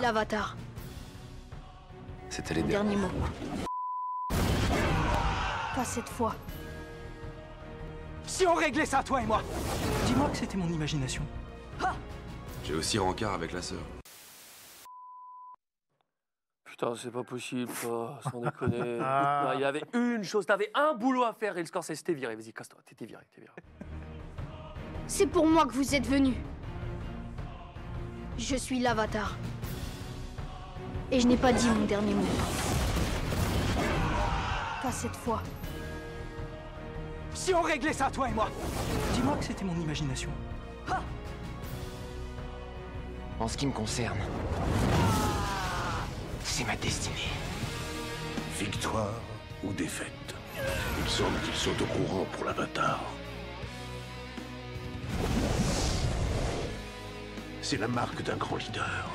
L'avatar. C'était les derniers, mots. Pas cette fois. Si on réglait ça, toi et moi Dis-moi que c'était mon imagination. J'ai aussi rencard avec la sœur. Putain, c'est pas possible, Sans déconner. Ah. il y avait une chose, t'avais un boulot à faire et le score, c'était viré. Vas-y, casse-toi, t'étais viré, t'étais viré. C'est pour moi que vous êtes venu. Je suis l'avatar. Et je n'ai pas dit mon dernier mot. Pas cette fois. Si on réglait ça, toi et moi Dis-moi que c'était mon imagination. en ce qui me concerne, c'est ma destinée. Victoire ou défaite Il semble qu'ils sont au courant pour l'avatar. C'est la marque d'un grand leader.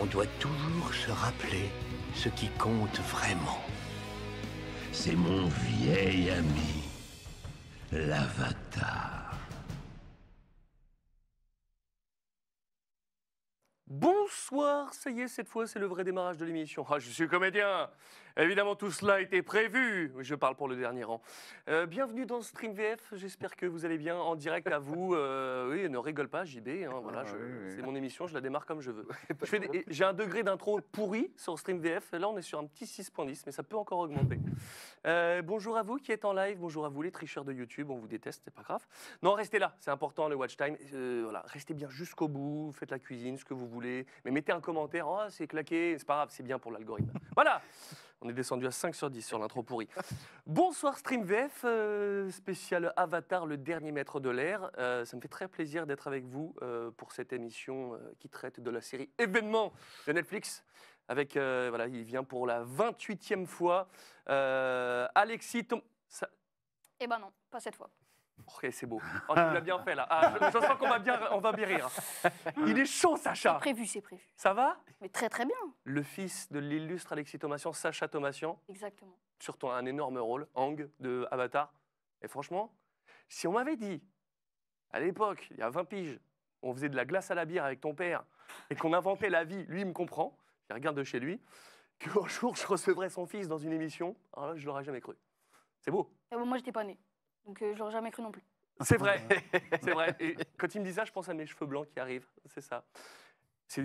on doit toujours se rappeler ce qui compte vraiment. C'est mon vieil ami, l'avatar. Bonsoir, ça y est, cette fois c'est le vrai démarrage de l'émission. Ah, je suis comédien Évidemment, tout cela a été prévu. Je parle pour le dernier rang. Euh, bienvenue dans Stream VF. J'espère que vous allez bien en direct à vous. Euh, oui, ne rigole pas, JB. Hein, ah, voilà, c'est mon émission. Je la démarre comme je veux. J'ai un degré d'intro pourri sur Stream VF. Là, on est sur un petit 6.10, mais ça peut encore augmenter. Euh, bonjour à vous qui êtes en live. Bonjour à vous les tricheurs de YouTube. On vous déteste, c'est pas grave. Non, restez là. C'est important le watch time. voilà, restez bien jusqu'au bout. Faites la cuisine, ce que vous voulez. Mais mettez un commentaire. Oh, c'est claqué. C'est pas grave. C'est bien pour l'algorithme. Voilà. On est descendu à 5 sur 10 sur l'intro pourri. Bonsoir StreamVF, euh, spécial Avatar, le dernier maître de l'air. Euh, ça me fait très plaisir d'être avec vous euh, pour cette émission qui traite de la série Événement de Netflix. Avec, voilà, il vient pour la 28e fois. Alexis, ton... Eh ben non, pas cette fois. Ok, c'est beau. Oh, tu l'as bien fait là. Ah, je, sens qu'on va bien, on va bien rire. Il est chaud, Sacha. C'est prévu, c'est prévu. Ça va Mais très très bien. Le fils de l'illustre Alexis Thomasian, Sacha Thomasian. Exactement. Sur ton, un énorme rôle, Hang de Avatar. Et franchement, si on m'avait dit, à l'époque, il y a 20 piges, on faisait de la glace à la bière avec ton père et qu'on inventait la vie, lui il me comprend, il regarde de chez lui, qu'un jour je recevrais son fils dans une émission, alors là je l'aurais jamais cru. C'est beau. Et ah je moi j'étais pas né. Donc euh, je l'aurais jamais cru non plus. C'est vrai, c'est vrai. quand il me dit ça, je pense à mes cheveux blancs qui arrivent, c'est ça. C'est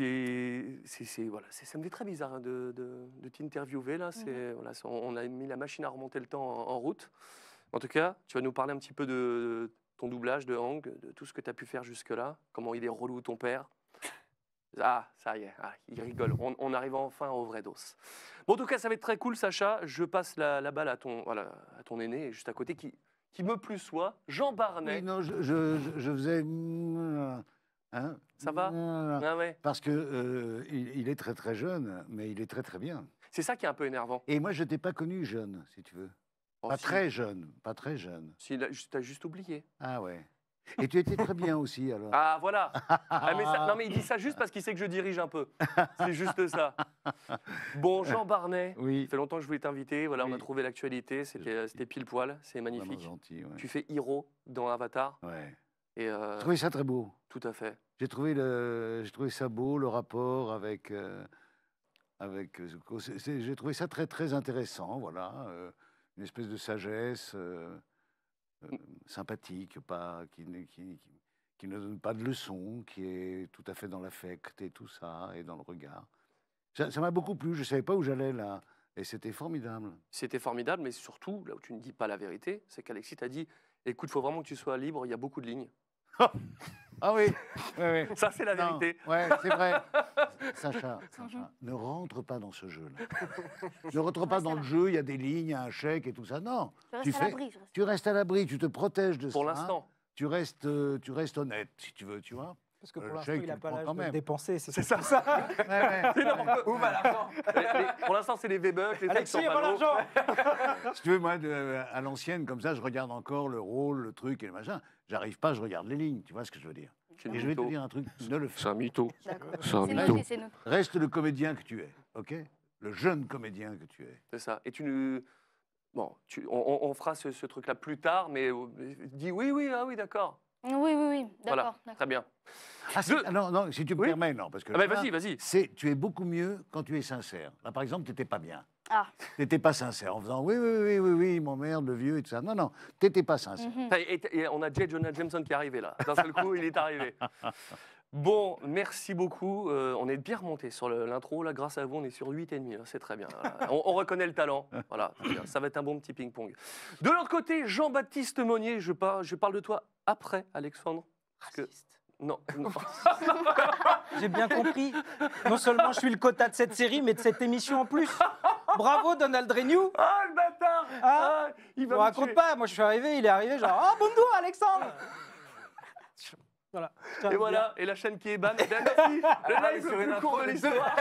c'est, voilà, c'est, ça me fait très bizarre hein, de, de, de t'interviewer là. C'est, mhm. voilà, on, a mis la machine à remonter le temps en, route. En tout cas, tu vas nous parler un petit peu de, ton doublage de Hang, de tout ce que tu as pu faire jusque-là, comment il est relou ton père. Ah, ça y est, ah, il rigole. On, arrive enfin au vrai dos. Bon, en tout cas, ça va être très cool, Sacha. Je passe la, la balle à ton, voilà, à ton aîné, juste à côté, qui, qui me plus soit, Jean Barnet. Oui, non, je, faisais. Euh, hein. Ça va ah Parce que euh, il, est très très jeune, mais il est très très bien. C'est ça qui est un peu énervant. Et moi, je t'ai pas connu jeune, si tu veux. Oh, pas très jeune, pas très jeune. Si, tu as juste oublié. Ah ouais. Et tu étais très bien aussi, alors. Ah, voilà. Ah, mais non, mais il dit ça juste parce qu'il sait que je dirige un peu. C'est juste ça. Bon, Jean Barnet. Oui. Ça fait longtemps que je voulais t'inviter. Voilà, on a trouvé l'actualité. C'était euh, pile poil. C'est magnifique. Tu fais Hiro dans Avatar. Et euh, J'ai trouvé ça très beau. tout à fait. J'ai trouvé, ça beau, le rapport avec. Euh, avec... J'ai trouvé ça très, très intéressant, voilà. Une espèce de sagesse. Euh, sympathique, pas, qui, qui, qui, ne donne pas de leçons, qui est tout à fait dans l'affect et tout ça, et dans le regard. Ça m'a beaucoup plu, je ne savais pas où j'allais là. Et c'était formidable. C'était formidable, mais surtout, là où tu ne dis pas la vérité, c'est qu'Alexis t'a dit écoute, il faut vraiment que tu sois libre, il y a beaucoup de lignes. Ah oui, Ça, c'est la vérité. Ouais, c'est vrai. Sacha, ne rentre pas dans ce jeu-là. Ne rentre pas dans le jeu, il y a des lignes, un chèque et tout ça. Non. Tu, fais- tu restes à l'abri, tu te protèges de ça. Pour l'instant. Tu restes, euh, tu restes honnête, si tu veux, tu vois. Parce que pour l'instant, il n'a pas l'âge de dépenser. C'est ça, ça. Où va l'argent Pour l'instant, c'est les V-Bucks, les Alexis, il pas l'argent Si tu veux, moi, de, euh, à l'ancienne, comme ça, je regarde encore le rôle, le truc et le machin. J'arrive pas, je regarde les lignes. Tu vois ce que je veux dire je vais te dire un truc, ne le fais pas. C'est un mytho. Reste le comédien que tu es, ok Le jeune comédien que tu es. C'est ça. Et tu nous. Bon, on, fera ce, truc-là plus tard, mais euh, dis oui, oui, ah oui, d'accord. Oui, oui, oui, d'accord. très bien. Ah, ah, non, non, si tu me permets, non. Parce que ah, ben, vas-y, vas-y. tu es beaucoup mieux quand tu es sincère. Là, par exemple, tu n'étais pas bien. Ah. T'étais pas sincère en faisant oui, oui, oui, oui, oui, mon merde, le vieux et tout ça. Non, non, t'étais pas sincère. Mhm. on a Jay Jonah Jameson qui est arrivé là. D'un seul coup, il est arrivé. Bon, merci beaucoup. Euh, on est bien remonté sur l'intro. Là, grâce à vous, on est sur 8,5. C'est très bien. On, reconnaît le talent. Voilà, ça va être un bon petit ping-pong. De l'autre côté, Jean-Baptiste Monnier, je, je parle de toi après, Alexandre. Non. J'ai bien compris. Non seulement je suis le quota de cette série, mais de cette émission en plus. Bravo Donald Renew. Ah le bâtard ah. Ah, il On me raconte pas, moi je suis arrivé, il est arrivé genre Ah, oh, bon Alexandre et voilà, et la chaîne qui est ban. Ben, ah, le live le plus court de l'histoire.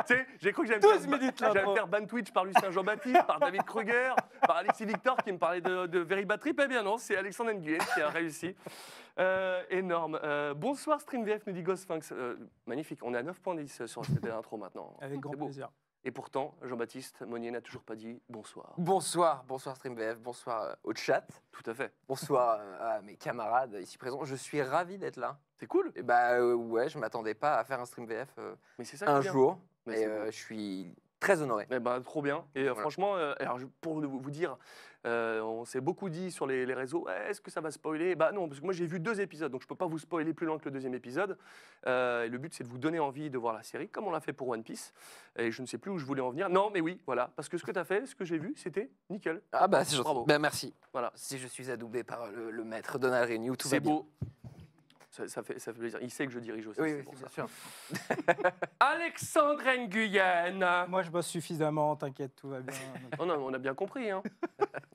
j'ai cru que j'allais faire, ban Twitch par Lucien Jean-Baptiste, par David Kruger, par Alexis Victor qui me parlait de, de Very Eh bien non, c'est Alexandre Nguyen qui a réussi. Euh, énorme. Euh, bonsoir StreamVF, nous dit Gossphinx. Euh, magnifique, on est à 9.10 points euh, sur cette intro maintenant. Avec grand plaisir. Et pourtant, Jean-Baptiste Monnier n'a toujours pas dit bonsoir. Bonsoir, bonsoir StreamVF, bonsoir euh, au chat. Tout à fait. Bonsoir euh, à mes camarades ici présents. Je suis ravi d'être là. C'est cool. Et eh bah ben, euh, ouais, je m'attendais pas à faire un StreamVF Mais c'est ça un jour. Mais je suis très honoré. Eh bah, trop bien. Et franchement, alors, pour vous dire, euh, on s'est beaucoup dit sur les, réseaux, est-ce que ça va spoiler Bah non, parce que moi j'ai vu deux épisodes, donc je ne peux pas vous spoiler plus loin que le deuxième épisode. Euh, le but c'est de vous donner envie de voir la série, comme on l'a fait pour One Piece. Et je ne sais plus où je voulais en venir. Non, mais oui, voilà, parce que ce que tu as fait, ce que j'ai vu, c'était nickel. Ah bah c'est bravo. Ben, merci. Voilà. Si je suis adoubé par le, maître Donald Renew, tout va C'est beau. Ça, fait, ça fait plaisir. Il sait que je dirige aussi. Oui, Alexandre Nguyen. Moi, je bosse suffisamment, t'inquiète, tout va bien. Oh on a bien compris. Hein.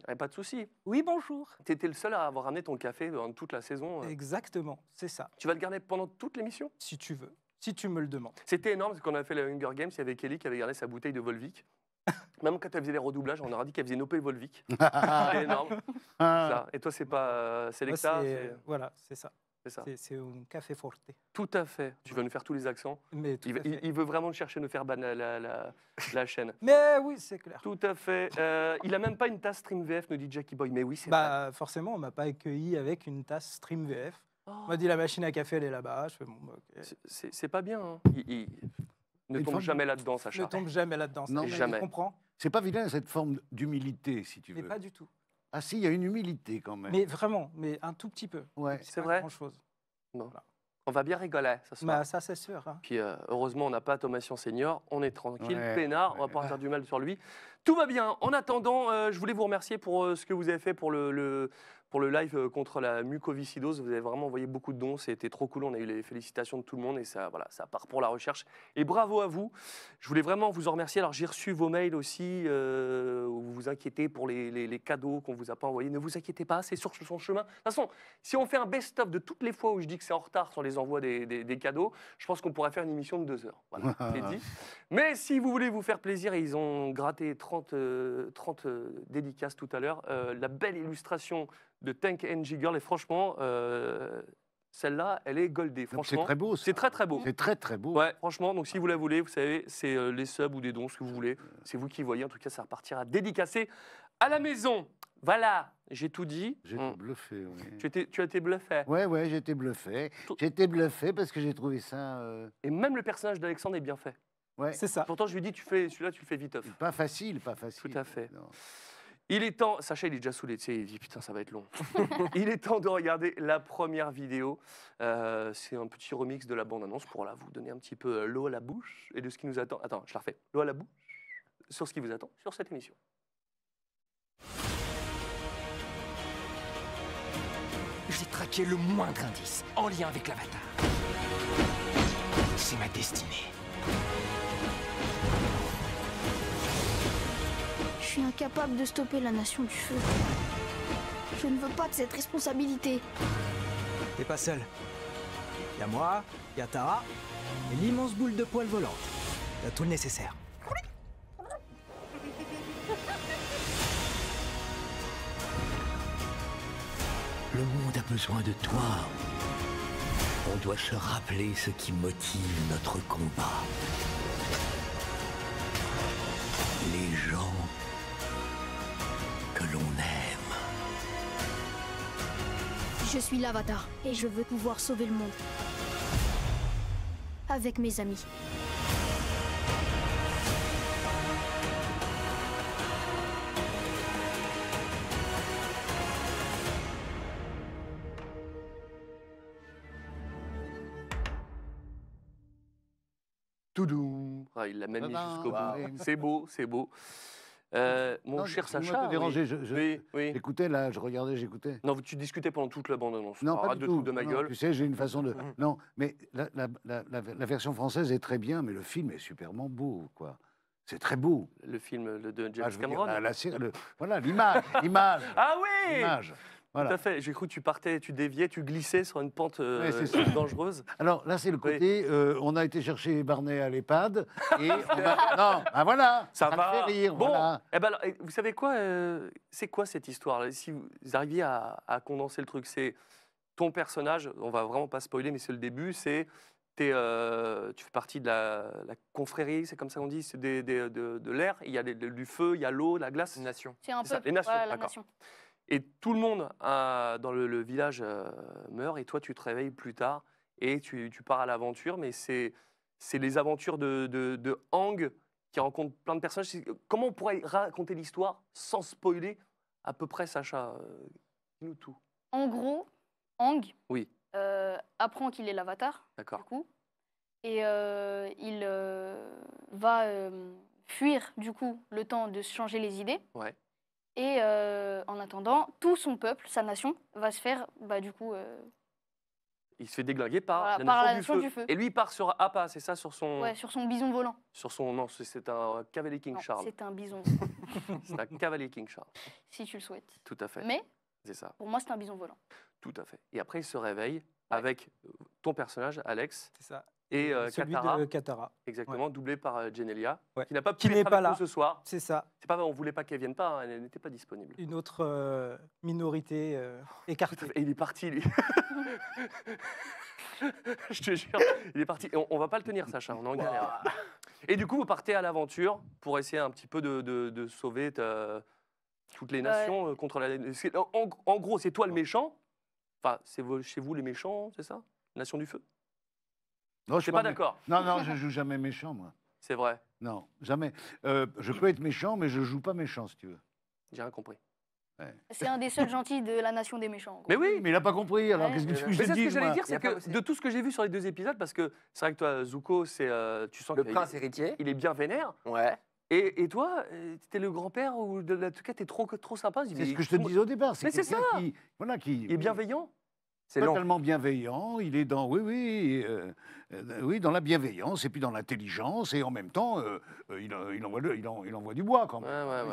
Eh, pas de souci. Oui, bonjour. Tu étais le seul à avoir amené ton café pendant toute la saison. Euh. Exactement, c'est ça. Tu vas le garder pendant toute l'émission Si tu veux, si tu me le demandes. C'était énorme parce qu'on a fait la Hunger Games, il y avait Kelly qui avait gardé sa bouteille de Volvic. Même quand elle faisait les redoublages, on aurait dit qu'elle faisait une OP Volvic. c'est énorme. Ah. Et toi, c'est pas euh, c'est Voilà, c'est ça. C'est un café forte. Tout à fait. Tu vas nous faire tous les accents. Mais il, veut vraiment chercher à nous faire banal la, chaîne. Mais oui, c'est clair. Tout à fait. Euh, il a même pas une tasse Stream VF, nous dit Jackie Boy. Mais oui, c'est bah, Forcément, on m'a pas accueilli avec une tasse Stream VF. Oh. On m'a dit la machine à café, elle est là-bas. Je fais bon, bah, C'est pas bien. Hein. Il, ne tombe, jamais là-dedans, Sacha. Ne tombe jamais là-dedans. Non, jamais. je comprends. C'est pas vilain cette forme d'humilité, si tu veux. Mais pas du tout. Ah si, il y a une humilité quand même. Mais vraiment, mais un tout petit peu. Ouais. C'est vrai. Grand chose. On va bien rigoler ce soir. Bah, ça, c'est sûr. Hein. Puis euh, heureusement, on n'a pas Thomasian Senior. On est tranquille, peinard. On va pas faire du mal sur lui. Tout va bien. En attendant, euh, je voulais vous remercier pour euh, ce que vous avez fait pour le, pour le live euh, contre la mucoviscidose, vous avez vraiment envoyé beaucoup de dons. C'était trop cool. On a eu les félicitations de tout le monde et ça, voilà, ça part pour la recherche. Et bravo à vous. Je voulais vraiment vous en remercier. Alors, j'ai reçu vos mails aussi euh, où vous vous inquiétez pour les, cadeaux qu'on vous a pas envoyés. Ne vous inquiétez pas, c'est sur son chemin. De toute façon, si on fait un best-of de toutes les fois où je dis que c'est en retard sur les envois des, cadeaux, je pense qu'on pourrait faire une émission de deux heures. Voilà, dit. Mais si vous voulez vous faire plaisir, et ils ont gratté 30, 30 euh, dédicaces tout à l'heure, la belle illustration de Tank NG Girl. Et franchement, euh, celle-là, elle est goldée. Franchement, c'est très beau. C'est très très beau. C'est très très beau. franchement, donc si vous la voulez, vous savez, c'est euh, les subs ou des dons, ce que vous voulez. C'est vous qui voyez. En tout cas, ça repartira dédicacé à la maison. Voilà, j'ai tout dit. J'ai bluffé. Tu, tu as été bluffé. Ouais, ouais, j'ai été bluffé. J'ai été bluffé parce que j'ai trouvé ça. Euh, Et même le personnage d'Alexandre est bien fait. Ouais. C'est ça. Pourtant, je lui dis, tu fais celui-là, tu le fais vite Pas facile, pas facile. Tout à fait. Non. Il est temps, sachez il est déjà saoulé, tu il dit putain ça va être long. il est temps de regarder la première vidéo. Euh, c'est un petit remix de la bande-annonce pour là, vous donner un petit peu euh, l'eau à la bouche et de ce qui nous attend. Attends, je la refais. L'eau à la bouche sur ce qui vous attend sur cette émission. J'ai traqué le moindre indice en lien avec l'avatar. C'est ma destinée. suis incapable de stopper la nation du feu. Je ne veux pas de cette responsabilité. T'es pas seul. Y a moi, y a Tara, et l'immense boule de poils volante. a tout le nécessaire. Le monde a besoin de toi. On doit se rappeler ce qui motive notre combat. Les gens Je suis l'Avatar et je veux pouvoir sauver le monde. Avec mes amis. Toudou, ah, Il l'a mené jusqu'au hein bout. C'est beau, c'est beau. Euh, mon cher Sacha. je, je là, je regardais, j'écoutais. Non, tu discutais pendant toute la bande Non, ah, pas du tout. de ma gueule. Tu sais, j'ai une façon de. Mhm. Non, mais la, version française est très bien, mais le film est superment beau, quoi. C'est très beau. Le film de ah, James ah, Cameron. Bah, la, voilà, l'image, l'image. Ah oui L'image. Tout à fait. J'ai cru que tu partais, tu déviais, tu glissais sur une pente euh, dangereuse. Alors là, c'est le côté. Euh, on a été chercher Barnet à l'EHPAD et on non, ben voilà. Ça, va. fait rire. Bon. Eh ben vous savez quoi euh, C'est quoi cette histoire Si vous arriviez à, condenser le truc, c'est ton personnage. On va vraiment pas spoiler, mais c'est le début. C'est tu fais partie de la, confrérie, c'est comme ça qu'on dit, c'est des, de, l'air, il y a du feu, il y a l'eau, la glace. Nation. C'est un peu. Les nations, d'accord. Et tout le monde ah, dans le, village euh, meurt, et toi, tu te réveilles plus tard, et tu, pars à l'aventure, mais c'est les aventures de, de, Hang qui rencontre plein de personnages. Comment on pourrait raconter l'histoire sans spoiler à peu près, Sacha euh, nous tout. En gros, Hang oui. Euh, apprend qu'il est l'avatar, D'accord. et il va fuir, du coup, le temps de changer les idées. Ouais et euh, en attendant, tout son peuple, sa nation, va se faire, bah, du coup. Euh, il se fait déglinguer par, la, nation du feu. Et lui, il part sur Appa, c'est ça, sur son. sur son bison volant. Sur son. Non, c'est- un cavalier King Non, Charles. c'est un bison, C'est un cavalier King Charles. si tu le souhaites. Tout à fait. Mais C'est ça. pour moi, c'est un bison volant. Tout à fait. Et après, il se réveille avec ton personnage, Alex, C'est ça. Et euh, celui de Katara. Exactement, doublé par euh, Genelia, qui n'a pas pu être pas là. ce soir. C'est ça. C'est pas, on voulait pas qu'elle vienne pas, hein, elle n'était pas disponible. Une autre euh, minorité écartée. Et il est parti, lui. Je te jure, il est parti. On, ne va pas le tenir, Sacha, on en galère. Et du coup, vous partez à l'aventure pour essayer un petit peu de, de, sauver toutes les nations contre la. En, en gros, c'est toi le méchant. Enfin, c'est chez vous les méchants, c'est ça Nation du feu non, je suis pas d'accord. Non, non, je joue jamais méchant, moi. C'est vrai. Non, jamais. Euh, je peux être méchant, mais je joue pas méchant, si tu veux. J'ai rien compris. C'est un des seuls gentils de la nation des méchants. Mais oui, Mais il a pas compris, alors qu'est-ce que je ce que j'allais dire, c'est que de tout ce que j'ai vu sur les deux épisodes, parce que c'est vrai que toi, Zuko, c'est, euh, tu sens Le prince héritier. il est bien vénère. Ouais. Et, et toi, euh, tu es le grand-père ou en tout cas, t'es trop, trop sympa. C'est ce que je te dis disais au départ. Mais c'est ça. voilà, qui, Il est bienveillant. C'est totalement bienveillant. Il est dans, oui, oui, euh, oui, dans la bienveillance et puis dans l'intelligence et en même temps, euh, euh, il, envoie, il, envoie, du bois quand même.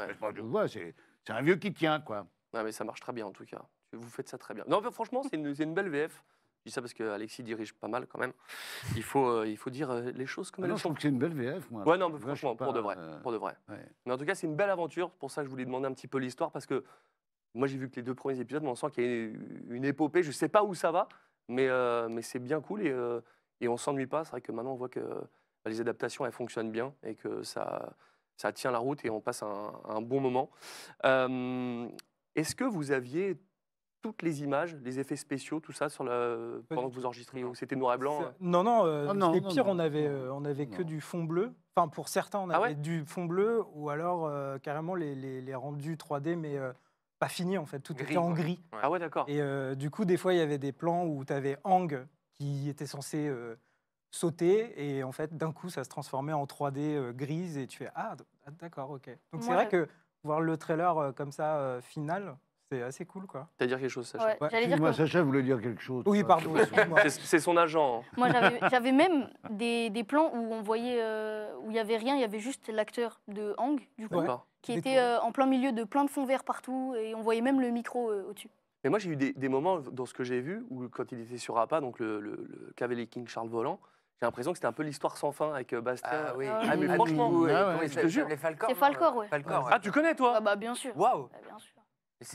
c'est un vieux qui tient, quoi. mais ça marche très bien en tout cas. Vous faites ça très bien. Non, mais franchement, c'est une, belle VF. Je dis ça parce que Alexis dirige pas mal quand même. Il faut, il faut dire les choses comme ah elles non, sont. Je trouve que c'est une belle VF, moi. Ouais, non, mais franchement, pour, de vrai, pour de vrai. Mais en tout cas, c'est une belle aventure. Pour ça, je voulais demander un petit peu l'histoire parce que moi, j'ai vu que les deux premiers épisodes, on sent qu'il y a une, épopée. Je ne sais pas où ça va, mais, euh, mais c'est bien cool et, euh, et on ne s'ennuie pas. C'est vrai que maintenant, on voit que euh, les adaptations, elles fonctionnent bien et que ça, ça tient la route et on passe un, bon moment. Est-ce que vous aviez toutes les images, les effets spéciaux, tout ça sur pendant que vous enregistriez C'était noir et blanc hein Non, non, euh, ah pire, on avait, on avait que du fond bleu. Enfin, pour certains, on ah avait du fond bleu ou alors carrément les, les, les, rendus 3D, mais pas fini en fait, tout était en gris. Ah ouais, d'accord. Et euh, du coup, des fois, il y avait des plans où tu avais Hang qui était censé euh, sauter et en fait, d'un coup, ça se transformait en 3D euh, grise et tu fais ah, ah d'accord, ok. Donc c'est vrai que voir le trailer comme ça final, c'est assez cool, quoi. T'as dire quelque chose, Sacha ouais, dire Sacha voulait dire quelque chose. Oui, pardon. c'est son agent. Hein. Moi, j'avais même des, des, plans où on voyait où il y avait rien, il y avait juste l'acteur de Hang, du coup qui était euh, en plein milieu de plein de fonds verts partout, et on voyait même le micro euh, au-dessus. Mais moi, j'ai eu des, moments dans ce que j'ai vu, où quand il était sur APA, donc le, le, Cavalier King Charles Volant, j'ai l'impression que c'était un peu l'histoire sans fin avec euh, Bastien. Ah oui, ah, mais ah, franchement, oui, ah te jure. C'est Falcor, Ah, tu connais, toi ah, bah, bien sûr. Waouh bah,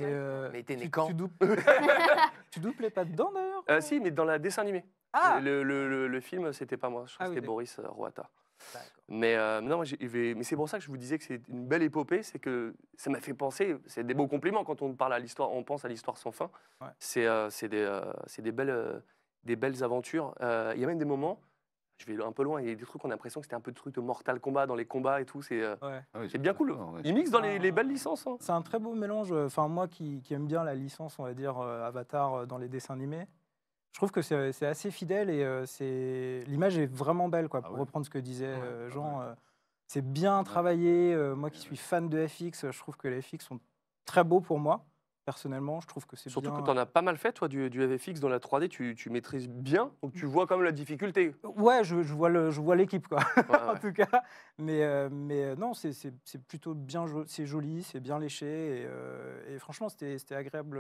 Mais, t'es né quand tu, doubles... doublais pas dedans, d'ailleurs Si, mais dans la dessin animé. Ah. Le, le, le, film, c'était pas moi, je crois que c'était Boris Roata. Euh, mais non, mais c'est pour ça que je vous disais que c'est une belle épopée, c'est que ça m'a fait penser, c'est des beaux compliments quand on parle à l'histoire, on pense à l'histoire sans fin. Euh, c'est des, euh, des, belles, des belles aventures. Il y a même des moments, je vais un peu loin, il y a des trucs on a l'impression que c'était un peu de truc de Mortal Kombat dans les combats et tout. C'est ah bien cool. Il Ils mixent dans les, belles licences. Hein. C'est un très beau mélange. Enfin, moi qui, qui aime bien la licence, on va dire, Avatar dans les dessins animés je trouve que c'est euh, assez fidèle et euh, l'image est vraiment belle, quoi, ah pour reprendre ce que disait euh, Jean. c'est bien travaillé. moi qui suis fan de FX, je trouve que les FX sont très beaux pour moi. Personnellement, je trouve que c'est Surtout que tu en as pas mal fait, toi, du, FX dans la 3D, tu, maîtrises bien, donc tu vois quand même la difficulté. Ouais, je, vois l'équipe, quoi, en tout cas. Mais, mais non, c'est plutôt bien, c'est joli, c'est bien léché, et, et franchement, c'était agréable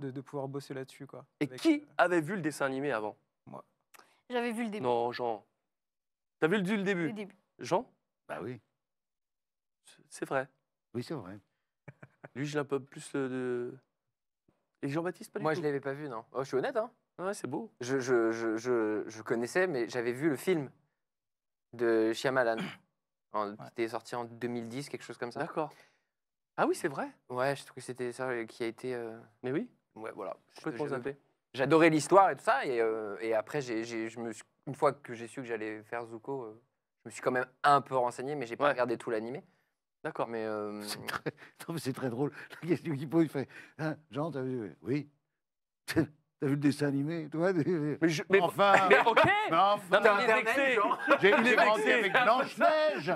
de, pouvoir bosser là-dessus. quoi. Et qui euh, avait vu le dessin animé avant Moi. J'avais vu le début. Non, Jean. T'as vu le, début Le début. Jean Bah oui. C'est vrai. Oui, c'est vrai. Lui, je l'ai un peu plus euh, de. Et Jean-Baptiste, pas du Moi, je l'avais pas vu, non. Oh, je suis honnête, hein. Ouais, c'est beau. Je, connaissais, mais j'avais vu le film de Shyamalan. en, était sorti en 2010, quelque chose comme ça. D'accord. Ah oui, c'est vrai. Ouais, je trouve que c'était ça qui a été. Euh, mais oui voilà. J'adorais l'histoire et tout ça. Et, euh, après, j'ai, je me une fois que j'ai su que j'allais faire Zuko, euh, je me suis quand même un peu renseigné, mais j'ai pas regardé tout l'animé. D'accord. Euh, mais C'est très... drôle. La question qu'il pose, il fait hein, Jean, t'as vu Oui. T'as vu le dessin animé, toi mais, enfin, mais ok. non, mais J'ai grandi avec Blanche Neige.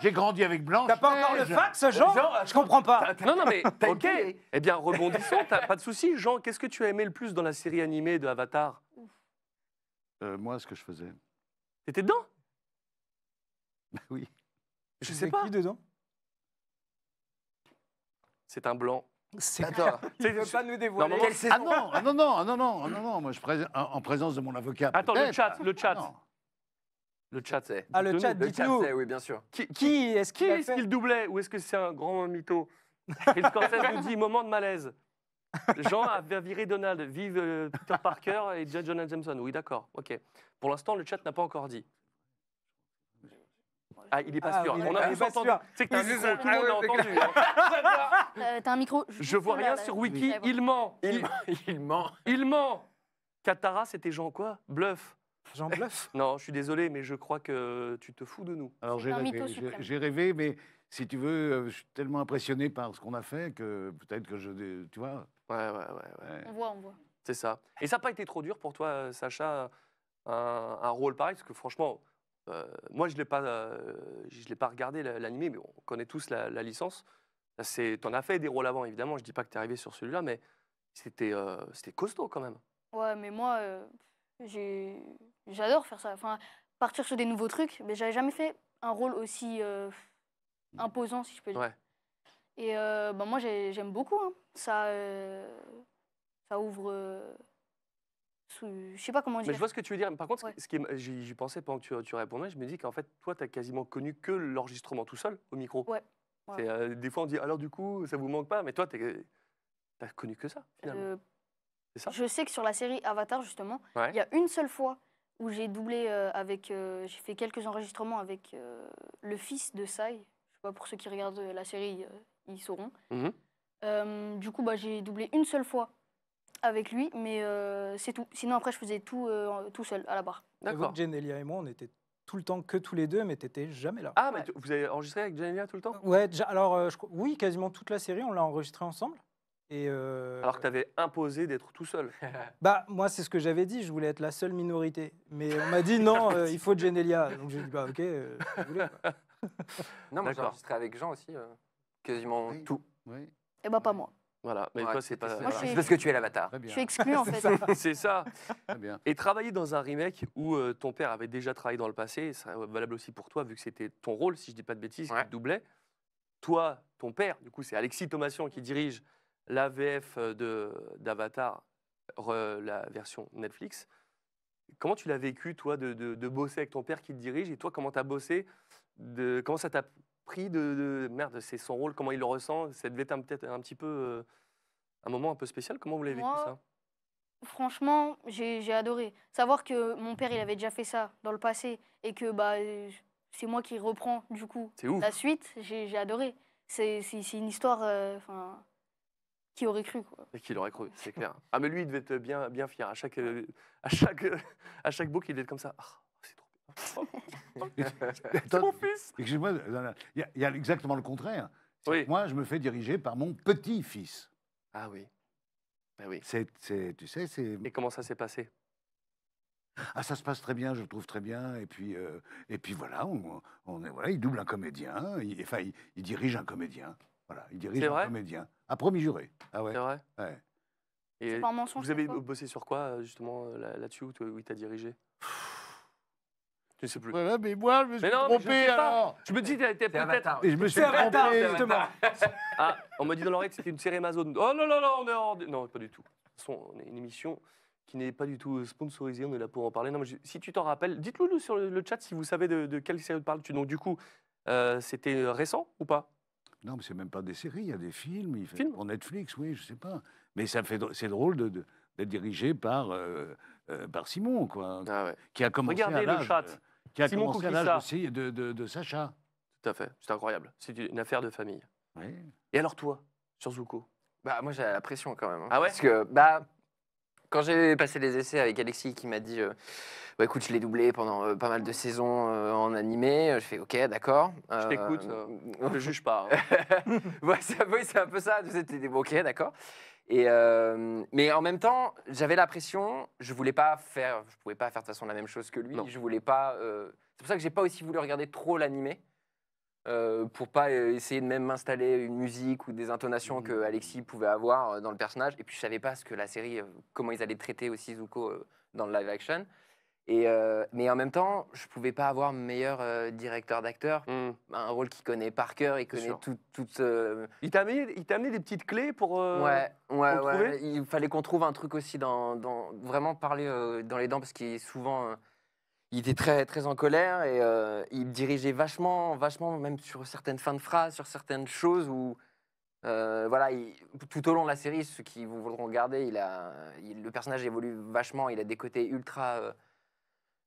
J'ai grandi avec Blanche. neige T'as pas encore le fax, Jean Je comprends pas. Non, non, mais ok. Eh bien, rebondissons. T'as pas de soucis. Jean. Qu'est-ce que tu as aimé le plus dans la série animée de Avatar euh, Moi, ce que je faisais. T'étais dedans oui. Je sais pas. Qui dedans C'est un blanc. C'est Attends. ne pas nous dévoiler Quelle ah, ah non, non, ah non, non, non, ah non, non, moi je pré- en présence de mon avocat. Attends, le chat, le chat. Le chat, c'est. Ah, le chat, Le chat, c'est- oui, bien sûr. Qui, est-ce qui qu'il est-ce qu'il doublait ou est-ce que c'est un grand mytho Et Scorsese nous dit moment de malaise. Jean a viré Donald, vive euh, Tom Parker et John Jonah Jameson. Oui, d'accord, ok. Pour l'instant, le chat n'a pas encore dit. Ah, il est pas ah sûr. on a entendu. C'est que un micro, tout le monde l'a entendu. T'as un micro Je vois rien sur Wiki. Il ment. Il, ment. il ment. Katara, c'était Jean quoi Bluff. Jean Bluff Non, je suis désolé, mais je crois que tu te fous de nous. Alors j'ai rêvé, j'ai- rêvé, mais si tu veux, euh, je suis tellement impressionné par ce qu'on a fait que peut-être que je, tu vois. Ouais, ouais, ouais. On voit, on voit. C'est ça. Et ça n'a pas été trop dur pour toi, euh, Sacha, un, un rôle pareil Parce que franchement, bah, moi, je ne l'ai pas, euh, pas regardé l'animé, mais on connaît tous la, licence. licence. Bah, en as fait des rôles avant, évidemment. Je ne dis pas que tu es arrivé sur celui-là, mais euh, c'était costaud quand même. Ouais, mais moi, euh, j'adore faire ça. Enfin, partir sur des nouveaux trucs, mais j'avais jamais fait un rôle aussi imposant, si je peux dire. Ouais. Et bah, moi, j'aime beaucoup. Hein. Ça, ça ouvre je sais pas comment Mais je vois ce que tu veux dire. Par contre, ce qui euh, j'y pensais pendant que tu, répondais, je me dis qu'en fait, toi, tu as quasiment connu que l'enregistrement tout seul au micro. Ouais. Euh, des fois, on dit alors du coup, ça vous manque pas, mais toi, tu as connu que euh, ça je sais que sur la série Avatar justement, il y a une seule fois où j'ai doublé avec, j'ai fait quelques enregistrements avec le fils de Sai. Je sais pas pour ceux qui regardent la série, ils sauront. Mm-hmm. du coup, bah, j'ai doublé une seule fois avec lui, mais euh, c'est tout. Sinon, après, je faisais tout, euh, tout seul à la barre. D'accord. Genelia et moi, on était tout le temps que tous les deux, mais tu n'étais jamais là. Ah, mais vous avez enregistré avec Genelia tout le temps Ouais, alors euh, oui, quasiment toute la série, on l'a enregistré ensemble. Et Alors que avais imposé d'être tout seul. bah moi c'est ce que j'avais dit, je voulais être la seule minorité, mais on m'a dit non, il faut Genelia. Donc j'ai dit bah ok, je voulais, Non, mais j'ai enregistré avec Jean aussi, quasiment tout. Oui. Et eh bah, pas moi. Voilà, mais toi, c'est pas. parce que tu es l'avatar. Je suis exclu en fait. C'est ça. Et travailler dans un remake où euh, ton père avait déjà travaillé dans le passé, c'est valable aussi pour toi, vu que c'était ton rôle, si je dis pas de bêtises, Ouais. qui doublait. Toi, ton père, du coup, c'est Alexis Thomasion qui dirige l'AVF euh, d'Avatar, la version Netflix. Comment tu l'as vécu, toi, de, de- bosser avec ton père qui te dirige Et toi, comment tu as bossé de, Comment ça t'a pris de, merde, c'est son rôle, comment il le ressent. Ça devait être peut-être un petit peu euh, un moment un peu spécial. Comment vous l'avez vécu ça Franchement, j'ai adoré. Savoir que mon père, il avait déjà fait ça dans le passé et que bah, euh, c'est moi qui reprends du coup la suite, j'ai adoré. C'est une histoire euh, qui aurait cru. Quoi. qui l'aurait cru, c'est clair. ah, mais lui, il devait être bien, bien fier. À chaque, à chaque, à chaque book, il devait être comme ça. Ah. C'est mon fils. moi il y, a exactement le contraire. Moi, je me fais diriger par mon petit-fils. Ah oui. Ben oui. tu sais, c'est. Et comment ça s'est passé ah, ça se passe très bien, je le trouve très bien. Et puis, euh, et puis voilà, on, est, voilà, il double un comédien, il, il, dirige un comédien. Voilà, il dirige un comédien. À promis juré. Ah ouais. C'est vrai Vous avez bossé sur quoi, euh, justement, euh, là-dessus, où il t'a dirigé je sais plus. mais moi, je me suis trompé alors. Je me dis, tu étais peut-être. je me suis un trompé. Ah, on m'a dit dans l'oreille que c'était une série Amazon. Oh non, non, non, on est hors. Non, pas du tout. De une émission qui n'est pas du tout sponsorisée, on est là pour en parler. Non, mais si tu t'en rappelles, dites-le nous sur le, chat si vous savez de, quelle série parles tu. Donc, du coup, euh, c'était récent ou pas Non, mais c'est même pas des séries, il y a des films. il fait- Films Netflix, oui, je sais pas. Mais ça fait, c'est drôle d'être dirigé par, euh, euh, par Simon, quoi, ah qui a commencé à Regardez le chat qui a Simon commencé aussi de, de, Sacha. Tout à fait, c'est incroyable. C'est une affaire de famille. Et alors toi, sur Zuko bah, moi, j'ai la pression quand même. Hein. Ah ouais Parce que, bah, quand j'ai passé les essais avec Alexis qui m'a dit euh, bah, écoute, je l'ai doublé pendant euh, pas mal de saisons euh, en animé, je fais ok, d'accord. je t'écoute, ne le juge pas. Hein. c'est un peu ça, Vous êtes ok, d'accord. Et mais en même temps, j'avais la pression, je voulais pas faire, je pouvais pas faire de toute façon la même chose que lui, je voulais pas. c'est pour ça que j'ai pas aussi voulu regarder trop l'animé. Euh, pour pas euh, essayer de même m'installer une musique ou des intonations mmh. que Alexis pouvait avoir euh, dans le personnage. Et puis je savais pas ce que la série, comment ils allaient traiter aussi Zuko dans le live action. Et mais en même temps, je pouvais pas avoir meilleur directeur d'acteur, mmh. un rôle qu'il connaît par cœur, il connaît toutes. tout Il t'a amené, des petites clés pour. ouais, ouais, ouais. Il fallait qu'on trouve un truc aussi dans, dans vraiment parler dans les dents parce qu'il est souvent il était très, très en colère et euh, il dirigeait vachement, vachement, même sur certaines fins de phrases, sur certaines choses où, euh, voilà, tout au long de la série, ceux qui vous voudront regarder, il a, le personnage évolue vachement, il a des côtés ultra euh,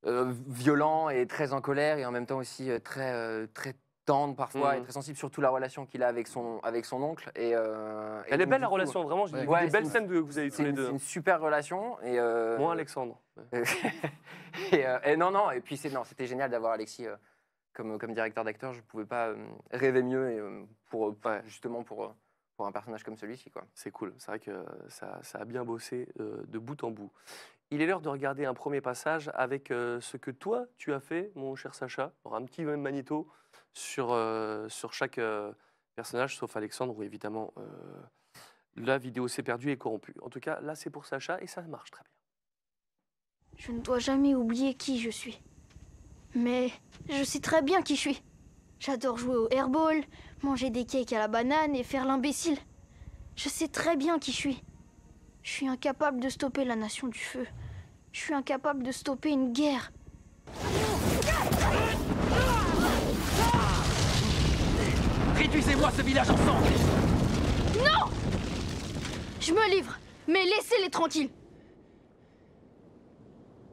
euh, violents et très en colère et en même temps aussi très, très tendre parfois et mm. très sensible, surtout la relation qu'il a avec son, avec son oncle. Et, euh, Elle est belle la relation, vraiment. J'ai ouais, des belles que vous avez tous les deux. C'est hein. une super relation. Et, euh, Moi, Alexandre. Euh, et, non, non, et puis c'était génial d'avoir Alexis comme, comme directeur d'acteur. Je ne pouvais pas rêver mieux et, pour, justement pour, pour un personnage comme celui-ci. C'est cool, c'est vrai que ça, ça, a bien bossé de bout en bout. Il est l'heure de regarder un premier passage avec ce que toi, tu as fait, mon cher Sacha. un petit magnéto sur, euh, sur chaque euh, personnage, sauf Alexandre, où évidemment euh, la vidéo s'est perdue et corrompue. En tout cas, là, c'est pour Sacha et ça marche très bien. Je ne dois jamais oublier qui je suis. Mais je sais très bien qui je suis. J'adore jouer au airball, manger des cakes à la banane et faire l'imbécile. Je sais très bien qui je suis. Je suis incapable de stopper la nation du feu. Je suis incapable de stopper une guerre. laissez moi ce village ensemble Non Je me livre, mais laissez-les tranquilles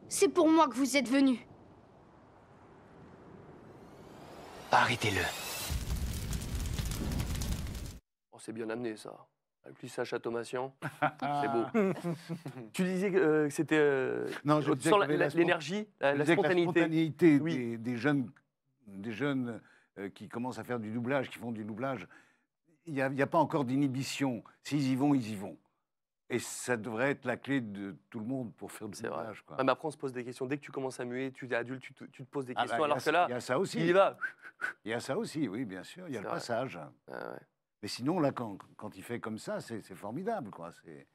C'est pour moi que vous êtes venus. Arrêtez-le. on oh, c'est bien amené, ça. Avec plus à c'est beau. tu disais que euh, c'était... Euh, non, je disais l'énergie, la, la, spontanéité. La spontanéité des jeunes... Des jeunes euh, qui commencent à faire du doublage, qui font du doublage, il n'y a, pas encore d'inhibition. S'ils y vont, ils y vont. Et ça devrait être la clé de tout le monde pour faire du doublage. Ah, mais après, on se pose des questions. Dès que tu commences à muer, tu es adulte, tu, te poses des ah, bah, questions. alors que là, il y a ça aussi. Il y va. Il y a ça aussi, oui, bien sûr. Il y a le passage. Ah, mais sinon, là, quand, quand, il fait comme ça, c'est formidable. quoi. C'est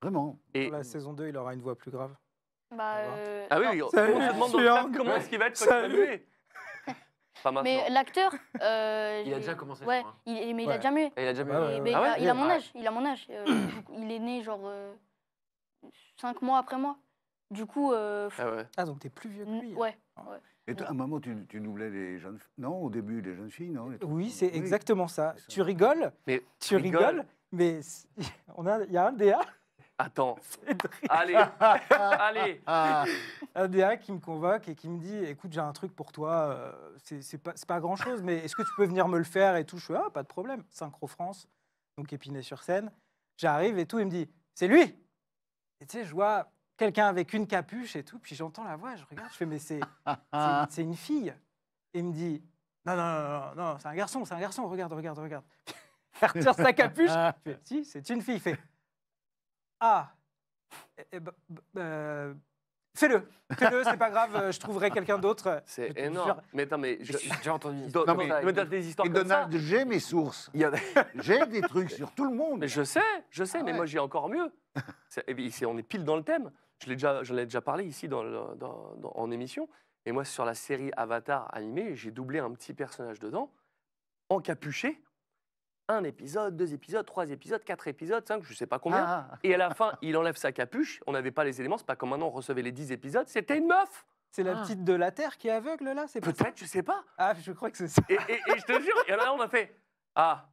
Vraiment. Et la saison 2, il aura une voix plus grave. Bah, euh, ah oui, on se demande comment est-ce qu'il va être mais l'acteur. Il a déjà commencé. Ouais, il, mais ah il a déjà mué. Il a déjà il, a, mon ah. âge, il a mon âge. Euh, il est né genre 5 euh, mois après moi. Du coup, euh, Ah ouais. Ah, donc t'es plus vieux que lui. ouais. Et toi, à un moment, tu, tu doublais les jeunes Non, au début, les jeunes filles, non Oui, c'est exactement ça. Tu rigoles, Mais tu rigoles, mais il y a un DA Attends. Allez, allez. un DA qui me convoque et qui me dit écoute, j'ai un truc pour toi, euh, c'est pas, grand chose, mais est-ce que tu peux venir me le faire et tout Je suis ah, pas de problème. Synchro France, donc épiné sur scène. J'arrive et tout, il me dit c'est lui Et tu sais, je vois quelqu'un avec une capuche et tout, puis j'entends la voix, je regarde, je fais mais c'est une fille. Et il me dit non, non, non, non, c'est un garçon, c'est un garçon, regarde, regarde, regarde. Il retire sa capuche, je fais si, c'est une fille. fait ah eh, eh, bah, bah, bah, euh, Fais-le, fais-le, c'est pas grave, euh, je trouverai quelqu'un d'autre. C'est énorme. Mais attends, mais j'ai entendu non, mais- j'ai mes sources. J'ai des trucs sur tout le monde. Mais je sais, je sais, ah mais moi j'ai encore mieux. et eh, on est pile dans le thème. Je l'ai déjà, déjà parlé ici dans en émission. Et moi sur la série Avatar animée, j'ai doublé un petit personnage dedans, encapuché, un épisode, deux épisodes, trois épisodes, quatre épisodes, cinq, je ne sais pas combien. Ah. Et à la fin, il enlève sa capuche. On n'avait pas les éléments, c'est pas comme maintenant on recevait les dix épisodes. C'était une meuf c'est la ah. petite de la Terre qui est aveugle là Peut-être, je sais pas. Ah, je crois que c'est ça. Et, je te jure, et là, on a fait Ah,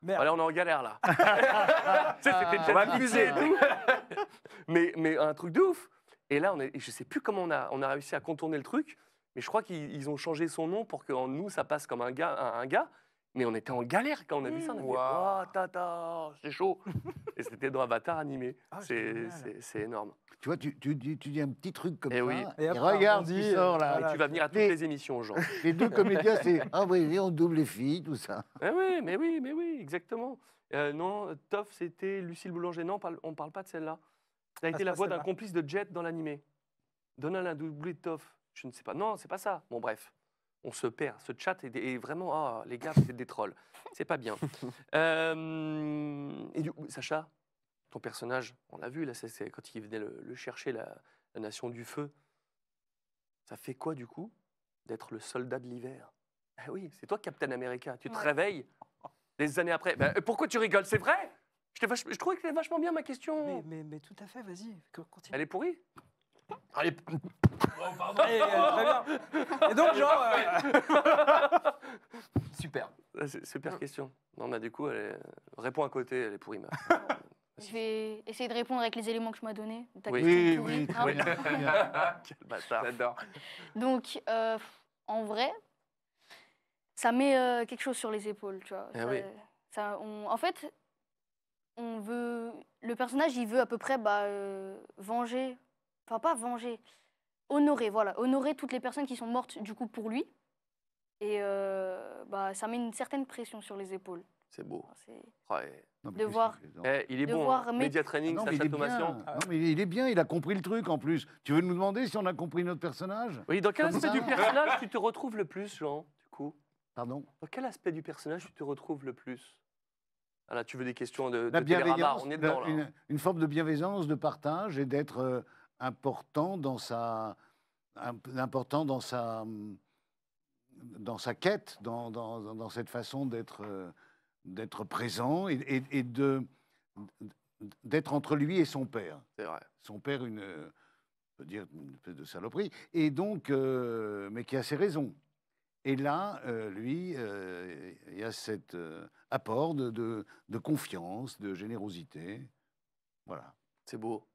Merde. Allez, on est en galère là. c'était déjà abusé mais, un truc de ouf. Et là, on est, je sais plus comment on a, on a réussi à contourner le truc, mais je crois qu'ils ont changé son nom pour que en nous, ça passe comme un gars. un gars. Mais on était en galère quand on a vu ça. On a mmh. oh, tata, c'est chaud. et c'était dans Avatar animé. Ah, c'est énorme. Tu vois, tu, dis un petit truc comme eh ça. Oui. Hein, et, regarde, sort là. tu vas venir à toutes les, émissions, genre. Les deux comédiens, c'est Ah, oui, on double les filles, tout ça. Mais eh oui, mais oui, mais oui, exactement. Euh, non, Toff, c'était Lucille Boulanger. Non, on ne parle pas de celle-là. Ça a ah, été la voix d'un complice de Jet dans l'animé. Donald a doublé Toff. Je ne sais pas. Non, c'est pas ça. Bon, bref on se perd. Ce chat est, vraiment, ah, les gars, c'est des trolls. C'est pas bien. Euh, et du coup, Sacha, ton personnage, on l'a vu, là, c'est quand il venait le, chercher, la, Nation du Feu. Ça fait quoi, du coup, d'être le soldat de l'hiver ah oui, c'est toi, Captain America. Tu te réveilles des années après. Bah, euh, pourquoi tu rigoles C'est vrai je, trouvais que c'était vachement bien ma question. Mais, mais tout à fait, vas-y, continue. Elle est pourrie Allez. Oh, pardon. Et, euh, Et donc, genre. Super. Ah, super question. Non, mais du coup, elle est... à côté, elle est pourrie. Je vais essayer de répondre avec les éléments que je m'as donnés. Oui. Oui, ah. Quel J'adore. Donc, euh, en vrai, ça met euh, quelque chose sur les épaules, tu vois. Ah ça- en fait, on veut, le personnage, il veut à peu près bah, venger Enfin, pas venger. Honorer, voilà. Honorer toutes les personnes qui sont mortes, du coup, pour lui. Et euh, bah, ça met une certaine pression sur les épaules. C'est beau. Ah, de voir. Eh, il est de bon. Hein. Training, Sacha ah, non, mais il est bien, il a compris le truc en plus. Tu veux nous demander si on a compris notre personnage Oui, dans quel aspect du personnage tu te retrouves le plus, Jean, du coup Pardon Dans quel aspect ah, du personnage tu te retrouves le plus alors là, tu veux des questions de, bienveillance, hein. Une, forme de bienveillance, de partage et d'être euh, important dans sa, important dans sa, dans sa quête, dans, dans, dans cette façon d'être, d'être présent et, et, de, d'être entre lui et son père. C'est vrai. Son père, une, peut dire, espèce de saloperie. Et donc, euh, mais qui a ses raisons. Et là, euh, lui, euh, il y a cet apport de, de, de confiance, de générosité. Voilà. C'est beau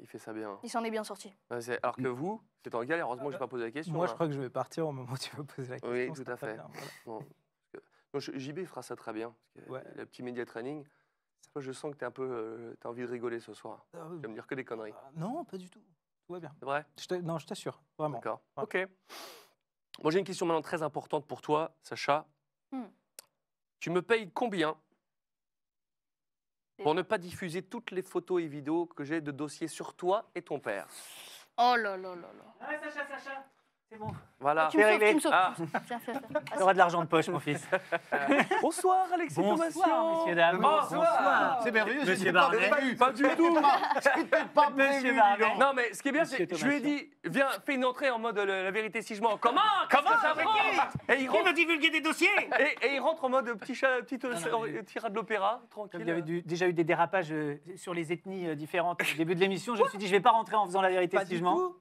il fait ça bien. Hein. Il s'en est bien sorti. Alors que mm. vous, c'est en galère. Heureusement que je n'ai pas posé la question. Moi, je hein. crois que je vais partir au moment où tu vas poser la question. Oui, tout à fait. JB fera ça très bien. Le petit média training. je sens que tu un peu, euh, as envie de rigoler ce soir. Ah tu vas me dire que des conneries. Ah, non, pas du tout. Tout va bien. C'est vrai Je non, je t'assure, vraiment. D'accord. Ok. Moi, j'ai une question maintenant très importante pour toi, Sacha. Hmm. Tu me payes combien pour ne pas diffuser toutes les photos et vidéos que j'ai de dossiers sur toi et ton père. Oh là là là là. Ah Sacha, Sacha c'est bon. Voilà. Ah, tu me sauves, ah. tu auras de l'argent de poche, mon fils. Bonsoir, Alexis Bonsoir, messieurs, dames. Bonsoir. C'est merveilleux, c'est ne pas, du tout. je pas Non, mais ce qui est bien, c'est que je lui ai dit, viens, fais une entrée en mode euh, la vérité si je mens. Comment Comment ça Et il rentre... divulguer des dossiers et, il rentre en mode petit, chat, petit, euh, de l'opéra, tranquille. Il y avait déjà eu des dérapages euh, sur les ethnies différentes au début de l'émission. Je me suis dit, je ne vais pas rentrer en faisant la vérité si je mens.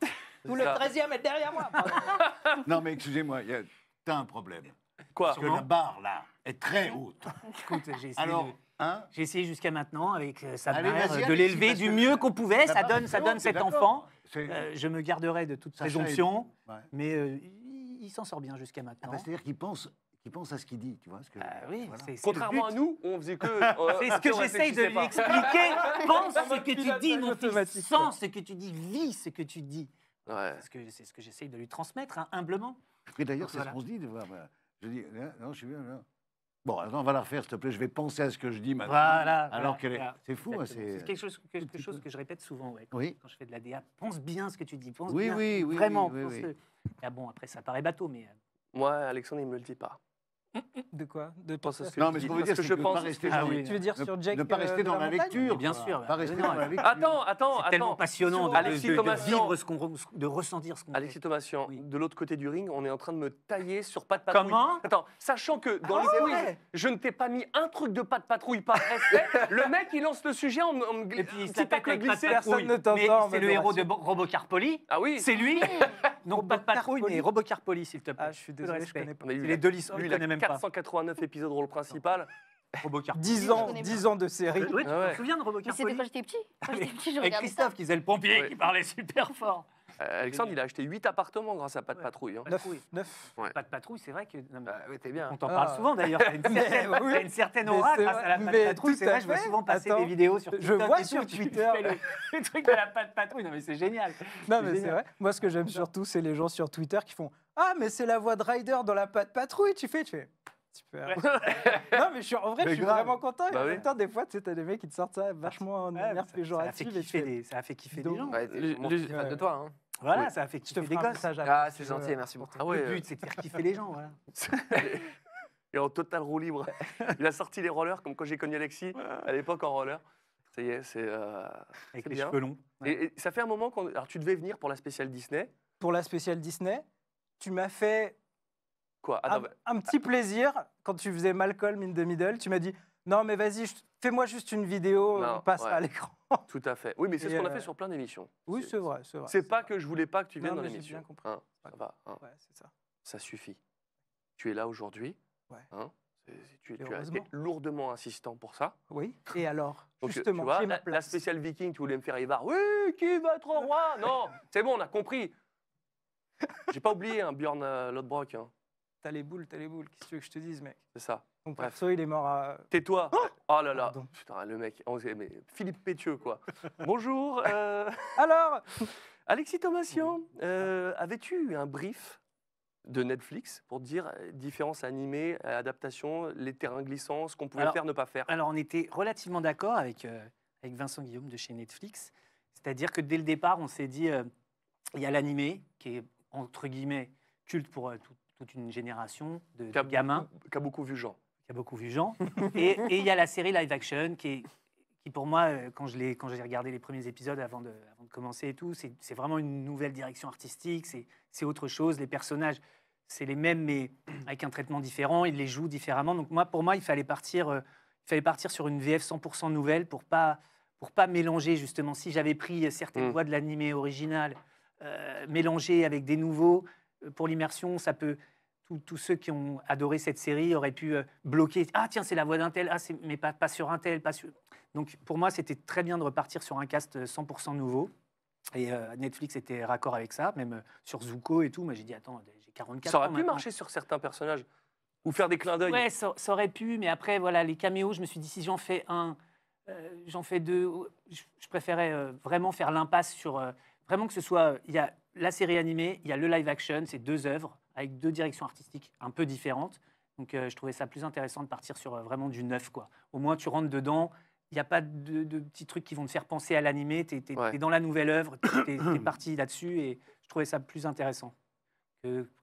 Où le 13e est derrière moi. non, mais excusez-moi, t'as un problème. Quoi Parce que la barre, là, est très haute. j'ai essayé, Alors, hein j'ai essayé jusqu'à maintenant, avec euh, sa mère, euh, de l'élever du mieux qu'on pouvait. Ça donne, ça donne cet enfant. Euh, je me garderai de toute présomption, mais il s'en sort bien jusqu'à ah, maintenant. Bah, c'est-à-dire qu'il pense pense à ce qu'il dit, tu vois. Ah Contrairement à nous, on faisait que. c'est ce que j'essaye de lui expliquer. Pense ce que tu dis, mon Sens ce que tu dis, vis ce que tu dis. Ouais. C'est ce que, c'est ce que j'essaye de lui transmettre, hein, humblement. Et d'ailleurs, c'est ce qu'on se dit. De voir, ben, Je dis, non, je suis bien, Bon, alors on va la refaire, s'il te plaît. Je vais penser à ce que je dis maintenant. Voilà. Alors qu'elle est. C'est fou, hein, c'est. quelque chose, quelque chose que je répète souvent, quand, oui. quand je fais de la DA. Pense bien ce que tu dis. Pense oui, bien. Oui, oui, Vraiment. Oui, Ah bon, après, ça paraît bateau, mais. Euh, Moi, Alexandre, il me le dit pas. De quoi De penser à ce que Non, mais ce dire, c'est que je pense. ah, oui. Tu veux dire ah sur Jack Ne pas euh, rester dans la, lecture. Bien sûr. Pas rester dans lecture. Attends, attends, C'est tellement passionnant de, vivre ce qu'on, de ressentir ce qu'on. Alexis Thomasian, de l'autre côté du ring, on est en train de me tailler sur pas de patrouille. Comment Attends, sachant que dans ah, les quiz, je ne t'ai pas mis un truc de pas de patrouille par respect. le mec, il lance le sujet en me t'as que glissé. Personne ne t'entend. C'est le héros de Poli Ah oui. C'est lui. Non, pas de patrouille, mais Poli s'il te plaît. Ah, je suis désolé, je connais pas. deux licences, je connais même 489 épisodes rôle principal. Robocar. 10 ans, 10 ans de série. Oui, tu ah te souviens de Robocar c'était quand j'étais petit. j'étais petit, je Et Christophe qui faisait le pompier qui parlait super fort. Euh, Alexandre, il a acheté 8 appartements grâce à Pas de Patrouille. Hein. 9. 9. de Patrouille, c'est vrai que. Non, mais... Ah, bien. On t'en parle ah. souvent d'ailleurs. T'as une, certaine, une certaine aura grâce à la Pas de Patrouille. C'est vrai, je vois souvent passer des vidéos sur Twitter Je vois sur Twitter. le, truc de la Pas de Patrouille. Non, mais c'est génial. Non, mais c'est vrai. Moi, ce que j'aime surtout, c'est les gens sur Twitter qui font Ah, mais c'est la voix de Ryder dans la Pas de Patrouille. Tu fais, tu fais. Ouais. non, mais je suis, en vrai, je suis vraiment content. Bah en même temps, des fois, tu sais, t'as des mecs qui te sortent ça bah, vachement en ouais, manière Ça, a fait kiffer, des, ça a fait kiffer gens. Ouais, de toi, hein. Voilà, ça a fait fais des gosses. Ah, c'est gentil, merci pour Ah, Le but, c'est de faire kiffer les gens, voilà. Et en total roue libre. Il a sorti les rollers, comme quand j'ai connu Alexis, à l'époque en roller. Ça y est, c'est. Euh, Avec les cheveux longs. Et, ça fait un moment qu'on. Alors, tu devais venir pour la spéciale Disney. Pour la spéciale Disney, tu m'as fait. Quoi bah, un, petit ah. plaisir quand tu faisais Malcolm in the Middle. Tu m'as dit non, mais vas-y, fais-moi juste une vidéo, on euh, passe à l'écran. Tout à fait. Oui, mais c'est ce qu'on a fait euh, sur plein d'émissions. Oui, c'est vrai, c'est vrai. C'est pas que je voulais pas que tu viennes Non, dans mais j'ai bien compris. Hein, ça va, hein. c'est ça. ça suffit. Tu es là aujourd'hui. Ouais. Hein. tu, es lourdement insistant pour ça. Oui. Et alors, tu vois, la, spéciale viking, tu voulais me faire Ivar. Oui, qui va être roi Non, c'est bon, on a compris. J'ai pas oublié un Bjorn euh, Lodbrok, T'as les boules, t'as les boules. Qu'est-ce que veux que je te dise, mec c'est ça. Donc, Bref. perso, il est mort à. Euh, Tais-toi. Oh Oh là là, putain, le mec, Philippe Pétieux, quoi. Bonjour, euh. alors, Alexis Thomasian, euh, avais-tu eu un brief de Netflix pour dire euh, différences animées, adaptations, les terrains glissants, ce qu'on pouvait faire, ne pas faire Alors, on était relativement d'accord avec, avec Vincent Guillaume de chez Netflix. C'est-à-dire que dès le départ, on s'est dit, il y a l'animé, qui est, entre guillemets, culte pour toute une génération de, gamins. Qui Qu'a beaucoup vu Jean y a beaucoup vu Jean. et il y a la série live action qui, est, qui pour moi, euh, quand je j'ai regardé les premiers épisodes avant de, commencer et tout, c'est vraiment une nouvelle direction artistique, c'est autre chose. Les personnages, c'est les mêmes, mais avec un traitement différent, ils les jouent différemment. Donc moi, pour moi, il fallait partir, euh, il fallait partir sur une VF 100% nouvelle pour pas, pour pas mélanger, justement. Si j'avais pris euh, certaines mm. voix de l'animé original, mélanger avec des nouveaux, pour l'immersion, ça peut tous ceux qui ont adoré cette série auraient pu euh, bloquer. Ah tiens, c'est la voix d'un tel, ah, mais pas, sur un tel, pas Donc pour moi, c'était très bien de repartir sur un cast 100% euh, nouveau. Et euh, Netflix était raccord avec ça, même sur Zuko et tout. Moi, j'ai dit, attends, j'ai 44 ans. Ça aurait pu marcher sur certains personnages ou faire des clins d'œil. Ouais, ça, aurait pu, mais après, voilà, les caméos, je me suis dit, si j'en fais un, j'en fais deux, je, préférais vraiment faire l'impasse sur. vraiment que ce soit. Il y a la série animée, il y a le live action, c'est deux œuvres avec deux directions artistiques un peu différentes. Donc euh, je trouvais ça plus intéressant de partir sur euh, vraiment du neuf. Quoi. Au moins, tu rentres dedans, il n'y a pas de, petits trucs qui vont te faire penser à l'animé, tu es, dans la nouvelle œuvre, tu es, parti là-dessus, et je trouvais ça plus intéressant.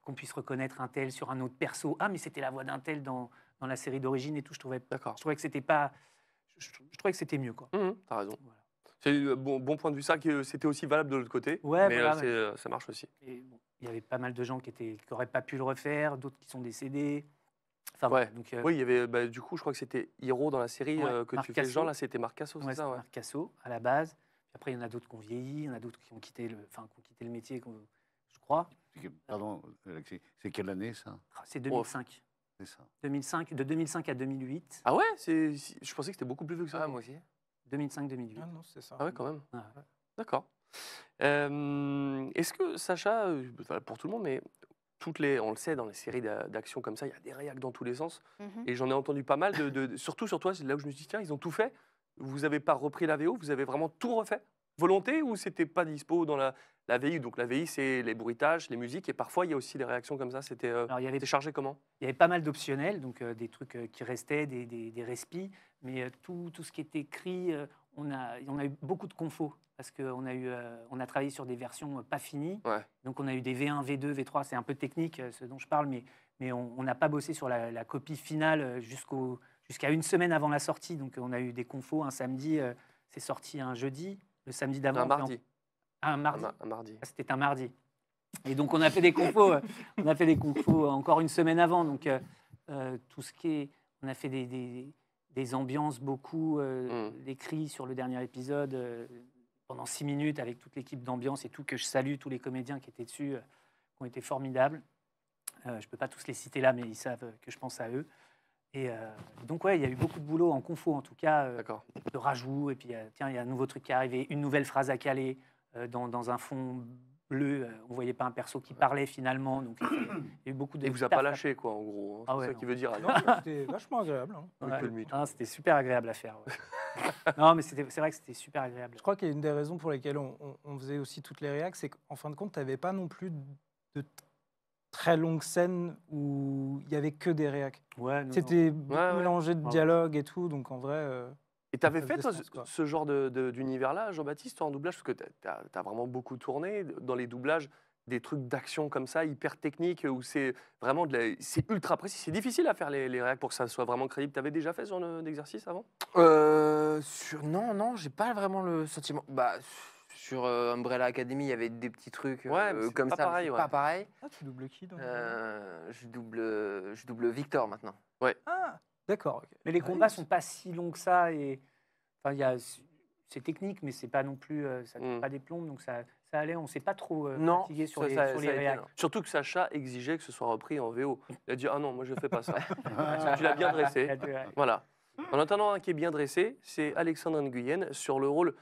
Qu'on puisse reconnaître un tel sur un autre perso. Ah, mais c'était la voix d'un tel dans, dans, la série d'origine et tout. Je trouvais, je trouvais que c'était pas. Je, trouvais que c'était mieux. Quoi. Mmh, mmh. T'as raison. C'est euh, bon, bon point de vue, ça, que c'était aussi valable de l'autre côté. Ouais, mais ça marche aussi il y avait pas mal de gens qui n'auraient qui pas pu le refaire, d'autres qui sont décédés. Enfin, donc, euh, oui, il y avait, bah, du coup, je crois que c'était Hiro dans la série euh, que tu fais, genre, là, c'était Marcasso, c'est ouais, ça à la base. après, il y en a d'autres qui ont vieilli, il y en a d'autres qui, ont quitté le, enfin, qui ont quitté le métier, je crois. Pardon, c'est quelle année, ça ah, C'est 2005. C'est ça. 2005, de 2005 à 2008. Ah ouais Je pensais que c'était beaucoup plus vieux que ça. Ah, moi aussi. 2005-2008. Ah non, c'est ça. Ah ouais, quand même. D'accord. Est-ce que, Sacha, bah, pour tout le monde, mais toutes les, on le sait, dans les séries d'actions comme ça, il y a des réacs dans tous les sens. Mmh et j'en ai entendu pas mal, de, surtout sur toi, c'est là où je me suis dit, tiens, ils ont tout fait. Vous n'avez pas repris la VO, vous avez vraiment tout refait Volonté ou c'était pas dispo dans la, la VI Donc la VI, c'est les bruitages, les musiques, et parfois il y a aussi des réactions comme ça. C'était il chargé comment Il y avait pas mal d'optionnels, donc des trucs qui restaient, des, des, respis, mais tout, tout, ce qui était écrit, on, a, on a eu beaucoup de confos parce qu'on a, eu, euh, on a travaillé sur des versions euh, pas finies. Donc on a eu des V1, V2, V3, c'est un peu technique euh, ce dont je parle, mais, mais on n'a pas bossé sur la, copie finale jusqu'à une semaine avant la sortie. Donc on a eu des confos un samedi, c'est sorti un jeudi, le samedi d'avant. Un mardi. Un mardi. Ah, c'était un mardi. Et donc on a fait des confos, on a fait des confos encore une semaine avant. Donc tout ce qui est, on a fait des, des, ambiances beaucoup, euh, mm. cris sur le dernier épisode, pendant six minutes avec toute l'équipe d'ambiance et tout, que je salue tous les comédiens qui étaient dessus, euh, qui ont été formidables. Euh, je ne peux pas tous les citer là, mais ils savent euh, que je pense à eux. Et donc, ouais, il y a eu beaucoup de boulot en confo, en tout cas, de rajout. Et puis, tiens, il y a un nouveau truc qui est arrivé, une nouvelle phrase à caler dans, dans, un fond bleu. Euh, on voyait pas un perso qui parlait finalement. Donc, il y a eu beaucoup de. vous a pas lâché, quoi, en gros. Hein. Ah c'est ça qui veut dire. c'était vachement agréable. Hein. c'était super agréable à faire. non, mais c'était, c'est vrai que c'était super agréable. Je crois qu'il y a une des raisons pour lesquelles on, faisait aussi toutes les réacs, c'est qu'en fin de compte, tu pas non plus de très longues scènes où il y avait que des réacs. Ouais, c'était mélangé de dialogue et tout. Donc, en vrai. Euh, et tu avais fait ce genre d'univers-là, Jean-Baptiste, en doublage Parce que tu as, vraiment beaucoup tourné dans les doublages des trucs d'action comme ça, hyper techniques, où c'est vraiment de la... c'est ultra précis. C'est difficile à faire les, les pour que ça soit vraiment crédible. Tu avais déjà fait ce genre d'exercice avant euh, sur... Non, non, j'ai pas vraiment le sentiment. Bah, sur euh, Umbrella Academy, il y avait des petits trucs ouais, euh, comme pas Pareil, ouais. Pas pareil. Ah, tu doubles qui euh, donc je double, je double Victor maintenant. Ouais. Ah. D'accord. Mais les ah combats ne sont pas si longs que ça. Et... Enfin, a... C'est technique, mais c'est pas non plus. Euh, ça hmm. pas des plombes, donc ça, ça allait. On ne s'est pas trop euh, non, fatigué sur les, sur les Surtout que Sacha exigeait que ce soit repris en VO. Il a dit Ah non, moi je ne fais pas ça. tu l'as bien dressé. voilà. En attendant, un qui est bien dressé, c'est Alexandre Nguyen sur le rôle.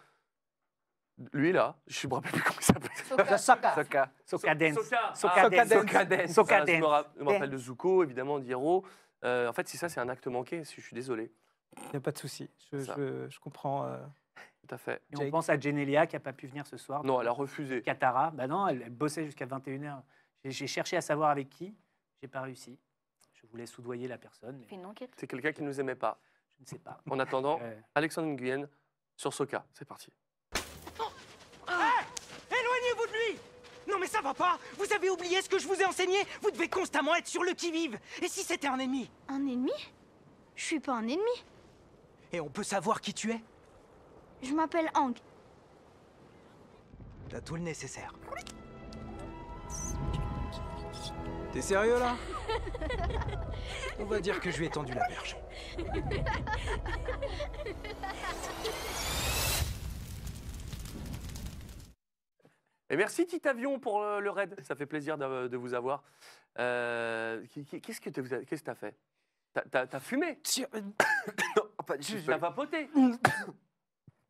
Lui là, je ne me rappelle plus comment il s'appelle. Soka. Soka. Soka. Soka Dance. Soka ah, Dance. Soka Je me rappelle de Zuko, évidemment, d'Hiro. Euh, en fait, si ça, c'est un acte manqué, je suis désolé. Il n'y a pas de souci. Je, comprends. Euh, Tout à fait. on pense à Genelia qui n'a pas pu venir ce soir. Non, elle a refusé. Katara, bah non, elle, bossait jusqu'à 21h. J'ai cherché à savoir avec qui. J'ai pas réussi. Je voulais soudoyer la personne. Mais... C'est quelqu'un qui ne nous aimait pas. Je ne sais pas. En attendant, euh, Alexandre Nguyen sur Soka. C'est parti. ça va pas Vous avez oublié ce que je vous ai enseigné Vous devez constamment être sur le qui-vive Et si c'était un ennemi Un ennemi Je suis pas un ennemi. Et on peut savoir qui tu es Je m'appelle Hank. T'as tout le nécessaire. T'es sérieux là On va dire que je lui ai tendu la perche. Et merci Titavion pour euh, le, raid. Ça fait plaisir de, vous avoir. Euh, qu'est-ce que tu as, tu as fait T'as fumé non, pas T'as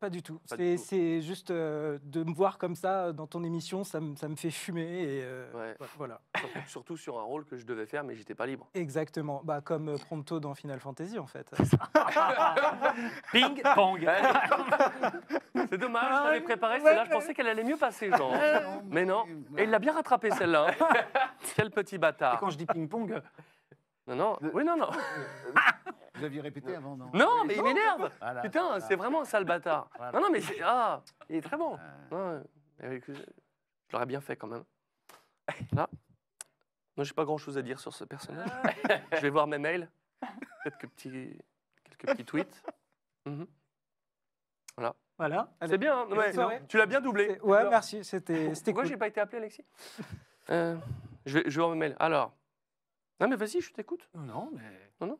Pas du tout. C'est juste euh, de me voir comme ça euh, dans ton émission, ça, me, ça me fait fumer. Et, euh, voilà. Surtout, sur un rôle que je devais faire, mais j'étais pas libre. Exactement. Bah, comme Pronto dans Final Fantasy, en fait. Ping pong. c'est dommage, je l'avais préparé, là Je pensais qu'elle allait mieux passer, genre. mais non. Et il l'a bien rattrapé, celle-là. Hein. Quel petit bâtard. Et quand je dis ping pong. Non, non. Oui, non, non. Vous aviez répété euh, avant, non Non, mais il m'énerve Putain, c'est vraiment un sale bâtard. Non, non, mais c'est- ah, il est très bon. Euh. je l'aurais bien fait quand même. Là, non, j'ai pas grand chose à dire sur ce personnage. je vais voir mes mails, peut-être que petits, quelques petits tweets. Mhm. Voilà. Voilà. C'est bien, hein. tu l'as bien doublé. Ouais, merci. C'était c'était Pourquoi j'ai pas été appelé, Alexis euh, je, vais, je voir mes mails. Alors, non, mais vas-y, je t'écoute. Non, mais. Non, non.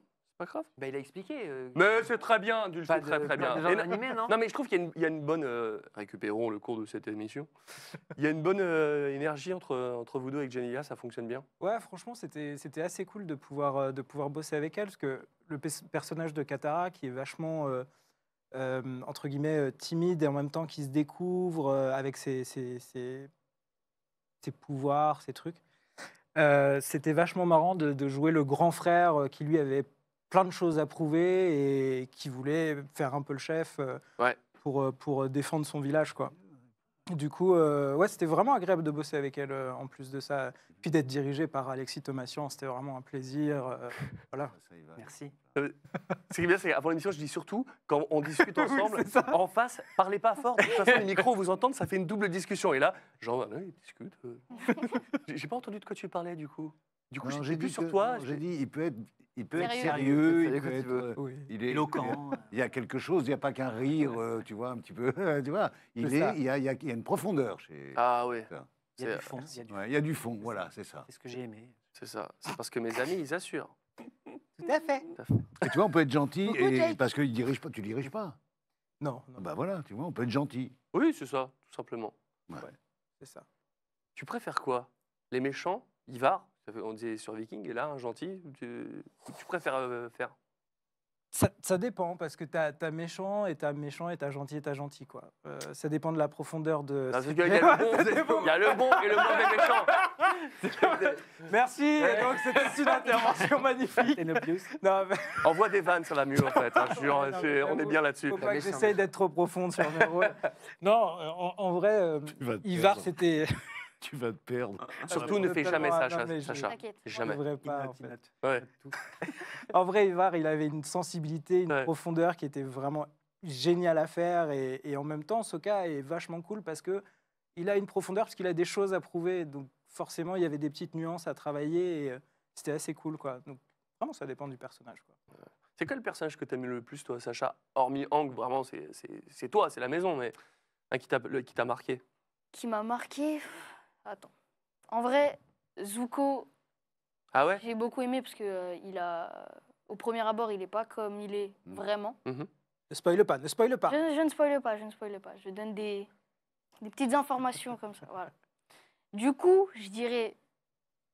Bah, il a expliqué. Euh, mais c'est très bien, du très très bien. non- mais je trouve qu'il y, a une- bonne. Euh, récupérons le cours de cette émission. Il y a une bonne euh, énergie entre, entre vous deux et ça fonctionne bien. Ouais, franchement, c'était c'était assez cool de pouvoir, de pouvoir bosser avec elle, parce que le personnage de Katara, qui est vachement, entre guillemets, timide et en même temps qui se découvre avec ses, ses, ses- pouvoirs, ses trucs, c'était vachement marrant de, jouer le grand frère qui, lui, avait plein de choses à prouver et qui voulait faire un peu le chef euh, pour, euh, pour euh, défendre son village. quoi. Du coup, ouais, c'était vraiment agréable de bosser avec elle en plus de ça. Puis d'être dirigé par Alexis Thomasian, c'était vraiment un plaisir. voilà. Merci. Ce qui est bien, c'est qu'avant l'émission, je dis surtout, quand on discute ensemble, en face, parlez pas fort. De toute façon, les micro vous entendent, ça fait une double discussion. Et là, genre, ah, il discute. J'ai pas entendu de quoi tu parlais du coup. Du coup, j'ai plus sur toi. J'ai dit, il peut être, il peut sérieux. être sérieux, il, est, éloquent. Il y a quelque chose, il n'y a pas qu'un rire, euh, tu vois, un petit peu. tu vois, il, est, il, y a, il, y a, une profondeur chez. Ah oui. Il y a du fond. Il y a du, fond, voilà, c'est ça. C'est ce que j'ai aimé. C'est ça. C'est parce que mes amis, ils assurent. Tout à fait. Et tu vois, on peut être gentil et, parce que dirige pas, tu ne diriges pas. Non, Ben Bah voilà, tu vois, on peut être gentil. Oui, c'est ça, tout simplement. Ouais. C'est ça. Tu préfères quoi Les méchants, Ivar on disait sur Viking, et là, un gentil, tu, préfères euh, faire ça, dépend, parce que t'as as méchant et t'as méchant et t'as gentil et t'as gentil, quoi. Euh, ça dépend de la profondeur de... il, y a le bon, le bon et le mauvais méchant. Merci, c'était une intervention magnifique. Envoie des vannes, ça va mieux, en fait. Hein, on est bien là-dessus. Faut j'essaye d'être trop profonde sur mes rôles. Non, euh, en, vrai, Ivar, c'était tu vas te perdre. Ah, ah, Surtout, ne fais jamais ça, Sacha. Ah, jamais. Pas, en, fait. en, vrai, Ivar, il avait une sensibilité, une profondeur qui était vraiment géniale à faire. Et, en même temps, Soka est vachement cool parce que il a une profondeur, parce qu'il a des choses à prouver. Donc, forcément, il y avait des petites nuances à travailler. Et euh, c'était assez cool, quoi. Donc, vraiment, ça dépend du personnage, quoi. C'est quel personnage que t'aimes le plus, toi, Sacha Hormis Ang, vraiment, c'est toi, c'est la maison, mais qui t'a marqué Qui m'a marqué Attends. En vrai, Zuko. Ah j'ai beaucoup aimé parce que euh, il a. Au premier abord, il n'est pas comme il est mhm. vraiment. Mhm. Ne spoile pas, ne spoile pas. Je, ne spoile pas, je ne spoile pas. Je donne des, petites informations comme ça. Voilà. Du coup, je dirais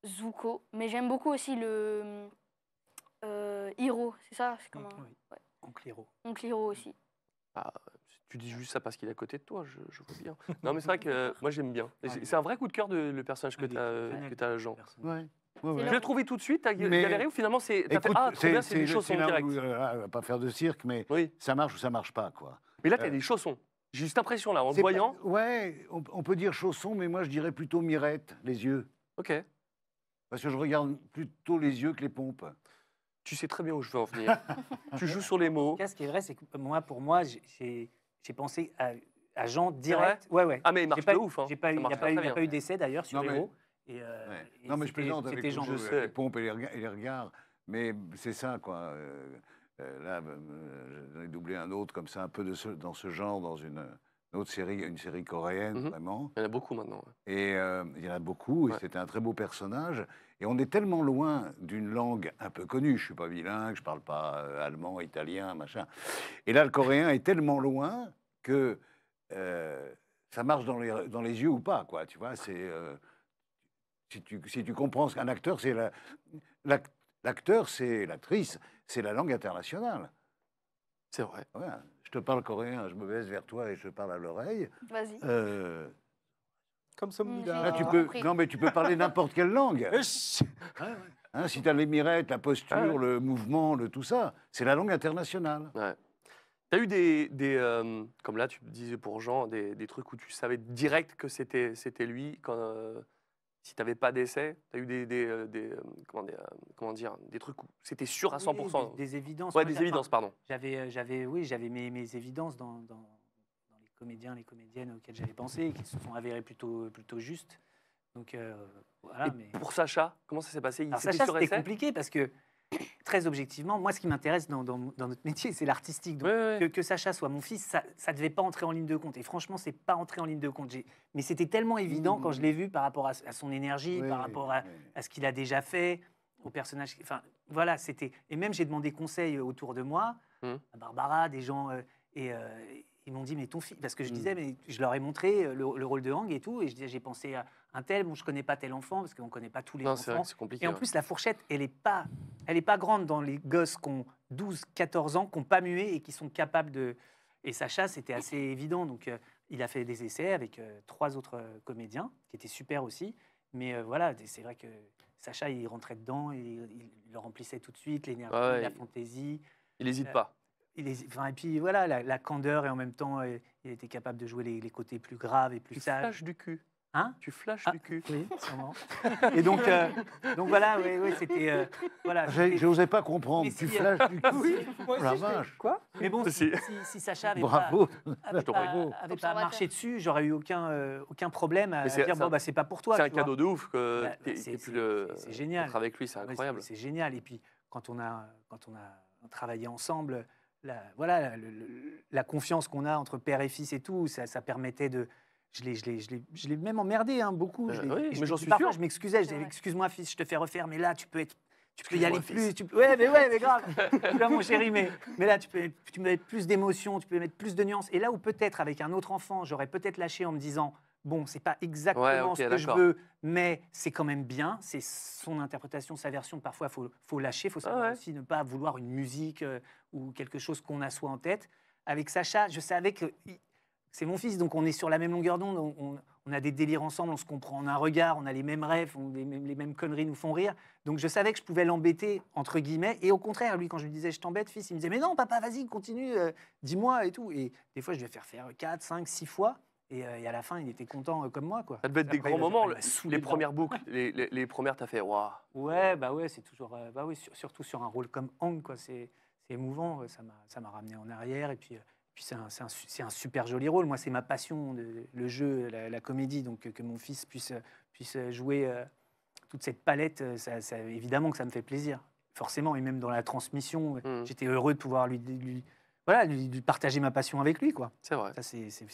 Zuko, mais j'aime beaucoup aussi le euh, Hiro, c'est ça Oncle Hiro. Oncle Hiro aussi. Ah, tu dis juste ça parce qu'il est à côté de toi, je, je bien. non, mais c'est vrai que euh, moi, j'aime bien. c'est- un vrai coup de cœur de le personnage que tu as, euh, que t'as, Jean. Ouais. Ouais, Tu l'as trouvé tout de suite, t'as galéré, ou finalement, c'est. ah, bien, c'est des chaussons directs. Euh, ah, on va pas faire de cirque, mais ça marche ou ça marche pas, quoi. Mais là, t'as as des chaussons. J'ai juste l'impression là en le voyant. Ouais, on, peut dire chaussons, mais moi je dirais plutôt mirette, les yeux. Ok. Parce que je regarde plutôt les yeux que les pompes. Tu sais très bien où je veux en venir. tu joues sur les mots. ce qui est vrai, c'est que moi, pour moi, c'est j'ai- j'ai pensé à, à, Jean direct. Ouais, ouais. Ah, mais il marche pas, de ouf. Hein. il n'y a pas, eu, d'essai d'ailleurs sur non, euh, non, mais je plaisante avec les, les pompes et les, regards. Mais c'est ça, quoi. Euh, euh, là, j'en ai doublé un autre comme ça, un peu dans ce genre, dans une, autre série, une série coréenne, mm-hmm. vraiment. Il y en a beaucoup maintenant. Et il y en a beaucoup, et c'était un très beau personnage. Et on est tellement loin d'une langue un peu connue. Je ne suis pas bilingue, je ne parle pas euh, allemand, italien, machin. Et là, le coréen est tellement loin que euh, ça marche dans les, dans les yeux ou pas, quoi. Tu vois, c'est. Euh, si tu, si tu comprends qu'un acteur, c'est L'acteur, c'est l'actrice, c'est la langue internationale. C'est vrai. Je te parle coréen, je me baisse vers toi et je te parle à l'oreille. Vas-y comme ça mm, là ah, tu peux, non, mais tu peux parler n'importe quelle langue. Ah, hein, si tu as l'émirate, la posture, ah, le mouvement, le tout ça, c'est la langue internationale. Tu as eu des, des euh, comme là tu disais pour Jean, des, des, trucs où tu savais direct que c'était lui quand, euh, si tu n'avais pas d'essai Tu as eu des, des, euh, comment, dire, des trucs où c'était sûr à 100% des, évidences. Ouais, des évidences, pardon. J'avais, oui, j'avais mes, mes évidences dans comédiens, les comédiennes auxquelles j'avais pensé qui se sont avérés plutôt, plutôt justes. Donc, euh, voilà, mais... Pour Sacha, comment ça s'est passé Il Sacha, c'était compliqué parce que, très objectivement, moi, ce qui m'intéresse dans, notre métier, c'est l'artistique. Que, Sacha soit mon fils, ça ne devait pas entrer en ligne de compte. Et franchement, c'est pas entré en ligne de compte. Mais c'était tellement évident mmh. quand je l'ai vu par rapport à, son énergie, par rapport à, ce qu'il a déjà fait, au personnage. Enfin, voilà, c'était. Et même, j'ai demandé conseil autour de moi, mmh. à Barbara, des gens. Euh, et, euh, ils m'ont dit, mais ton fils, parce que je hmm. disais, mais je leur ai montré euh, le, rôle de Hang et tout, et je disais, j'ai pensé à un tel, bon, je connais pas tel enfant, parce qu'on ne connaît pas tous les enfants. compliqué, et en plus, la fourchette, elle n'est pas, elle est pas grande dans les gosses qui ont 12, 14 ans, qui n'ont pas mué et qui sont capables de. Et Sacha, c'était assez évident. Donc, euh, il a fait des essais avec euh, trois autres comédiens, qui étaient super aussi. Mais voilà, c'est vrai que Sacha, il rentrait dedans, il, il le remplissait tout de suite, l'énergie, la fantaisie. Il n'hésite pas et, puis voilà, la, candeur et en même temps, euh, il était capable de jouer les, côtés plus graves et plus sages. – tu flashes du cul. Hein tu flashes ah, du cul. Oui, sûrement. Et donc, euh, donc voilà, oui, oui, c'était. Euh, voilà, je n'osais pas comprendre. tu flashes du cul. Oui, moi oh la aussi, Quoi Mais bon, si, Sacha avait pas, marché dessus, j'aurais eu aucun, aucun problème à dire bon, bah, c'est pas pour toi. C'est un cadeau de ouf. que bah, C'est génial. avec lui, c'est incroyable. c'est génial. Et puis, quand on a, quand on a travaillé ensemble, la, voilà, la, confiance qu'on a entre père et fils et tout, ça, ça permettait de. Je l'ai même emmerdé, hein, beaucoup. Euh, je mais j'en suis sûr. Je m'excusais, je disais, excuse-moi, fils, je te fais refaire, mais là, tu peux être. Tu peux y aller plus. Tu Ouais, mais ouais, mais grave. là, mon chéri, mais, là, tu peux, tu peux mettre plus d'émotion, tu peux mettre plus de nuances. Et là où peut-être, avec un autre enfant, j'aurais peut-être lâché en me disant, bon, c'est pas exactement ce que je veux, mais c'est quand même bien. C'est son interprétation, sa version. Parfois, faut, faut lâcher, faut aussi ne pas vouloir une musique euh, ou quelque chose qu'on a soit en tête. Avec Sacha, je savais que c'est mon fils, donc on est sur la même longueur d'onde. On, a des délires ensemble, on se comprend, on a un regard, on a les mêmes rêves, les, mêmes, conneries nous font rire. Donc je savais que je pouvais l'embêter entre guillemets. Et au contraire, lui, quand je lui disais je t'embête, fils, il me disait mais non, papa, vas-y, continue, euh, dis-moi et tout. Et des fois, je vais faire faire 4, 5, 6 fois. Euh, et, à la fin, il était content euh, comme moi. Quoi. Ça devait être des grands moments, les, premières boucles, les, premières, tu premières, fait waouh. Ouais, bah ouais, c'est toujours. Euh, bah oui, surtout sur un rôle comme Hank, quoi. C'est, émouvant, ça m'a ramené en arrière. Et puis, puis c'est, un, un, super joli rôle. Moi, c'est ma passion, de, le jeu, la, comédie. Donc, que, mon fils puisse, puisse jouer toute cette palette, ça, évidemment que ça me fait plaisir. Forcément, et même dans la transmission, mmh. j'étais heureux de pouvoir lui, lui voilà, de partager ma passion avec lui, quoi. C'est vrai. c'est, c'est,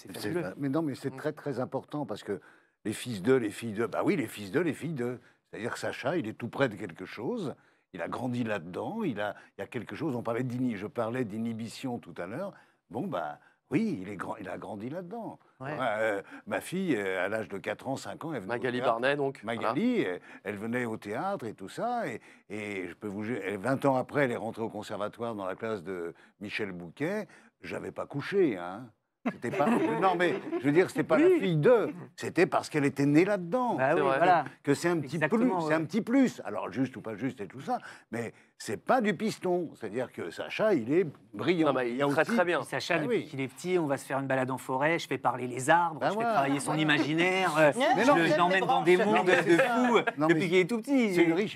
mais non, mais c'est mm. très, très important parce que les fils d'eux, les filles d'eux, bah oui, les fils d'eux, les filles d'eux. C'est-à-dire Sacha, il est tout près de quelque chose. Il a grandi là-dedans. Il a, il y a quelque chose. On parlait d'inhibition, je parlais d'inhibition tout à l'heure. Bon, bah, oui, il, est grand, il a grandi là-dedans. Euh, ma fille, euh, à l'âge de 4 ans, 5 ans, elle venait. au théâtre. Barnet, donc. Magali, euh, elle, venait au théâtre et tout ça. Et, et je peux vous 20 ans après, elle est rentrée au conservatoire dans la classe de Michel Bouquet. J'avais pas couché, hein. C'était pas. non, mais je veux dire, n'était pas la fille d'eux. C'était parce qu'elle était née là-dedans. Bah que c'est un petit plus. C'est un petit plus. Alors, juste ou pas juste et tout ça. Mais c'est pas du piston. C'est-à-dire que Sacha, il est brillant. il est aussi... Sacha, ah depuis qu'il est petit, on va se faire une balade en forêt, je fais parler les arbres, ben je fais travailler son imaginaire, euh, je l'emmène dans des mondes de fous depuis qu'il est tout petit.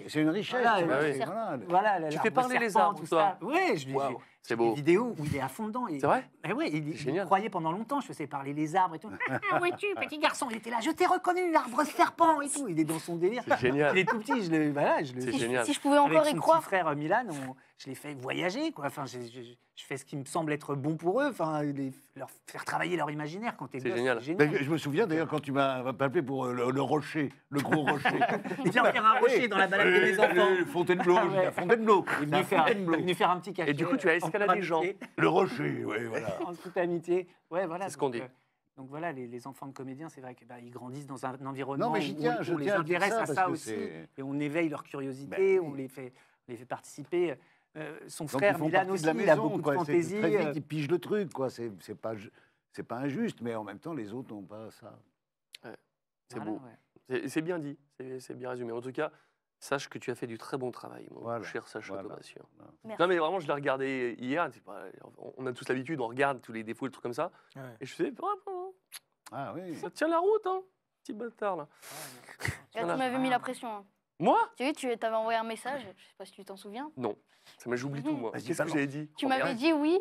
C'est une, richesse. Voilà, tu fais parler les arbres, tout ça. Oui, je dis. c'est beau. Des vidéos où il est à fond C'est vrai Mais ah oui, il, croyait pendant longtemps. Je faisais parler les arbres et tout. Ah, où es-tu, petit garçon Il était là. Je t'ai reconnu, l'arbre serpent et tout. Il est dans son délire. C'est génial. Il est tout petit. Je le, voilà, je le... Si, Si je pouvais encore y croire à Milan, je les fais voyager, Enfin, je, fais ce qui me semble être bon pour eux, enfin, leur faire travailler leur imaginaire quand t'es C'est génial. Ben, je me souviens d'ailleurs quand tu m'as appelé pour euh, le, rocher, le gros rocher. Il vient faire un rocher dans la balade des enfants. Fontainebleau, ah Fontainebleau. Il vient faire un petit cachet. Et du coup, tu as escaladé gens. Le rocher, oui, voilà. en toute amitié. Ouais, voilà. C'est ce qu'on dit. Euh, donc voilà, les, enfants de comédiens, c'est vrai qu'ils bah, grandissent dans un, environnement où on, les intéresse à ça aussi. Et on éveille leur curiosité, ben on les fait les fait participer. Euh, son frère Milan aussi, il a beaucoup de fantaisie. Euh. il pige le truc, quoi. C'est pas, pas injuste, mais en même temps, les autres n'ont pas ça. C'est beau. C'est bien dit, c'est bien résumé. En tout cas, sache que tu as fait du très bon travail, mon cher Sacha Non, mais vraiment, je l'ai regardé hier. On a tous l'habitude, on regarde tous les défauts, le truc comme ça. Et je me suis hein. ah, ça tient la route, hein, petit bâtard, là. Ah, tu m'avais mis la pression. Hein. Moi Tu sais, tu t'avais envoyé un message, je sais pas si tu t'en souviens. Non, ça j'oublie tout mhm. moi. Qu'est-ce que j'avais dit Tu m'avais dit oui.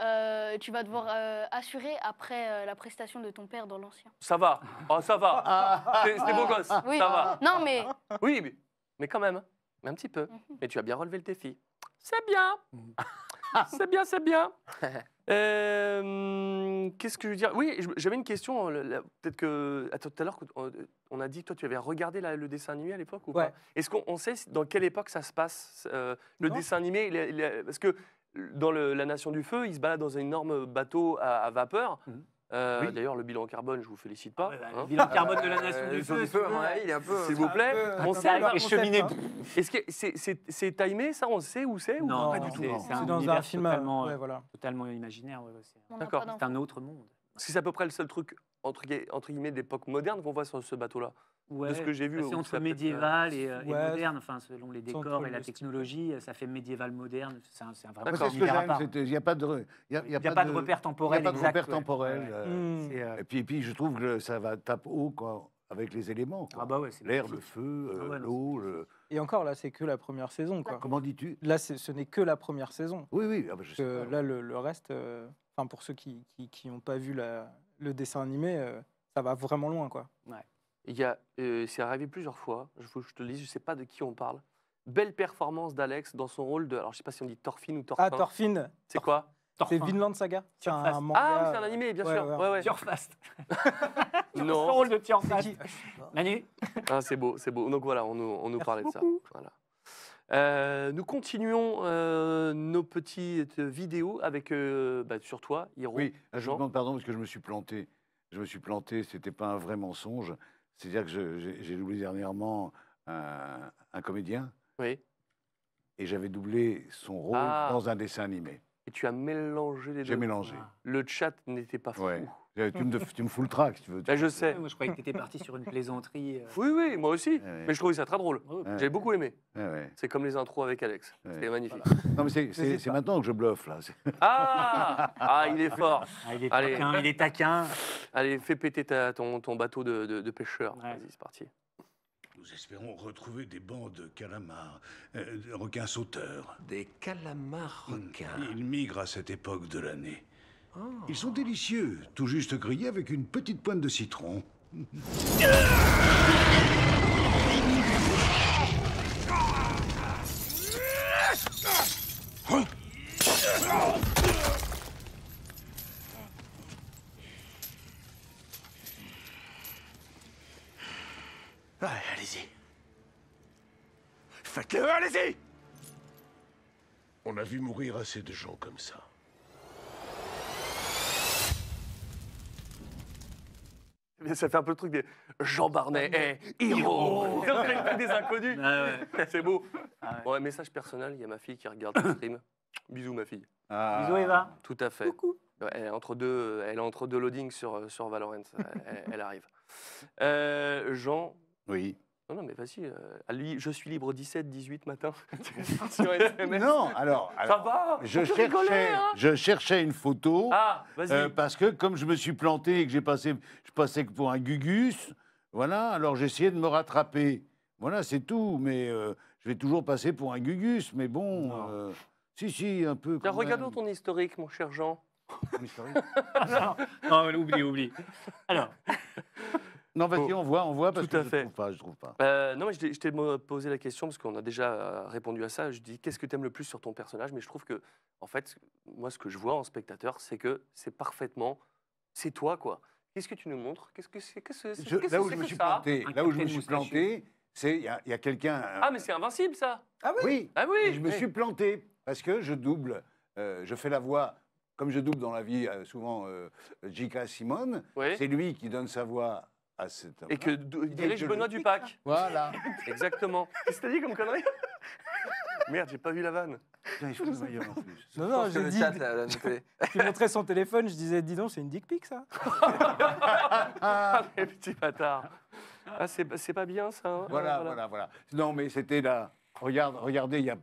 Euh, tu vas devoir euh, assurer après euh, la prestation de ton père dans l'ancien. Ça va, oh, ça va. Ah. C'était beau gosse, ça va. Non mais. Oui, mais, quand même, mais un petit peu. Mhm. Mais tu as bien relevé le défi. C'est bien. Mhm. c'est bien, c'est bien. Euh, qu'est-ce que je veux dire Oui, j'avais une question. Euh, peut-être que tout à l'heure, on a dit que toi, tu avais regardé le dessin animé à l'époque ou pas Est-ce qu'on sait dans quelle époque ça se passe euh, Le dessin animé, parce que dans la Nation du Feu, il se balade dans un énorme bateau à, vapeur. Mhm. Euh, d'ailleurs, le bilan carbone, je ne vous félicite ah pas. Bah, hein. Le bilan carbone de la nation euh, du feu, il est un peu. S'il euh, vous plaît, on les cheminées. Est-ce que c'est c'est c'est timé ça On sait où c'est Non, pas du tout. C'est dans un film totalement, imaginaire. D'accord. C'est un autre monde. C'est à peu près le seul truc entre guillemets d'époque moderne qu'on voit sur ce bateau-là ouais, de ce que j'ai vu. C'est entre euh, médiéval et, euh, moderne, enfin, selon les décors et la technologie, euh, ça fait médiéval moderne. C'est un, vrai Il n'y a pas de, y a, pas de, repère temporel. Il n'y a pas de repère hmm. Et, puis, puis, je trouve que ça va tape haut quoi, avec les éléments. L'air, ah bah le feu, ah l'eau. Le... Et encore, là, c'est que la première saison. Quoi. Comment dis-tu Là, ce n'est que la première saison. Oui, oui. Ah bah, là, le, reste, pour ceux qui n'ont pas vu le dessin animé, ça va vraiment loin. quoi. Ouais. Il y a, euh, c'est arrivé plusieurs fois, je, te le dis, je ne sais pas de qui on parle. Belle performance d'Alex dans son rôle de. Alors, je ne sais pas si on dit Thorfinn ou ah, Thorfinn. Ah, Thorfinn C'est quoi C'est Vinland Saga C'est un Ah oui, c'est un animé, bien sûr. ouais. Ouais, Son rôle de C'est Manu Ah, c'est beau, c'est beau. Donc voilà, on nous, parlait de ça. Voilà. Euh, nous continuons euh, nos petites vidéos avec bah, sur toi, Hiro. Oui, je vous demande pardon parce que je me suis planté. Je me suis planté, c'était pas un vrai mensonge. C'est-à-dire que j'ai doublé dernièrement un, comédien. Oui. Et j'avais doublé son rôle ah. dans un dessin animé. Et tu as mélangé les deux. J'ai mélangé. Ah. Le chat n'était pas fou. Euh, tu me, tu me, fous le trac, si tu veux. Ben, je sais. Moi, je croyais que tu étais parti sur une plaisanterie. Euh. Oui, oui, moi aussi. Mais je trouvais ça très drôle. J'ai beaucoup aimé. C'est comme les intros avec Alex. C'était magnifique. Non, mais c'est maintenant que je bluffe, là. Ah Ah, il est fort. Ah, il, est Taquin, il est taquin. Allez, fais péter ta, ton, ton, bateau de, de, pêcheur. Vas-y, c'est parti. Nous espérons retrouver des bancs de calamars, euh, de requins sauteurs. Des calamars hmm. requins Ils migrent à cette époque de l'année. Ils sont délicieux, tout juste grillés avec une petite pointe de citron. Ah, allez-y. Faites-le, allez-y On a vu mourir assez de gens comme ça. ça fait un peu le truc des Jean Barnet est héros. des inconnus. Ah C'est beau. Ah ouais. Bon, message personnel, il y a ma fille qui regarde le stream. Bisous ma fille. Ah. Bisous Eva. Tout à fait. Coucou. Elle est entre deux, elle entre deux loadings sur, sur Valorant. elle, arrive. Euh, Jean. Oui. Non, mais vas-y. Euh, je suis libre 17, 18 matin. Non, alors. ça va je cherchais, hein. je cherchais une photo. Ah, euh, parce que comme je me suis planté et que j'ai passé, je passais que pour un gugus, voilà, alors j'essayais de me rattraper. Voilà, c'est tout. Mais euh, je vais toujours passer pour un gugus. Mais bon. si, si, un peu. regardons ton historique, mon cher Jean. Mon historique non, oublie, oublie. Alors. Non, vas-y, on voit, on voit, parce que je fait. trouve pas, euh, non, mais je t'ai posé la question, parce qu'on a déjà euh, répondu à ça. Je dis, qu'est-ce que tu aimes le plus sur ton personnage Mais je trouve que, en fait, moi, ce que je vois en spectateur, c'est que c'est parfaitement... C'est toi, quoi. Qu'est-ce que tu nous montres Qu'est-ce que c'est Qu'est-ce que Là où je me suis planté, là où je me suis planté, c'est il y a, quelqu'un. Ah mais c'est invincible ça. Ah oui. Ah oui. Je me suis planté parce que je double, euh, je fais la voix. Comme je double dans la vie souvent euh, J.K. Simone, c'est lui qui donne sa voix ah, et que dirige Benoît Dupac. Voilà. Exactement. Qu'est-ce que t'as dit comme connerie Merde, j'ai pas vu la vanne. le plus. Non, non, j'ai dit. montrais son téléphone, je disais, dis donc, c'est une dick pic ça Ah, les petits bâtards. Ah, c'est c'est pas bien ça. Hein voilà, voilà, voilà. Non, mais c'était là. Regarde, regardez, il n'y a,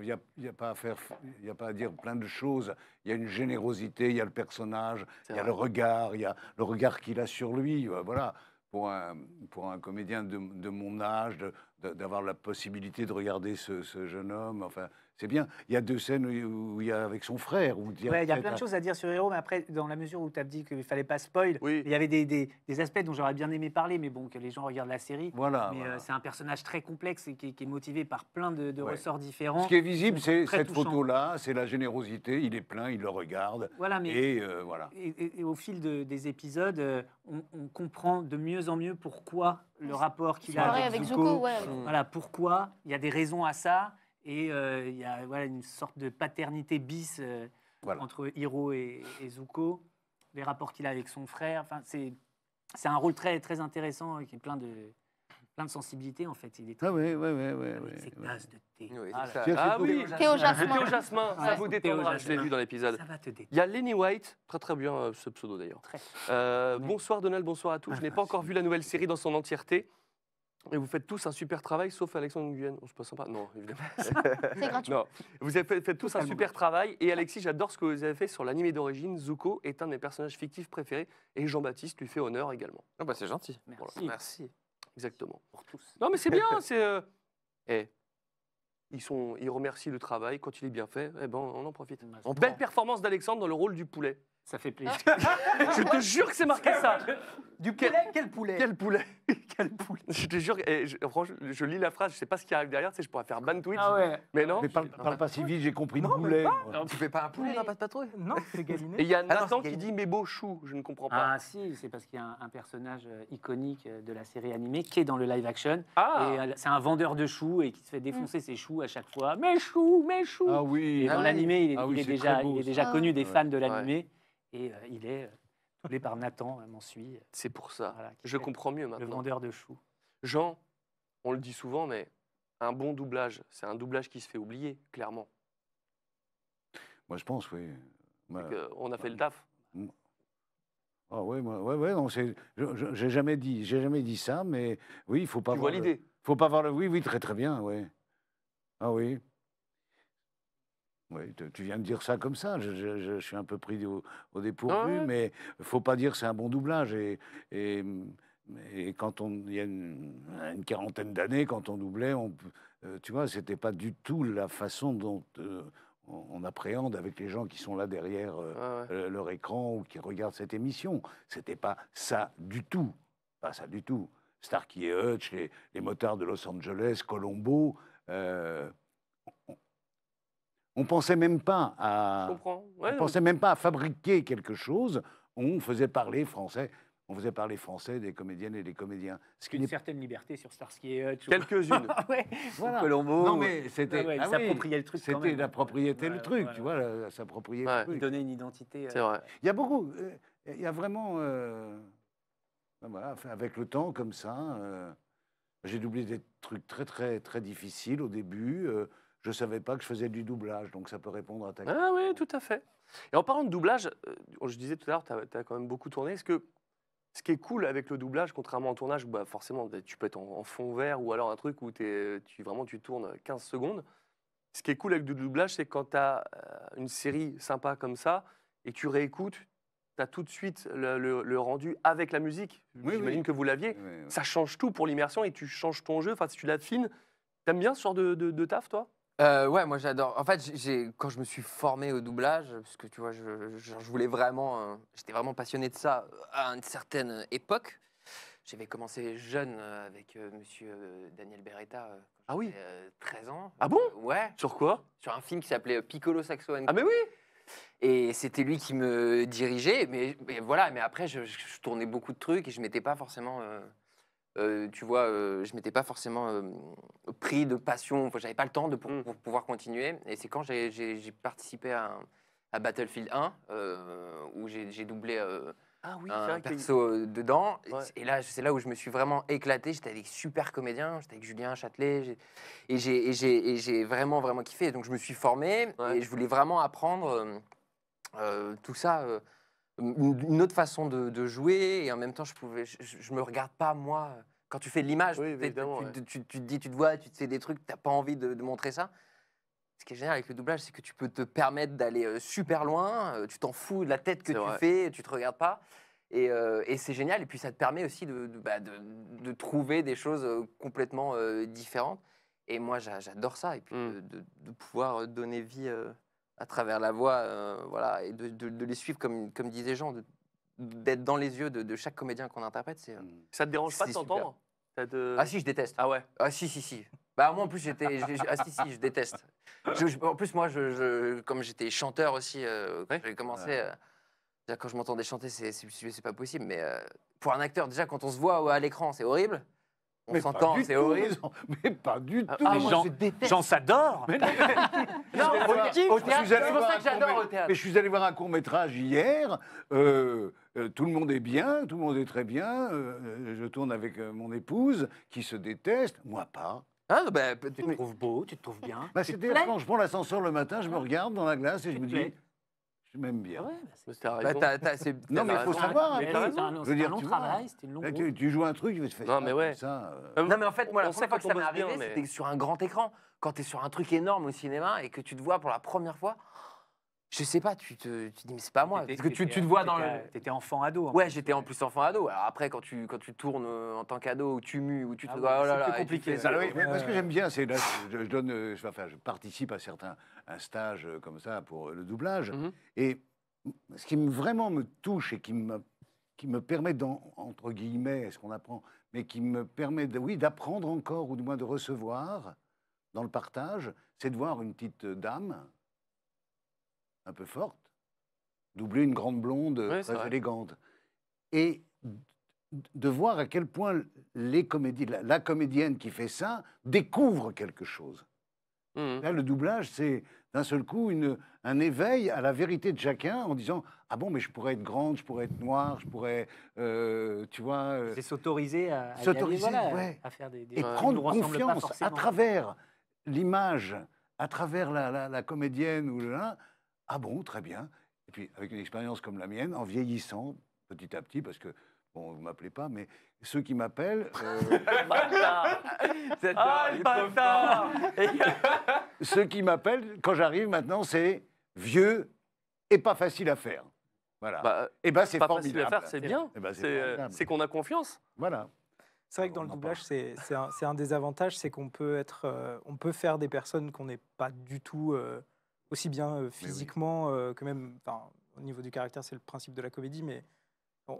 y a- y a pas à faire, il y a pas à dire plein de choses. Il y a une générosité, il y a le personnage, il y a le regard, il y a le regard qu'il a sur lui. Euh, voilà, pour un, pour un comédien de, mon âge d'avoir la possibilité de regarder ce, ce, jeune homme. Enfin, c'est bien. Il y a deux scènes où il y a avec son frère. Où il y a, y a plein de choses à dire sur Hero, mais après, dans la mesure où tu as dit qu'il fallait pas spoil, il y avait des, aspects dont j'aurais bien aimé parler, mais bon, que les gens regardent la série. Voilà. Mais euh, c'est un personnage très complexe et qui, est motivé par plein de, ressorts différents. Ce qui est visible, c'est cette photo-là, c'est la générosité. Il est plein, il le regarde. Voilà, mais. Et, euh, voilà. et, au fil des épisodes, euh, on, comprend de mieux en mieux pourquoi le rapport qu'il a avec, Zuko. Mmh. Voilà, pourquoi il y a des raisons à ça. Et euh, il y a voilà, une sorte de paternité bis euh, entre Hiro et, Zuko, les rapports qu'il a avec son frère. Enfin, c'est, un rôle très, très intéressant qui est plein de, plein de sensibilité en fait. Il est Ah oui, oui, oui. oui, ah C'est de thé. ah, ah oui, Théo Jasmin. Jasmin, ça vous détendra, je l'ai vu dans l'épisode. Il y a Lenny White, très très bien euh, ce pseudo d'ailleurs. Bonsoir Donald, bonsoir à tous. je n'ai pas encore vu la nouvelle série dans son entièreté. Et vous faites tous un super travail, sauf Alexandre Nguyen. On oh, se passe sympa Non, évidemment. C'est gratuit. Non. Vous avez fait, faites tous un super travail. Et Alexis, j'adore ce que vous avez fait sur l'animé d'origine. Zuko est un de mes personnages fictifs préférés. Et Jean-Baptiste lui fait honneur également. Ah, bah c'est gentil. Merci. Merci. Exactement. Pour tous. Non mais c'est bien. C'est. Euh, eh. Ils, sont, ils remercient le travail. Quand il est bien fait, eh ben, on en profite. Belle performance d'Alexandre dans le rôle du poulet. Ça fait plaisir. je te jure que c'est marqué ça. Du poulet, quel, poulet Quel poulet Je te jure, et je, je lis la phrase, je sais pas ce qui arrive derrière, tu sais, je pourrais faire ban Twitch. Ah mais non. Mais parle, pas si vite, j'ai compris non, poulet. tu fais pas un poulet dans Passe Patrouille Non, c'est Galiné. Et il y a un ah instant qui dit mes beaux choux, je ne comprends pas. Ah si, c'est parce qu'il y a un, personnage euh, iconique euh, de la série animée qui est dans le live action. Ah. Et euh, c'est un vendeur de choux et qui se fait défoncer mm. ses choux à chaque fois. Mes choux, mes choux. Ah oui. Et dans ah l'animé, il est, déjà, il est déjà connu des fans de l'animé. Et euh, il est doublé euh, par Nathan euh, m'en suit. C'est pour ça. Je comprends mieux maintenant. Le vendeur de choux. Jean, on le dit souvent, mais un bon doublage, c'est un doublage qui se fait oublier, clairement. Moi, je pense, oui. on a fait le taf. Ah oui, moi, ouais, ouais, non, j'ai jamais dit, j'ai jamais dit ça, mais oui, il faut pas. Tu voir vois l'idée. Faut pas voir le. Oui, oui, très très bien, oui. Ah oui. Oui, tu viens de dire ça comme ça. Je, suis un peu pris au, dépourvu, ah mais faut pas dire c'est un bon doublage. Et, et, quand on, il y a une, quarantaine d'années, quand on doublait, on, euh, tu vois, c'était pas du tout la façon dont euh, on, appréhende avec les gens qui sont là derrière euh, ah leur écran ou qui regardent cette émission. C'était pas ça du tout. Pas ça du tout. Starkey et Hutch, les, motards de Los Angeles, Colombo. On pensait même pas à, on pensait même pas à fabriquer quelque chose. On faisait parler français. On faisait parler français des comédiennes et des comédiens. Ce une certaine liberté sur Starsky et Hutch. Quelques-unes. Colombo. Non mais c'était ah ah le truc. C'était la propriété le truc, tu vois, s'approprier Donner une identité. Euh. C'est vrai. Il y a beaucoup. Euh, il y a vraiment. Euh, ben voilà, avec le temps comme ça. J'ai doublé des trucs très très très difficiles au début je ne savais pas que je faisais du doublage, donc ça peut répondre à ta ah question. Ah oui, tout à fait. Et en parlant de doublage, euh, je disais tout à l'heure, tu as, as, quand même beaucoup tourné. Est-ce que ce qui est cool avec le doublage, contrairement au tournage, bah forcément, bah, tu peux être en, fond vert ou alors un truc où es, tu, vraiment tu tournes 15 secondes. Ce qui est cool avec le doublage, c'est quand tu as euh, une série sympa comme ça et tu réécoutes, tu as tout de suite le, rendu avec la musique. Oui, J'imagine que vous l'aviez. ça change tout pour l'immersion et tu changes ton jeu. Enfin, si tu l'affines, t'aimes bien ce genre de taf, toi euh, ouais, moi j'adore. En fait, j'ai, quand je me suis formé au doublage, parce que tu vois, je, voulais vraiment, euh, j'étais vraiment passionné de ça à une certaine euh, époque. J'avais commencé jeune avec Monsieur Daniel Beretta. ah oui. 13 ans. Ah bon Ouais. Sur quoi Sur un film qui s'appelait Piccolo Saxo. Ah mais oui. Et c'était lui qui me dirigeait, mais, voilà. Mais après, je, je, tournais beaucoup de trucs et je m'étais pas forcément euh, tu vois, euh, je m'étais pas forcément pris de passion, j'avais pas le temps de mmh. pour, pouvoir continuer. Et c'est quand j'ai participé à, à, Battlefield 1, euh, où j'ai doublé ah un perso dedans. Et là, c'est là où je me suis vraiment éclaté. J'étais avec super comédiens, j'étais avec Julien Châtelet, et j'ai vraiment, vraiment kiffé. donc je me suis formé, et je voulais vraiment apprendre tout ça une autre façon de, jouer et en même temps je pouvais je, me regarde pas moi quand tu fais de l'image tu, tu, te dis tu te vois tu te fais des trucs tu n'as pas envie de, montrer ça ce qui est génial avec le doublage c'est que tu peux te permettre d'aller euh, super loin euh, tu t'en fous de la tête que tu fais tu te regardes pas euh, et, c'est génial et puis ça te permet aussi de, de bah, trouver des choses complètement différentes et moi j'adore ça et puis mm. de, pouvoir donner vie à travers la voix, euh, voilà, et de, les suivre comme, comme disait Jean, d'être dans les yeux de, chaque comédien qu'on interprète, c'est. Euh, hmm. Ça te dérange pas de t'entendre Ah si, je déteste. Ah ouais. Ah si, si, si. Bah moi en plus j'étais, ah si, si, je déteste. en plus moi, je, comme j'étais chanteur aussi, euh, j'ai commencé. Euh, quand je m'entendais chanter, c'est, c'est, pas possible. Mais pour un acteur, déjà quand on se voit à l'écran, c'est horrible. On mais s'entend, c'est horrible. Mais pas du tout. s'adore. non, c'est pour ça que j'adore au théâtre. Mais je suis allé voir un court métrage hier. Euh, euh, tout le monde est bien, tout le monde est très bien. Euh, je tourne avec mon épouse qui se déteste, moi pas. Ah, ben, bah, tu te trouves beau, tu te trouves bien. Bah, C'était quand je prends l'ascenseur le matin, je me regarde dans la glace et je me dis je m'aime bien. Ah ouais, bah, c'est- bah, Non, mais il faut savoir, C'est un, long tu travail, c'était une longue tu, joues un truc, tu vais te faire Non, ça, mais ouais. ça. Euh. Non, mais en fait, moi, la On première fois que ça m'est arrivé, c'était sur un grand écran. Quand tu es sur un truc énorme au cinéma et que tu te vois pour la première fois, je sais pas, tu te, tu dis, mais c'est pas moi. que tu, tu te vois dans le. Tu étais enfant ado. en Ouais, j'étais en plus enfant ado. Alors après, quand tu, quand tu tournes euh, en tant qu'ado, ou tu mues, ou tu te. Ah vois, oh c'est compliqué, ah ce que j'aime bien, c'est là, je, donne, euh, enfin, je participe à certains un stage euh, comme ça pour euh, le doublage. Mhm. Et ce qui me vraiment me touche et qui me, qui me permet, entre guillemets, ce qu'on apprend, mais qui me permet, de, oui, d'apprendre encore, ou du moins de recevoir dans le partage, c'est de voir une petite dame, un peu forte, doubler une grande blonde très élégante. Et de voir à quel point les comédies, la comédienne qui fait ça découvre quelque chose. Mmh. Là, le doublage, c'est d'un seul coup un éveil à la vérité de chacun en disant Ah bon, mais je pourrais être grande, je pourrais être noire, je pourrais. Euh, tu vois. Euh, c'est s'autoriser à, s'autoriser, à faire des, des Et prendre confiance à travers l'image, à travers la, la comédienne ou le. Ah bon, très bien. Et puis, avec une expérience comme la mienne, en vieillissant petit à petit, parce que Bon, vous m'appelez pas, mais ceux qui m'appellent. Euh... ah, le Ceux qui m'appellent, quand j'arrive maintenant, c'est vieux et pas facile à faire. Voilà. Bah, et eh ben, c'est formidable. Facile à faire, c'est bien. Eh ben, euh, c'est qu'on a confiance. Voilà. C'est vrai que dans le doublage, c'est un, un, des avantages, c'est qu'on peut être, euh, on peut faire des personnes qu'on n'est pas du tout euh, aussi bien physiquement que même, au niveau du caractère, c'est le principe de la comédie, mais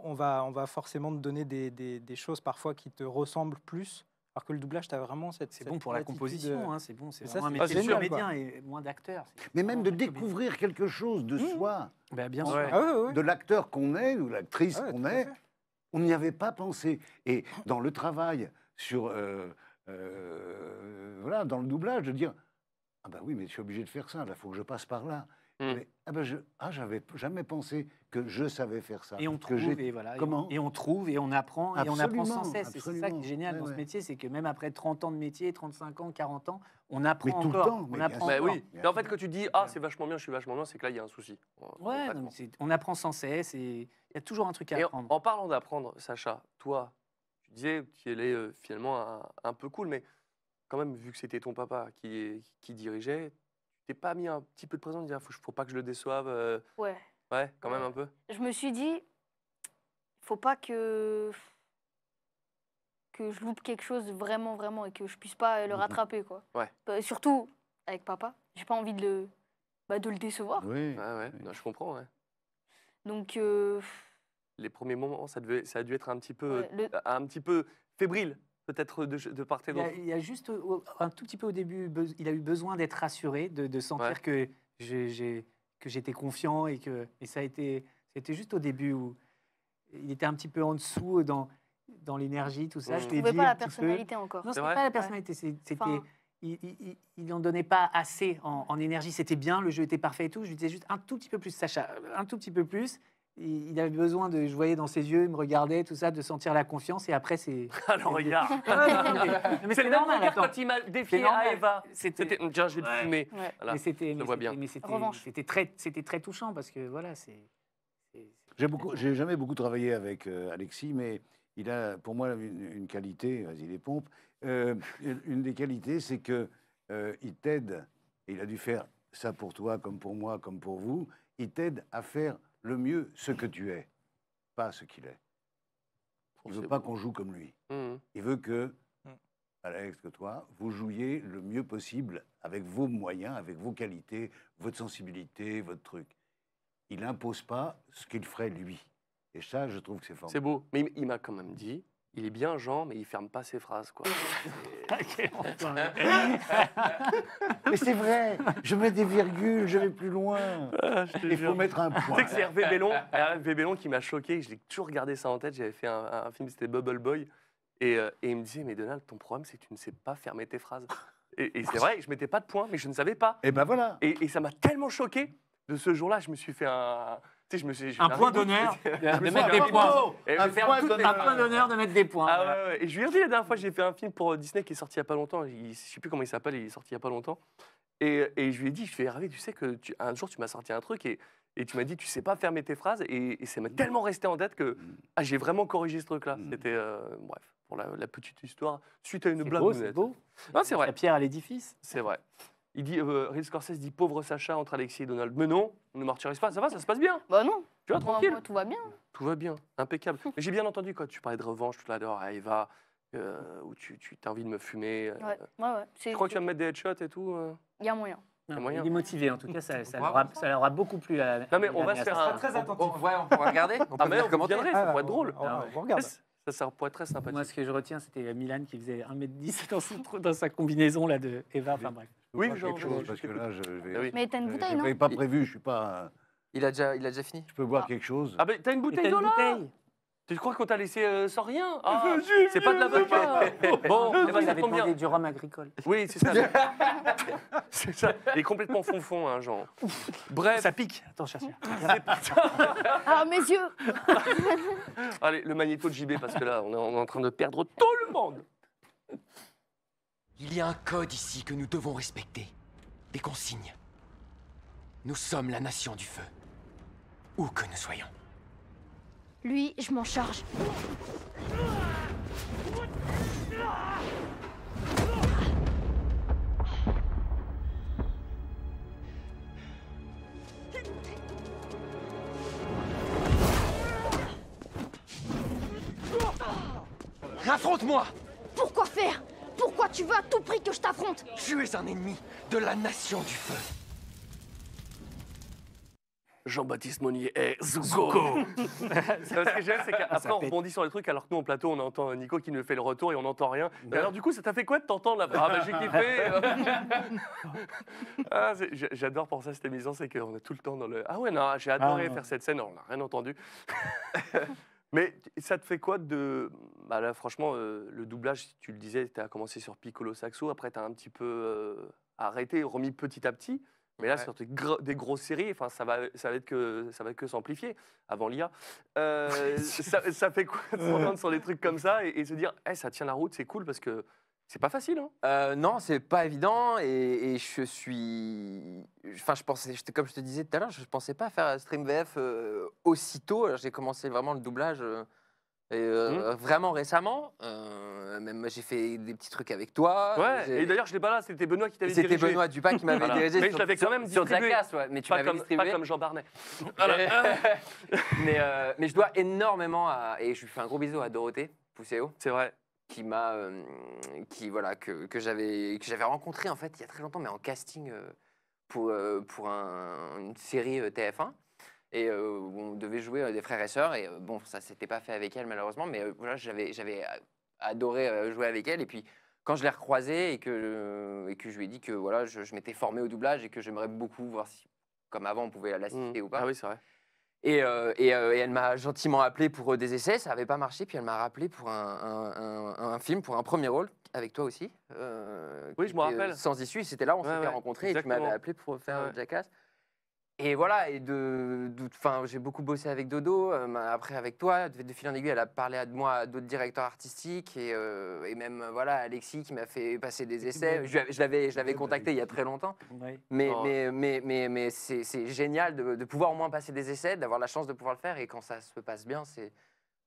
on va, forcément te donner des, choses parfois qui te ressemblent plus. Alors que le doublage, tu as vraiment cette. C'est bon pour la composition, euh, hein, c'est bon, c'est ça, et moins d'acteurs. Mais même de découvrir quelque chose de mmh. soi, bah, bien ah de l'acteur qu'on est ou l'actrice ah qu'on est, on n'y avait pas pensé. Et dans le travail sur. Euh, euh, voilà, dans le doublage, de dire Ah ben oui, mais je suis obligé de faire ça, il faut que je passe par là. Mm. Mais, ah ben je ah, j'avais jamais pensé que je savais faire ça. Et on trouve, et, voilà, Comment et, on, trouve, et on apprend, et on apprend sans cesse. C'est ça qui est génial dans ce métier, c'est que même après 30 ans de métier, 35 ans, 40 ans, on apprend tout encore. on apprend Oui. Mais en fait, quand tu dis ah c'est vachement bien, je suis vachement bien, c'est que là il y a un souci. Ouais, on apprend sans cesse, et il y a toujours un truc à apprendre. En, parlant d'apprendre, Sacha, toi, tu disais qu'elle est euh, finalement un, peu cool, mais quand même vu que c'était ton papa qui, qui dirigeait, t'es pas mis un petit peu de pression de dire faut, pas que je le déçoive euh, Ouais. Ouais, quand même un peu. Je me suis dit, faut pas que que je loupe quelque chose vraiment vraiment et que je puisse pas euh, le rattraper quoi. Ouais. Bah, surtout avec papa, j'ai pas envie de le bah, de le décevoir. Oui. ouais. je comprends. Ouais. Donc euh, les premiers moments, ça devait, ça a dû être un petit peu, un petit peu fébrile peut-être de, de il, y a juste un tout petit peu au début, il a eu besoin d'être rassuré, de, sentir que j'ai que j'étais confiant et que et ça a été c'était juste au début où il était un petit peu en dessous dans dans l'énergie tout ça. ne mmh. trouvais pas la personnalité encore. c'était pas la personnalité, c'était il, n'en donnait pas assez en, en énergie. C'était bien, le jeu était parfait et tout. Je lui disais juste un tout petit peu plus, Sacha, un tout petit peu plus il avait besoin de, je voyais dans ses yeux, il me regardait, tout ça, de sentir la confiance. Et après, c'est. Ah, le regard. mais c'est normal. Regard quand il m'a défié à Eva. C'était. Tiens, je vais te fumer. Mais c'était. Mais c'était très, c'était très touchant parce que voilà, c'est. J'ai beaucoup, j'ai jamais beaucoup travaillé avec euh, Alexis, mais il a, pour moi, une, qualité. Vas-y les pompes. Euh, une des qualités, c'est que euh, il t'aide. Il a dû faire ça pour toi, comme pour moi, comme pour vous. Il t'aide à faire le mieux ce que tu es, pas ce qu'il est. Il ne veut pas qu'on joue comme lui. Mmh. Il veut que, mmh. Alex, que toi, vous jouiez le mieux possible avec vos moyens, avec vos qualités, votre sensibilité, votre truc. Il n'impose pas ce qu'il ferait lui. Et ça, je trouve que c'est fort. C'est beau. Mais il m'a quand même dit, il est bien Jean, mais il ferme pas ses phrases, quoi. mais c'est vrai, je mets des virgules, je vais plus loin. Il ah, faut mettre un point. C'est que c'est Hervé Bellon, qui m'a choqué, Je l'ai toujours gardé ça en tête, j'avais fait un, film, c'était Bubble Boy, euh, et, il me disait, mais Donald, ton problème, c'est que tu ne sais pas fermer tes phrases. Et, c'est vrai, je mettais pas de point, mais je ne savais pas. Et ben voilà. et ça m'a tellement choqué, de ce jour-là, je me suis fait un me suis, un point d'honneur de mettre des points. Ah un point d'honneur de mettre des points. Et je lui ai dit la dernière fois, j'ai fait un film pour Disney qui est sorti il n'y a pas longtemps. je ne sais plus comment il s'appelle, il est sorti il n'y a pas longtemps. Et, et, je lui ai dit, je fais Hervé, tu sais que un jour tu m'as sorti un truc et, et tu m'as dit, tu sais pas fermer tes phrases. Et, ça m'a tellement resté en tête que mm. ah, j'ai vraiment corrigé ce truc-là. Mm. C'était, euh, bref, pour la, petite histoire, suite à une blague. C'est beau, c'est c'est vrai. La pierre à l'édifice. C'est vrai. Il dit, euh, Scorsese dit pauvre Sacha entre Alexis et Donald. Mais non, on ne martyrise pas, ça va, ça se passe bien. Bah non. Tu vois, tranquille. tout va bien. Tout va bien, impeccable. Mais j'ai bien entendu quoi, tu parlais de revanche tu l'adores à Eva, euh, ou tu, tu as envie de me fumer. Euh. ouais, ouais, ouais. Tu crois que tu vas me mettre des headshots et tout euh? Il y a moyen. y il, moyen. il est motivé en tout cas, ça, ça, aura ça beaucoup plu. À, non mais on va se faire un... Ah, très On, va ouais, on va regarder. On va ah on ça pourrait être ah, drôle. Ah, on, regarde. Ça, ça pourrait être très sympathique. Moi, ce que je retiens, c'était Milan qui faisait 1m10 dans, dans sa combinaison là de Eva. Enfin bref. Oui, je quelque chose, parce que là, je vais. Ah mais t'as une bouteille, non Je pas prévu, je ne suis pas. Il a déjà, il a déjà fini. Je peux boire ah. quelque chose. Ah, mais t'as une bouteille de là tu crois qu'on t'a laissé euh, sans rien ah, C'est pas de la vodka. bon, on avait ça du rhum agricole. Oui, c'est ça. c'est ça. Il est complètement fonfon, hein, Jean. Bref. Ça pique. Attends, cherche. ah, mes yeux. Allez, le magnéto de JB, parce que là, on est en train de perdre tout le monde. Il y a un code ici que nous devons respecter. Des consignes. Nous sommes la nation du feu. Où que nous soyons. Lui, je m'en charge. raffronte moi Pourquoi faire pourquoi tu veux à tout prix que je t'affronte Tu es un ennemi de la Nation du Feu. Jean-Baptiste Monnier est Zuko. ce que j'aime, c'est qu'après, on rebondit sur les trucs, alors que nous, en plateau, on entend Nico qui nous fait le retour et on n'entend rien. alors, du coup, ça t'a fait quoi de t'entendre là Ah, qui bah, j'ai kiffé ah, J'adore pour ça cette scène, c'est qu'on est tout le temps dans le. Ah, ouais, non, j'ai adoré ah, faire cette scène, on n'a rien entendu. Mais ça te fait quoi de. Bah là, franchement, euh, le doublage, tu le disais, tu as commencé sur piccolo saxo, après tu as un petit peu euh, arrêté, remis petit à petit. Mais là, sur des, grosses séries, enfin, ça va, ça va être que, ça va que s'amplifier avant l'IA. Euh, ça, fait quoi de s'entendre sur des trucs comme ça et, se dire, hey, eh, ça tient la route, c'est cool parce que c'est pas facile, hein euh, Non, c'est pas évident et, je suis. Enfin, je pensais, comme je te disais tout à l'heure, je pensais pas faire Stream VF euh, aussitôt. J'ai commencé vraiment le doublage euh, mmh. vraiment récemment. même j'ai fait des petits trucs avec toi. Ouais, et d'ailleurs, je l'ai pas là, c'était Benoît qui t'avait dirigé. C'était Benoît Dupas qui m'avait voilà. dirigé. Mais sur, je l'avais quand même distribué. Sur casse, ouais. Mais tu m'avais Pas comme Jean Barnet. mais, je dois énormément à. Et je lui fais un gros bisou à Dorothée poussez-le haut. C'est vrai qui m'a, euh, qui voilà, que, que j'avais que j'avais rencontré en fait il y a très longtemps, mais en casting euh, pour euh, pour une série TF1 et on devait jouer des frères et sœurs. Et ne bon, ça s'était pas fait avec elle malheureusement, mais voilà, j'avais j'avais adoré jouer avec elle. Et puis quand je l'ai recroisée et que et que je lui ai dit que voilà, je, m'étais formé au doublage et que j'aimerais beaucoup voir si comme avant on pouvait l'assister mmh. ou pas. Ah euh, euh, et, elle m'a gentiment appelé pour euh, des essais, ça n'avait pas marché, puis elle m'a rappelé pour un, film, pour un premier rôle, avec toi aussi. oui, je me rappelle. Sans issue, c'était là, on s'était rencontré et tu m'avais appelé pour faire Jackass. Et voilà, et de, enfin, j'ai beaucoup bossé avec Dodo, euh, après avec toi, de, fil en aiguille, elle a parlé à de moi d'autres directeurs artistiques et, euh, et, même euh, voilà Alexis qui m'a fait passer des essais. Je, l'avais, bah contacté il y a très longtemps. Oh. Mais, mais, mais, mais, c'est, génial de, pouvoir au moins passer des essais, d'avoir la chance de pouvoir le faire et quand ça se passe bien, c'est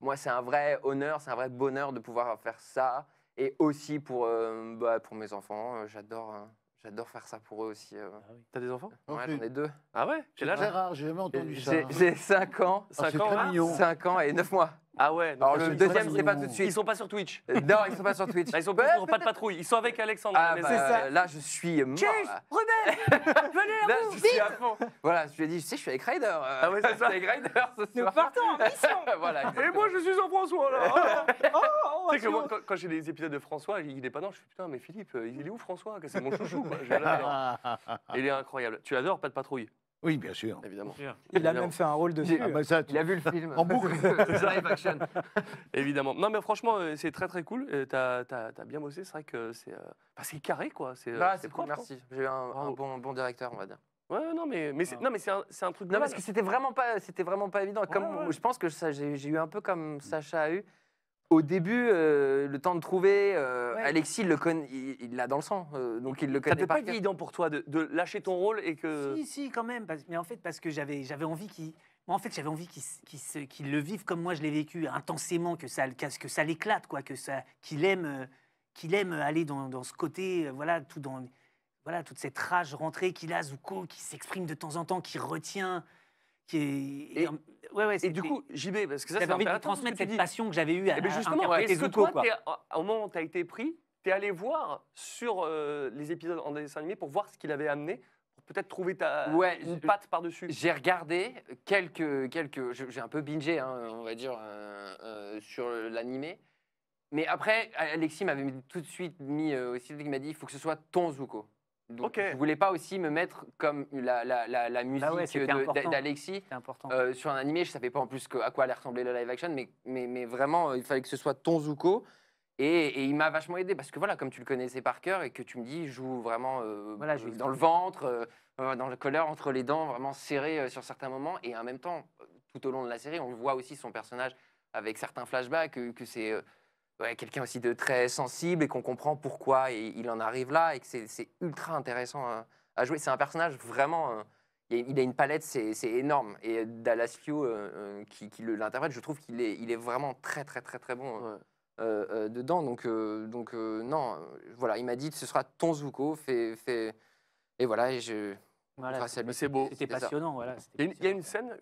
moi c'est un vrai honneur, c'est un vrai bonheur de pouvoir faire ça et aussi pour, bah, pour mes enfants, j'adore. Hein. J'adore faire ça pour eux aussi. Euh. Ah oui. T'as des enfants Ouais, j'en ai deux. Ah ouais C'est très rare, j'ai jamais entendu ça. J'ai 5 ans, 5 ah, 5 hein ans et 9 mois. Ah ouais, donc le deuxième, c'est pas tout de suite. Ils sont pas sur Twitch. Non, ils sont pas sur Twitch. ils sont pas, bah, pas de patrouille. Ils sont avec Alexandre. Ah, bah, Là, je suis mort. Tu Rebelle Venez Là, je suis à fond. Voilà, je lui ai dit, tu sais, je suis avec Raider. Euh. Ah ouais, c'est ça. avec Raider ce Nous partons en mission Et moi, je suis en françois là ah, ah, ah, Tu sais que moi, quand, j'ai des épisodes de François, il est pas dans, je suis putain, mais Philippe, euh, il est où François Que C'est mon chouchou, Il est incroyable. Tu adores pas de patrouille oui, bien sûr. Évidemment. Il a même fait un rôle de Il a ah, bah, vu le film. En boucle. live action. Évidemment. Non, mais franchement, euh, c'est très très cool. Euh, t'as as, as, bien bossé. C'est vrai que c'est euh, carré, quoi. C'est bah, cool, Merci. Hein. J'ai eu un, bon, bon directeur, on va dire. Ouais, non, mais, mais c'est ah. un, un, truc. Non, parce que c'était vraiment pas, c'était vraiment pas évident. Comme, Je pense que j'ai eu un peu comme mm. Sacha a eu. Au début, euh, le temps de trouver, euh, Alexis, il l'a dans le sang, euh, donc il le connaît. Ça pas évident pour toi de, lâcher ton rôle et que. Si, si, quand même, mais en fait parce que j'avais, envie qu'il, en fait j'avais envie le vive comme moi je l'ai vécu intensément, que ça, que ça l'éclate quoi, ça, qu'il aime, qu'il aime aller dans, ce côté, voilà, dans, voilà, toute cette rage rentrée qu'il a Zuko, qui s'exprime de temps en temps, qui retient. Qui Et, ouais, du coup, JB, parce que ça, m'a envie de transmettre cette passion que j'avais eue eh à, et ben, justement, au moment où tu as été pris, tu es allé voir sur euh, les épisodes en dessin animé pour voir ce qu'il avait amené peut-être trouver ta une patte par-dessus. J'ai regardé quelques quelques j'ai un peu bingé hein, on va dire euh, euh, sur l'animé. Mais après Alexis m'avait tout de suite mis aussi il m'a dit il faut que ce soit ton Zuko. Je ne je voulais pas aussi me mettre comme la, bah musique euh, d'Alexis euh, sur un animé. Je savais pas en plus à quoi allait ressembler la live action, mais, mais, mais vraiment, euh, il fallait que ce soit ton Zuko. Et, il m'a vachement aidé parce que voilà, comme tu le connaissais par cœur et que tu me dis, joue vraiment dans le ventre, dans le colère, entre les dents, vraiment serré sur certains moments. Et en même temps, tout au long de la série, on voit aussi son personnage avec certains flashbacks, que c'est quelqu'un aussi de très sensible et qu'on comprend pourquoi il en arrive là et que c'est ultra intéressant à, jouer. C'est un personnage vraiment. Euh, il a une palette, c'est énorme. Et euh, Dallas Few, euh, qui, l'interprète, je trouve qu'il est, il est vraiment très, très, très, très bon dedans. Donc, donc non, voilà, il m'a dit ce sera ton Zuko, fait, fait... et voilà, et je. c'est beau. C'était passionnant, voilà. Il y, a une scène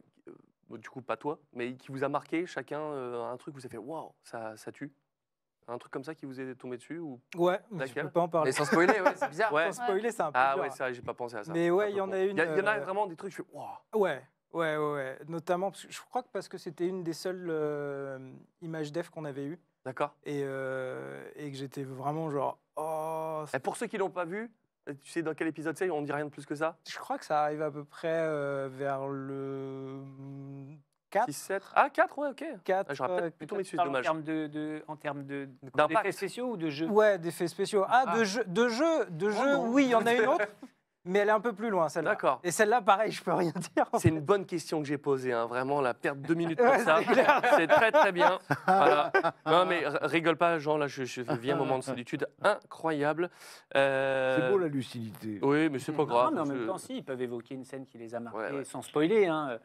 du coup pas toi, mais qui vous a marqué chacun un truc, vous avez fait waouh, ça, ça tue un truc comme ça qui vous est tombé dessus ou... Ouais, je peux pas en parler. sans spoiler, ouais, c'est bizarre. Ouais. Sans spoiler, c'est un peu Ah ouais, j'ai pas pensé à ça. Mais ouais, il y en a une. Il y, en a vraiment des trucs, je Ouais, ouais, ouais, Notamment, je crois que parce que c'était une des seules euh, images def qu'on avait eu D'accord. Et, euh, et que j'étais vraiment genre, oh. pour ceux qui l'ont pas vu, tu sais dans quel épisode c'est On dit rien de plus que ça Je crois que ça arrive à peu près euh, vers le 4. Ah, 4, ouais, ok. 4. je ah, J'aurais peut plutôt mis dessus, dommage. En termes de, de, en d'effets spéciaux ou de jeux Ouais, d'effets spéciaux. Ah, de ah. jeux, de jeux, de oh oui, il y en a une autre. mais elle est un peu plus loin, celle-là. D'accord. Et celle-là, pareil, je peux rien dire. C'est une bonne question que j'ai posée, hein. vraiment, la perte de deux minutes pour ça. C'est très, très bien. Non, mais rigole pas, Jean, là, je, viens vis un moment de solitude incroyable. Euh, c'est beau, la lucidité. Oui, mais c'est pas grave. mais en même temps, si, ils peuvent évoquer une scène qui les a marqués, sans spoiler. Hein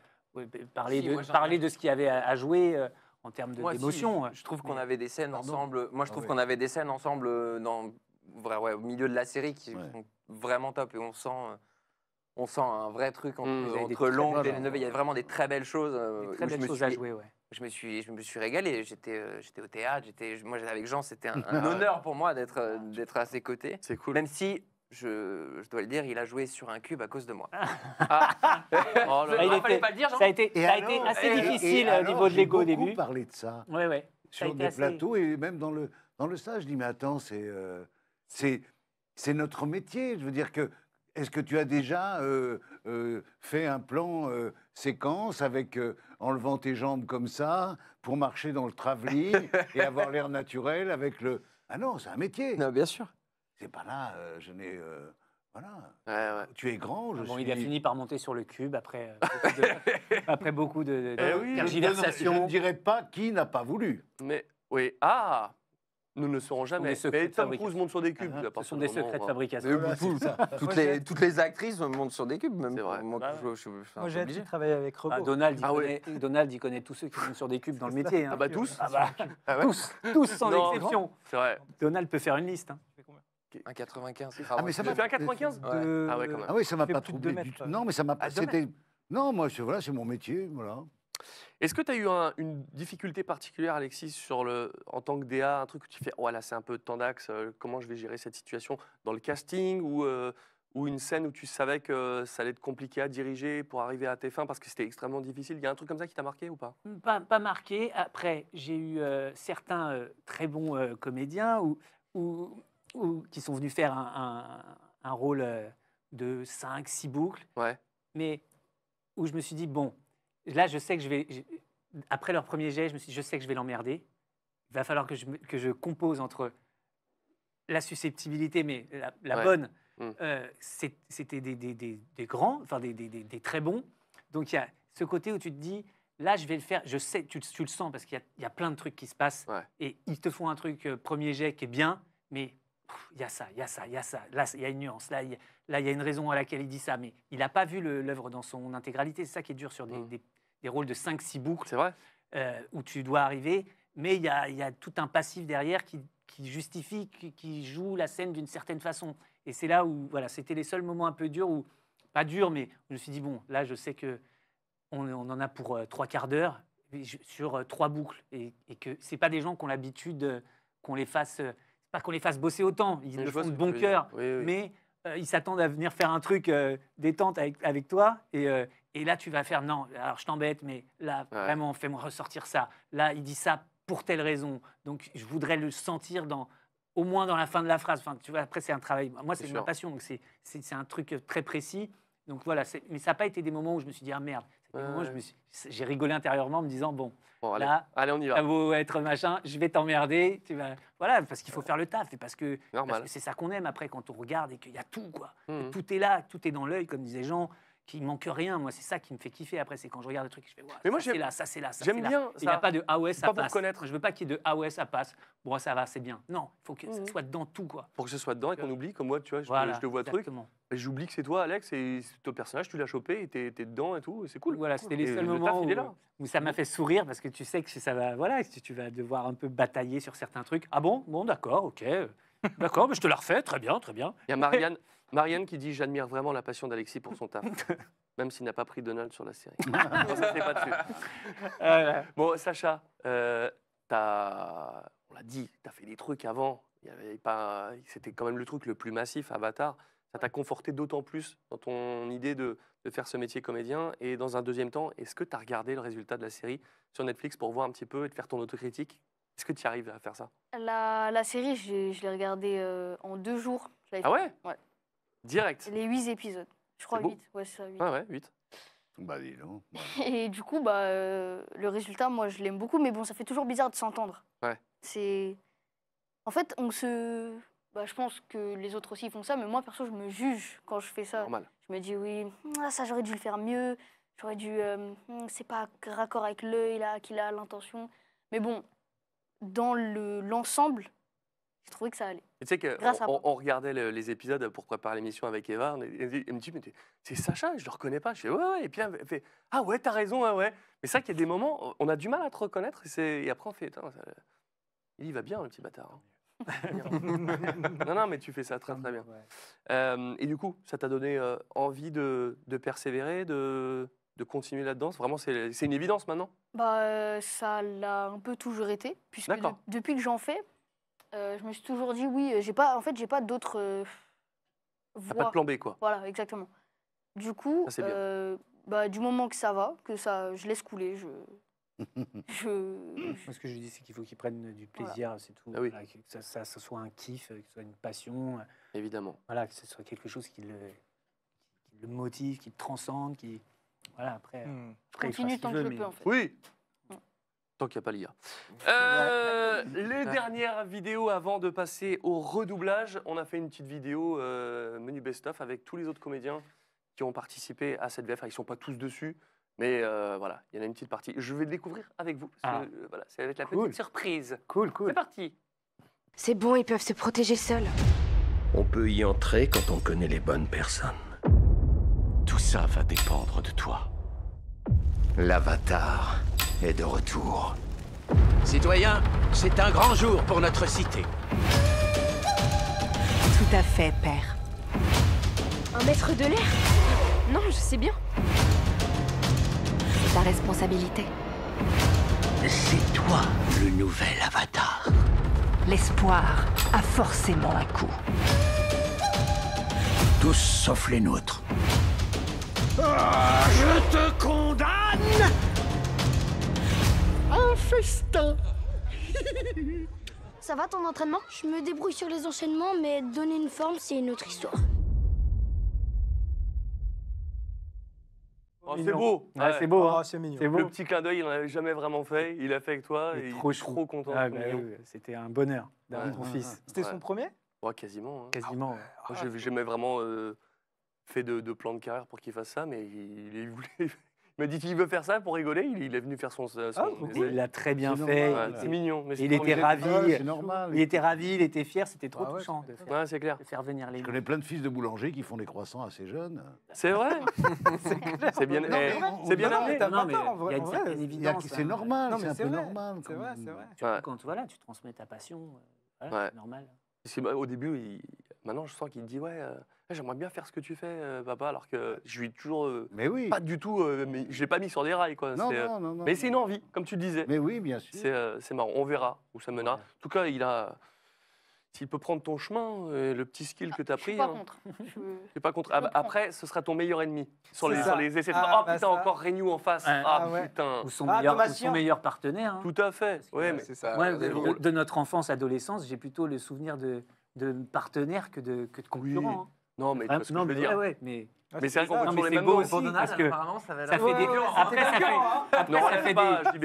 parler, de, parler de ce qu'il y avait à, jouer euh, en termes d'émotion. je, trouve ah qu'on avait des scènes ensemble. Moi, je trouve qu'on avait des scènes ensemble dans, au milieu de la série qui sont vraiment top et on sent. Euh, on sent un vrai truc entre, mmh, Longue et le neveu. Il y a vraiment des très belles choses. Euh, très belles choses à jouer, ouais je me suis, je me suis régalé. J'étais, j'étais au théâtre. J'étais, moi, avec Jean, c'était un, un honneur pour moi d'être, d'être à ses côtés. C'est cool. Même si je, dois le dire, il a joué sur un cube à cause de moi. Ah. ah. oh ah, fallait pas le dire, Ça a été, ça a été assez difficile euh, au niveau de l'ego au début. parlé de ça. Sur des plateaux et même dans le, dans le stage. Je dis, mais attends, c'est euh, c'est notre métier. Je veux dire que. Est-ce que tu as déjà euh, fait un plan séquence avec en levant tes jambes comme ça pour marcher dans le travelling et avoir l'air naturel avec le ah non c'est un métier bien sûr c'est pas là, euh, je n'ai. Euh, voilà. Tu es grand. Je ah bon, il a fini par monter sur le cube après, euh, beaucoup de, après beaucoup de, de eh oui, Je ne dirais pas qui n'a pas voulu. Mais oui, ah nous ne saurons jamais. Mais Tom Cruise monte sur des cubes. Ah, ce sont des secrets de fabrication. toutes, les, toutes les actrices montent sur des cubes. Même. Vrai. Moi, je, moi j'ai travaillé avec Robo. Ah, Donald, ah ouais. Donald, il connaît tous ceux qui montent sur des cubes dans le métier. Hein. Ah bah tous ah bah, Tous, tous sans exception. C'est Vrai. Donald peut faire une liste. Hein. 1,95. Ah, mais ça m'a fait 1,95 Ah oui, ah ça m'a pas troublé euh, Non, mais ça m'a pas. C'était. Non, moi, c'est mon métier, voilà. Est-ce que tu as eu une difficulté particulière, Alexis, sur le, en tant que DA, un truc où tu fais, voilà, oh là, c'est un peu tendax, euh, comment je vais gérer cette situation dans le casting ou, euh, ou une scène où tu savais que ça allait être compliqué à diriger pour arriver à tes fins parce que c'était extrêmement difficile. Il y a un truc comme ça qui t'a marqué ou pas, hum, pas, marqué. Après, j'ai eu certains très bons comédiens ou où ou qui sont venus faire un, un, rôle euh, de 5, 6 boucles. Mais où je me suis dit, bon, là, je sais que je vais. après leur premier jet, je me suis dit, je sais que je vais l'emmerder. Il va falloir que je, que je compose entre la susceptibilité, mais la, bonne. Mm. Euh, c'était des, des, des, grands, enfin des, très bons. Donc il y a ce côté où tu te dis, là, je vais le faire. Je sais, tu, le sens parce qu'il y, y, a plein de trucs qui se passent. Et ils te font un truc euh, premier jet qui est bien, mais il y a ça, il y a ça, il y a ça. Là, il y a une nuance. Là, il y, a une raison à laquelle il dit ça. Mais il n'a pas vu l'œuvre dans son intégralité. C'est ça qui est dur sur des, mm. des, des rôles de 5-6 boucles. C'est vrai. Euh, où tu dois arriver. Mais il y, a, y a tout un passif derrière qui, qui justifie, qui, joue la scène d'une certaine façon. Et c'est là où, voilà, c'était les seuls moments un peu durs où, pas durs, mais je me suis dit, bon, là, je sais que on, on en a pour euh, trois quarts d'heure sur euh, trois boucles. Et, que ce pas des gens qui ont l'habitude qu'on les fasse pas qu'on les fasse bosser autant, ils le font de bon cœur, mais euh, ils s'attendent à venir faire un truc euh, détente avec, toi. Euh, et, là, tu vas faire non, alors je t'embête, mais là, vraiment, fais-moi ressortir ça. Là, il dit ça pour telle raison. Donc, je voudrais le sentir au moins dans la fin de la phrase. tu vois, après, c'est un travail. Moi, c'est ma passion, c'est un truc très précis. Donc voilà, mais ça n'a pas été des moments où je me suis dit, ah, merde, moi, j'ai rigolé intérieurement en me disant bon, allez, là, allez, on y va. être machin, je vais t'emmerder. Tu vas, voilà, parce qu'il faut euh, faire le taf et parce que, c'est ça qu'on aime après quand on regarde et qu'il y a tout quoi. Hmm. Tout est là, tout est dans l'œil, comme disait Jean qu'il manque rien. Moi, c'est ça qui me fait kiffer après, c'est quand je regarde le truc, je fais, ouais, mais moi, c'est là, ça, c'est là, J'aime bien. Il n'y a pas de ah à pas passe. Connaître. Je veux pas qu'il y ait de ah à ça passe. Bon, ça va, c'est bien. Non, il faut que ça mhm. soit dedans tout, quoi. Pour que ce soit dedans et qu'on oublie, comme moi, tu vois, je, te vois le truc. J'oublie que c'est toi, Alex, et ton personnage, tu l'as chopé, et t'es, dedans et tout, c'est cool. Voilà, c'était les seuls moments où, ça m'a fait sourire parce que tu sais que ça va, voilà, que tu vas devoir un peu batailler sur certains trucs. Ah bon, bon, d'accord, ok, d'accord, mais je te la refais, très bien, très bien. Il y a Marianne, Marianne qui dit J'admire vraiment la passion d'Alexis pour son taf. Même s'il n'a pas pris Donald sur la série. pas bon, Sacha, euh, on l'a dit, tu as fait des trucs avant. c'était quand même le truc le plus massif, Avatar. Ça t'a conforté d'autant plus dans ton idée de, faire ce métier comédien. Et dans un deuxième temps, est-ce que tu as regardé le résultat de la série sur Netflix pour voir un petit peu et te faire ton autocritique Est-ce que tu arrives à faire ça la, série, je, l'ai regardée euh, en deux jours. Ah ouais. Direct. Les huit épisodes. Je crois huit. Ouais, c'est Ah ouais, 8. Bah, Et du coup, bah, euh, le résultat, moi, je l'aime beaucoup, mais bon, ça fait toujours bizarre de s'entendre. Ouais. C'est. En fait, on se. Bah, je pense que les autres aussi font ça, mais moi, perso, je me juge quand je fais ça. Normal. Je me dis, oui, ah, ça, j'aurais dû le faire mieux. J'aurais dû. Euh, hmm, c'est pas raccord avec l'œil, là, qu'il a l'intention. Mais bon, dans le- l'ensemble, je trouvais que ça allait. tu sais que on, regardait les épisodes pour préparer l'émission avec Eva. elle, me dit, mais c'est Sacha, je le reconnais pas. Je fais, ouais, ouais. Et puis fait, ah ouais, t'as raison, ouais, ouais. Mais ça, qu'il y a des moments, on a du mal à te reconnaître. Et, après, on fait, il va bien, le petit bâtard. Hein. non, non, mais tu fais ça très, très bien. Euh, et du coup, ça t'a donné euh, envie de, persévérer, de, continuer là-dedans Vraiment, c'est une évidence maintenant Bah, euh, ça l'a un peu toujours été, puisque depuis que j'en fais, euh, je me suis toujours dit oui, euh, j'ai pas, en fait, j'ai pas d'autres euh, Pas de plan B, quoi. Voilà, exactement. Du coup, bah, du moment que ça va, que ça, je laisse couler, je, ce que je dis, c'est qu'il faut qu'ils prennent du plaisir, c'est tout. Ah que ça, ça, soit un kiff, que ce soit une passion. Évidemment. Voilà, que ce soit quelque chose qui le, motive, qui le transcende, qui. Voilà, après. Hmm. Continue tant que je peux, en fait. Oui! Tant qu'il n'y a pas l'IA. Euh, les dernières vidéos avant de passer au redoublage, on a fait une petite vidéo euh, menu best-of avec tous les autres comédiens qui ont participé à cette VF. Ils ne sont pas tous dessus, mais euh, voilà, il y en a une petite partie. Je vais le découvrir avec vous. Ah. Voilà, c'est avec la petite surprise. Cool, cool. C'est parti. C'est bon, ils peuvent se protéger seuls. On peut y entrer quand on connaît les bonnes personnes. Tout ça va dépendre de toi. L'avatar et de retour. Citoyens, c'est un grand jour pour notre cité. Tout à fait, père. Un maître de l'air Non, je sais bien. C'est ta responsabilité. C'est toi le nouvel avatar. L'espoir a forcément un coup. Tous sauf les nôtres. Ah, je te condamne un festin. Ça va ton entraînement Je me débrouille sur les enchaînements, mais donner une forme, c'est une autre histoire. Oh, c'est beau. Ah, hein. c'est beau. c'est mignon. Le petit clin d'œil, il n'en avait jamais vraiment fait. Il l'a fait avec toi. Il est et trop, il est trop content. Ah, bah C'était un bonheur d'avoir ton fils. C'était son premier Quasiment. Hein. Quasiment. Moi, J'ai jamais vraiment euh, fait de, de, plan de carrière pour qu'il fasse ça, mais il, il voulait. Mais dit il veut faire ça pour rigoler. Il, est venu faire son. son ah, il l'a très bien fait. C'est mignon. il était ravi. Ah, c'est normal. Il était ravi, il était fier, c'était trop ah touchant. c'est clair. De faire venir les. Je connais plein de fils de boulangers qui font des croissants assez jeunes. C'est vrai. c'est bien. Eh, c'est bien C'est normal. C'est un peu normal. C'est Quand voilà, tu transmets ta passion, euh, c'est normal. Bah, au début, maintenant, je sens qu'il dit ouais. Euh, ah, j'aimerais bien faire ce que tu fais, euh, papa, alors que je suis toujours euh, mais oui. pas du tout, euh, mais je l'ai pas mis sur des rails. Quoi. Non, non, non, mais c'est une envie, comme tu disais. Mais oui, bien sûr. C'est marrant, on verra où ça mènera. En tout cas, il a. S'il peut prendre ton chemin, le petit skill que ah, tu as pris. Je suis hein. pas contre. Je... Ah, suis pas bah, contre. Après, ce sera ton meilleur ennemi sur les, les essais. oh bah, putain, encore Renew en face. Ah, putain. Ou son, meilleur, meilleur partenaire. Hein. Tout à fait. Ouais, mais... de, notre enfance, adolescence, j'ai plutôt le souvenir de, de partenaire que de, que de non, mais ah, tu vois ce dire. mais... Ah, mais c'est vrai qu'on toujours les mêmes mots Parce que ça fait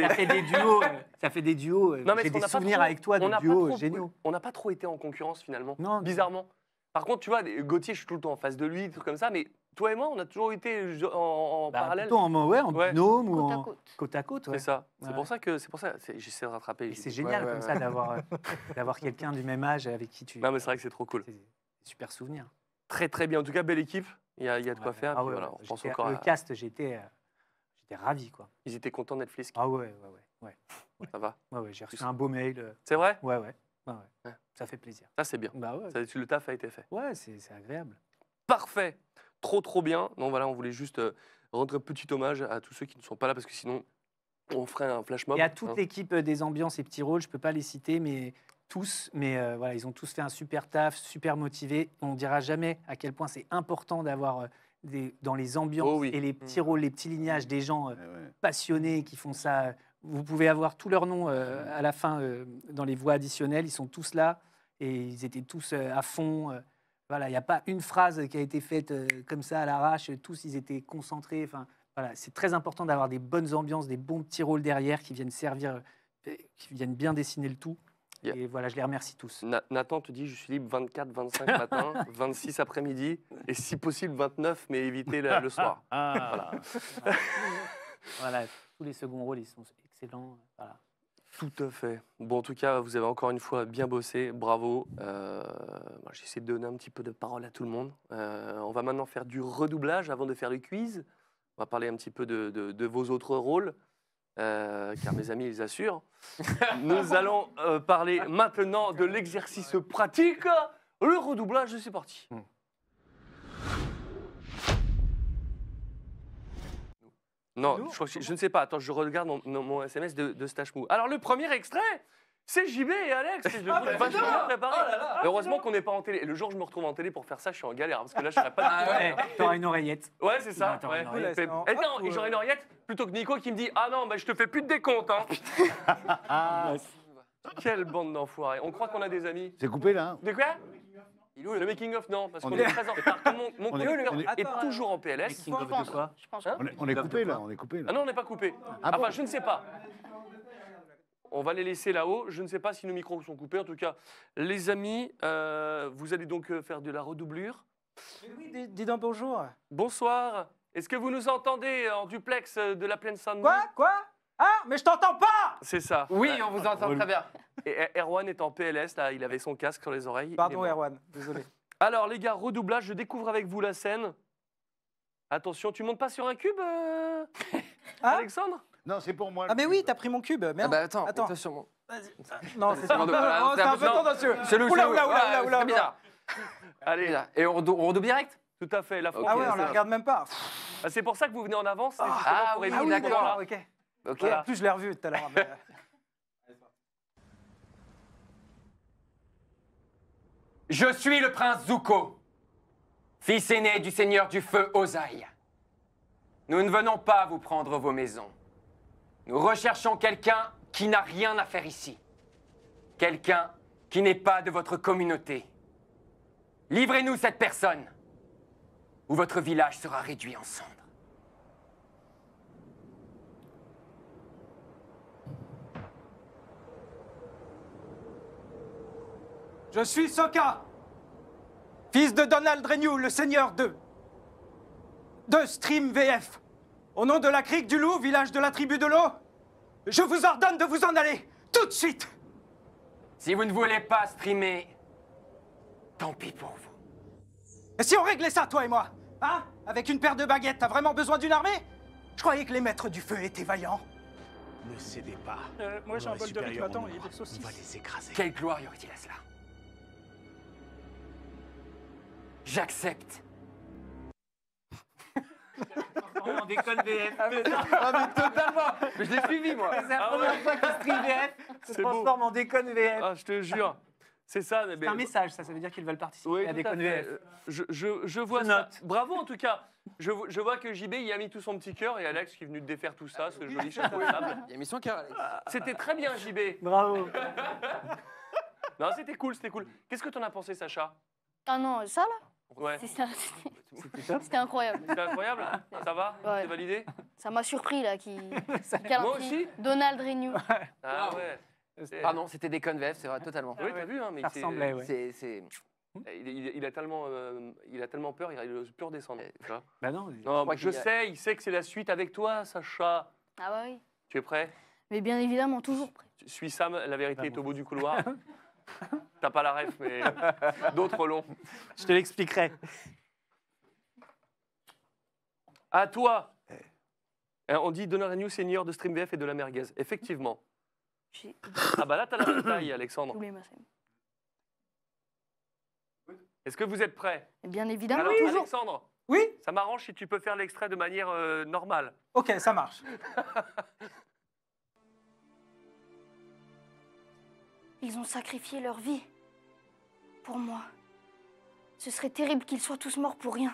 des duos ça fait ça fait des des duos ça fait des duos euh, j'ai des souvenirs avec toi de duos géniaux. On n'a pas trop été en concurrence finalement bizarrement. Par contre, tu vois, Gauthier, je suis tout le temps en face de lui, trucs comme ça, mais toi et moi, on a toujours été en, bah, parallèle. Plutôt en, ou côte à côte. C'est ça. C'est pour ça que c'est pour ça. J'essaie de rattraper. C'est génial comme ça d'avoir euh, d'avoir quelqu'un du même âge avec qui tu. Non, mais c'est vrai que c'est trop cool. Super souvenir très très bien. En tout cas, belle équipe. Il y a, de quoi faire. Ah pense encore le cast, euh, j'étais ravi. Quoi. Ils étaient contents Netflix. Ah ouais, ouais, ouais. Ça va j'ai reçu un beau mail. Euh. C'est vrai Ouais, ouais. Ça fait plaisir. Ça, c'est bien. Bah le taf a été fait. Ouais, c'est agréable. Parfait. Trop, trop bien. voilà, on voulait juste euh, rendre un petit hommage à tous ceux qui ne sont pas là parce que sinon, on ferait un flash mob. y a toute hein. l'équipe des ambiances et petits rôles, je ne peux pas les citer, mais tous, mais euh, voilà, ils ont tous fait un super taf, super motivés. On ne dira jamais à quel point c'est important d'avoir euh, dans les ambiances oh et les petits mmh. rôles, les petits lignages des gens euh, eh passionnés qui font ça. Vous pouvez avoir tous leurs noms à la fin dans les voix additionnelles. Ils sont tous là et ils étaient tous à fond. Voilà, il n'y a pas une phrase qui a été faite comme ça à l'arrache. Tous, ils étaient concentrés. Enfin, voilà, c'est très important d'avoir des bonnes ambiances, des bons petits rôles derrière qui viennent servir, qui viennent bien dessiner le tout. Et voilà, je les remercie tous. Nathan te dit, je suis libre 24, 25 matin, 26 après-midi, et si possible 29, mais évitez le, soir. Ah. Voilà. tous les seconds rôles, ils sont excellents. Tout à fait. Bon, en tout cas, vous avez encore une fois bien bossé. Bravo. Euh, j'essaie de donner un petit peu de parole à tout le monde. Euh, on va maintenant faire du redoublage avant de faire le quiz. On va parler un petit peu de vos autres rôles. Euh, car mes amis, ils assurent. Nous allons euh, parler maintenant de l'exercice pratique, le redoublage, c'est parti. Hmm. Non, je, ne sais pas. Attends, je regarde mon, SMS de, de Alors, le premier extrait, c'est JB et Alex ah, bah, oh Heureusement qu'on n'est pas en télé. le jour où je me retrouve en télé pour faire ça, je suis en galère. Hein, parce que là, je serais pas... Ah ouais, t'auras une oreillette. Ouais, c'est ça. ouais. Une oreillette. Eh, et non, j'aurais une oreillette plutôt que Nico qui me dit « Ah non, bah, je te fais plus de décompte. Hein. Quelle bande d'enfoirés. On croit qu'on a des amis. C'est coupé, là hein. De quoi il le making of non parce qu'on est... Mon, mon est, toujours en PLS. on, est, coupé là, on est coupé là. Ah non, on n'est pas coupé. Ah enfin, je ne sais pas on va les laisser là-haut. Je ne sais pas si nos micros sont coupés. En tout cas, les amis, euh, vous allez donc euh, faire de la redoublure. Oui, dis, bonjour. Bonsoir. Est-ce que vous nous entendez en duplex euh, de la plaine Saint-Denis Quoi Quoi hein? Mais je t'entends pas C'est ça. Oui, on vous entend très bien. Et Erwan est en PLS, là, il avait son casque sur les oreilles. Pardon, Erwan, désolé. Alors, les gars, redoublage, je découvre avec vous la scène. Attention, tu montes pas sur un cube, hein? Alexandre non, c'est pour moi. Ah, mais oui, t'as pris mon cube. Merde. Ah, bah, attends, attends. Attention. Ah, non, c'est un, peu ah, tendancieux. C'est le Oula, oula, oula, oula. bizarre. Allez, et on redouble direct Tout à fait. La Ah ouais, on la regarde même pas. C'est pour ça que vous venez en avance. Ah, oui, d'accord. Ok. En plus, je l'ai revu tout à l'heure. Euh. Je suis le prince Zuko, fils aîné du seigneur du feu Ozai. Nous ne venons pas vous prendre vos maisons. Nous recherchons quelqu'un qui n'a rien à faire ici. Quelqu'un qui n'est pas de votre communauté. Livrez-nous cette personne, ou votre village sera réduit en cendres. Je suis Soka, fils de Donald Renew, le seigneur de... de Stream VF. Au nom de la crique du loup, village de la tribu de l'eau, je vous ordonne de vous en aller, tout de suite Si vous ne voulez pas streamer, tant pis pour vous. Et si on réglait ça, toi et moi Hein Avec une paire de baguettes, t'as vraiment besoin d'une armée Je croyais que les maîtres du feu étaient vaillants. Ne cédez pas. Euh, moi j'ai un bol de riz, attends, des On va les écraser. Quelle gloire y aurait-il à cela J'accepte on déconne VF. Ah mais, ah, je l'ai suivi moi. C'est la ah première fois que stream VF se transforme en déconne VF. Ah, je te jure. C'est ça. C'est un message, ça, ça veut dire qu'ils veulent participer oui, à déconne VF. Je, je, je vois ça. Bravo en tout cas. Je, je, vois que JB y a mis tout son petit cœur et Alex qui est venu te défaire tout ça, ce joli chapeau Il a mis son cœur, C'était très bien, JB. Bravo. non, c'était cool, c'était cool. Qu'est-ce que t'en as pensé, Sacha Ah non, ça là ah, bah, c'était incroyable. incroyable hein. Ça va C'est validé Ça m'a surpris, là, qui. Moi aussi Donald Renew. Ah ouais. Euh, pardon, c'était des conveves, c'est vrai, totalement. Oui, t'as vu, hein, mais c'est- hmm Il, a tellement, euh, il a tellement peur, il n'ose plus redescendre. Bah non, je sais, il sait que c'est la suite avec toi, Sacha. Ah oui. Tu es prêt Mais bien évidemment, toujours prêt. Suis Sam, la vérité bah est au bout du couloir. T'as pas la ref, mais d'autres l'ont. Je te l'expliquerai. À toi eh, On dit donner un New senior de StreamVF et de la merguez. Effectivement. Ah bah là, t'as la taille, Alexandre. Est-ce que vous êtes prêt eh Bien évidemment, toujours. Alexandre, oui ça m'arrange si tu peux faire l'extrait de manière euh, normale. Ok, ça marche. Ils ont sacrifié leur vie. Pour moi. Ce serait terrible qu'ils soient tous morts pour rien.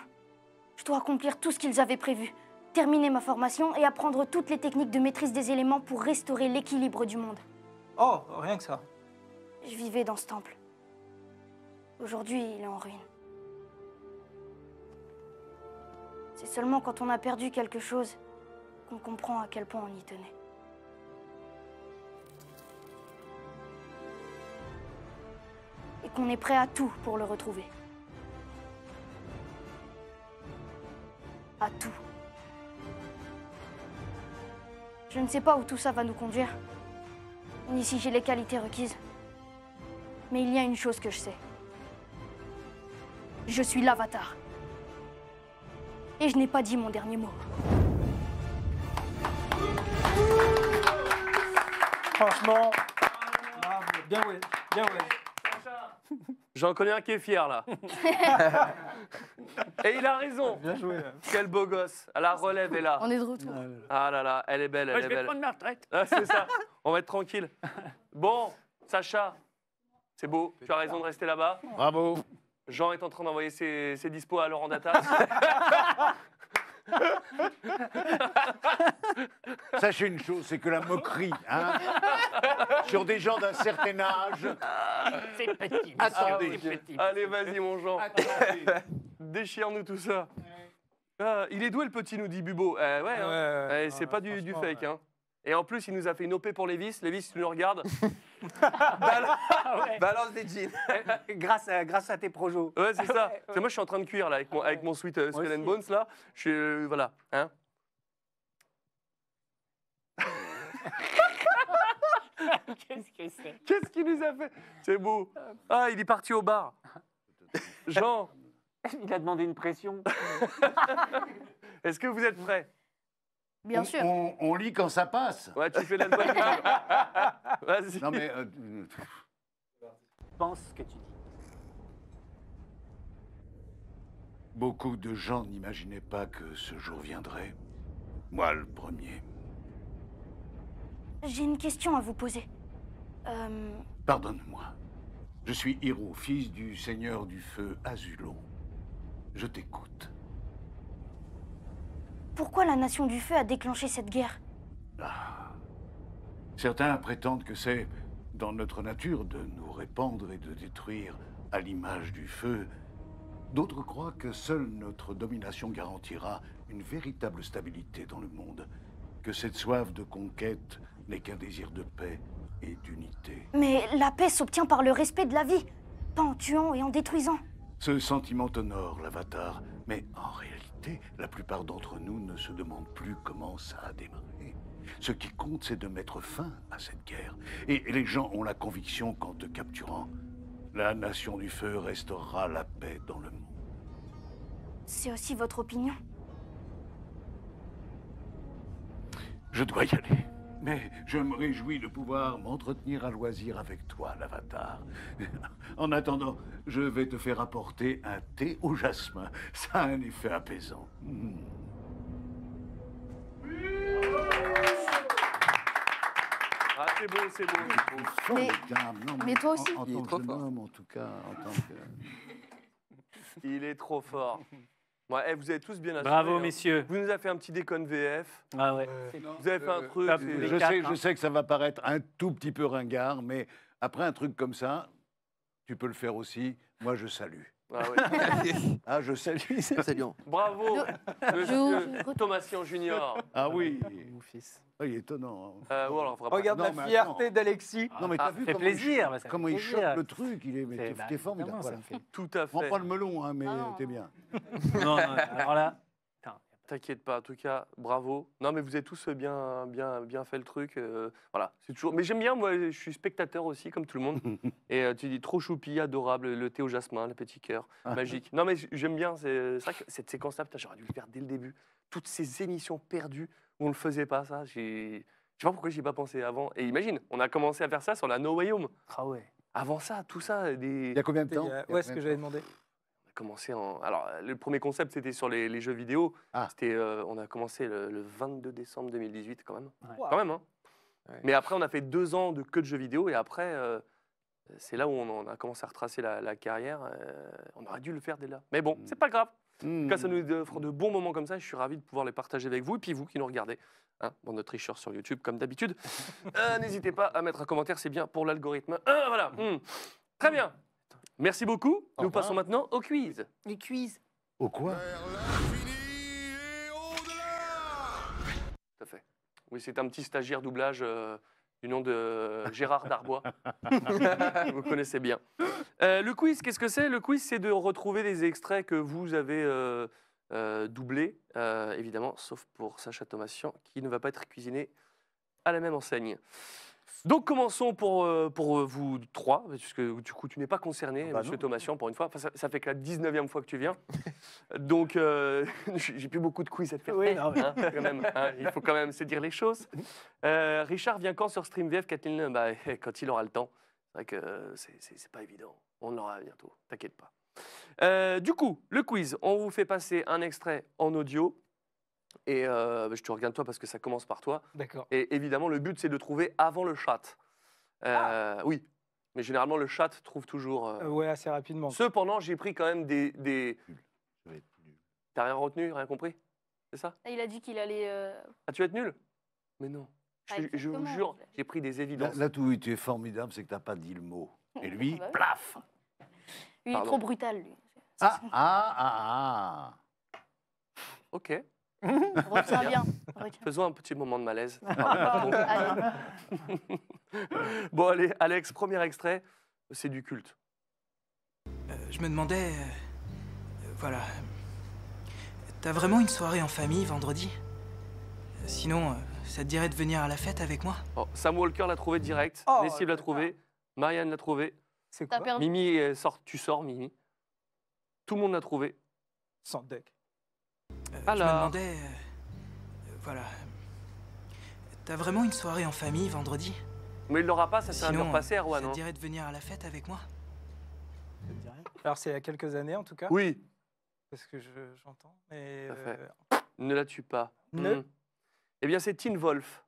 Je dois accomplir tout ce qu'ils avaient prévu. Terminer ma formation et apprendre toutes les techniques de maîtrise des éléments pour restaurer l'équilibre du monde. Oh, rien que ça. Je vivais dans ce temple. Aujourd'hui, il est en ruine. C'est seulement quand on a perdu quelque chose qu'on comprend à quel point on y tenait. On est prêt à tout pour le retrouver. À tout. Je ne sais pas où tout ça va nous conduire, ni si j'ai les qualités requises. Mais il y a une chose que je sais. Je suis l'avatar. Et je n'ai pas dit mon dernier mot. Franchement, bien oui, bien J'en connais un qui est fier là. et il a raison. Bien joué. Hein. Quel beau gosse. Ah, la relève est là. On est de retour. Ah là là, elle est belle. Elle est je vais belle. prendre ma retraite. Ah, c'est ça. On va être tranquille. Bon, Sacha, c'est beau. Tu as raison de rester là-bas. Bravo. Jean est en train d'envoyer ses, ses dispos à Laurent Data. Sachez une chose, c'est que la moquerie, hein, sur des gens d'un certain âge. C'est petit, attendez. Allez, vas-y, mon Jean. Déchire-nous tout ça. Ah, il est doué le petit, nous dit Bubo. Eh ouais, hein. eh, c'est ah, pas du, fake. Hein. Et en plus, il nous a fait une OP pour vis. Les vis, tu nous regardes, Ah balance, des jeans. Eh, grâce, à, grâce à tes projos. Ouais, c'est ça. Moi, je suis en train de cuire là, avec mon, avec mon euh, Bones. Là. Je suis, euh, voilà. Hein Qu'est-ce que Qu'est-ce qu'il nous a fait C'est beau. Ah, il est parti au bar. Jean Il a demandé une pression. Est-ce que vous êtes prêts Bien on, sûr. On, lit quand ça passe. Ouais, tu fais la Vas-y. Non, mais. Euh, pense ce que tu dis. Beaucoup de gens n'imaginaient pas que ce jour viendrait. Moi, le premier. J'ai une question à vous poser. Euh, Pardonne-moi. Je suis Hiro, fils du seigneur du feu Azulon. Je t'écoute pourquoi la Nation du Feu a déclenché cette guerre ah. Certains prétendent que c'est dans notre nature de nous répandre et de détruire à l'image du feu. D'autres croient que seule notre domination garantira une véritable stabilité dans le monde, que cette soif de conquête n'est qu'un désir de paix et d'unité. Mais la paix s'obtient par le respect de la vie, pas en tuant et en détruisant. Ce sentiment honore l'avatar, mais en réalité la plupart d'entre nous ne se demandent plus comment ça a démarré. Ce qui compte, c'est de mettre fin à cette guerre. Et les gens ont la conviction qu'en te capturant, la Nation du Feu restaurera la paix dans le monde. C'est aussi votre opinion Je dois y aller. Mais je me réjouis de pouvoir m'entretenir à loisir avec toi, l'avatar. en attendant, je vais te faire apporter un thé au jasmin. Ça a un effet apaisant. Ah, mais, toi aussi, en, tant que Homme, en tout cas, Il est trop fort. Eh, vous avez tous bien assuré. Bravo, hein. messieurs. Vous nous avez fait un petit déconne VF. Ah ouais. vous avez fait un euh, truc. je, sais, je hein. sais que ça va paraître un tout petit peu ringard, mais après un truc comme ça, tu peux le faire aussi. Moi, je salue. Ah, oui. Ah, je salue, bien. Bravo, monsieur Sion Junior. Ah oui. Ah, mon fils. Ah, il est étonnant. Hein. Euh, Regarde la fierté d'Alexis. non, mais tu as vu comment, plaisir, il, comment il chope le truc. Il est, bah, formidable. Voilà. Tout à fait. On prend le melon, hein, mais t'es bien. non, non, alors là. T'inquiète pas, en tout cas, bravo. Non, mais vous avez tous bien, bien, bien fait le truc. Euh, voilà, c'est toujours. Mais j'aime bien, moi, je suis spectateur aussi, comme tout le monde. Et euh, tu dis trop choupi, adorable, le thé au jasmin, le petit cœur, ah. magique. non, mais j'aime bien. C'est vrai que cette séquence-là, j'aurais dû le faire dès le début. Toutes ces émissions perdues où on ne le faisait pas, ça, j'ai. Je sais pas pourquoi j'y ai pas pensé avant. Et imagine, on a commencé à faire ça sur la No Way Home. Ah ouais. Avant ça, tout ça, des. Il y a combien de temps euh, Ouais, ce que j'avais demandé commencé en. Alors, euh, le premier concept, c'était sur les, jeux vidéo. Ah. C'était, euh, on a commencé le, 22 décembre 2018, quand même. Quand même, hein. Mais après, on a fait deux ans de que de jeux vidéo, et après, euh, c'est là où on, a commencé à retracer la, carrière. on aurait dû le faire dès là. Mais bon, mm. c'est pas grave. En tout cas, ça mm. nous offre de bons moments comme ça. Je suis ravi de pouvoir les partager avec vous, et puis vous qui nous regardez. Hein, dans notre de shirt sur YouTube, comme d'habitude. N'hésitez pas à mettre un commentaire, c'est bien pour l'algorithme. voilà. Mm. Très bien. Merci beaucoup. Nous passons maintenant au quiz. Les quiz. Au quoi fait. Oui, c'est un petit stagiaire doublage euh, du nom de euh, Gérard Darbois. vous connaissez bien. Euh, le quiz, qu'est-ce que c'est Le quiz, c'est de retrouver des extraits que vous avez doublés, évidemment, sauf pour Sacha Thomasian, qui ne va pas être cuisiné à la même enseigne. Donc commençons pour, euh, pour euh, vous trois, parce que du coup tu n'es pas concerné, M. Ah bah monsieur Thomasian, pour une fois. ça, fait que la 19e fois que tu viens. Donc euh, j'ai plus beaucoup de quiz à te faire. Oui, hein, hein, il faut quand même se dire les choses. Richard vient quand sur StreamVF, Kathleen bah, Quand il aura le temps. C'est vrai que c'est pas évident. On l'aura bientôt, t'inquiète pas. du coup, le quiz, on vous fait passer un extrait en audio et euh, bah, je te regarde toi parce que ça commence par toi. D'accord. Et évidemment, le but, c'est de trouver avant le chat. Euh, ah oui. Mais généralement, le chat trouve toujours. Euh, ouais, assez rapidement. Cependant, j'ai pris quand même des. des... T'as rien retenu, rien compris C'est ça ah, Il a dit qu'il allait. Ah, tu vas être nul Mais non. je, ah, vous jure, j'ai pris des évidences. Là, tout tu es formidable, c'est que t'as pas dit le mot. Et lui, bah plaf il est trop brutal, lui. ah, ah, ah. Ok. Retiens bien. besoin un petit moment de malaise. bon, allez, Alex, premier extrait, c'est du culte. Euh, je me demandais. Euh, voilà. T'as vraiment une soirée en famille vendredi euh, Sinon, ça te dirait de venir à la fête avec moi oh, Sam Walker l'a trouvé direct. Oh, l'a trouvé. Marianne l'a trouvé. C'est quoi Mimi, sort, tu sors, Mimi. Tout le monde l'a trouvé. Sans deck. Alors. Euh, je me demandais. Euh, voilà. T'as vraiment une soirée en famille vendredi Mais il l'aura pas, ça s'est bien passé, Erwan. Ça te hein. dirait de venir à la fête avec moi Alors, c'est il y a quelques années en tout cas Oui. Parce que j'entends. Euh, ne la tue pas. Ne hmm. Eh bien, c'est Tin Wolf.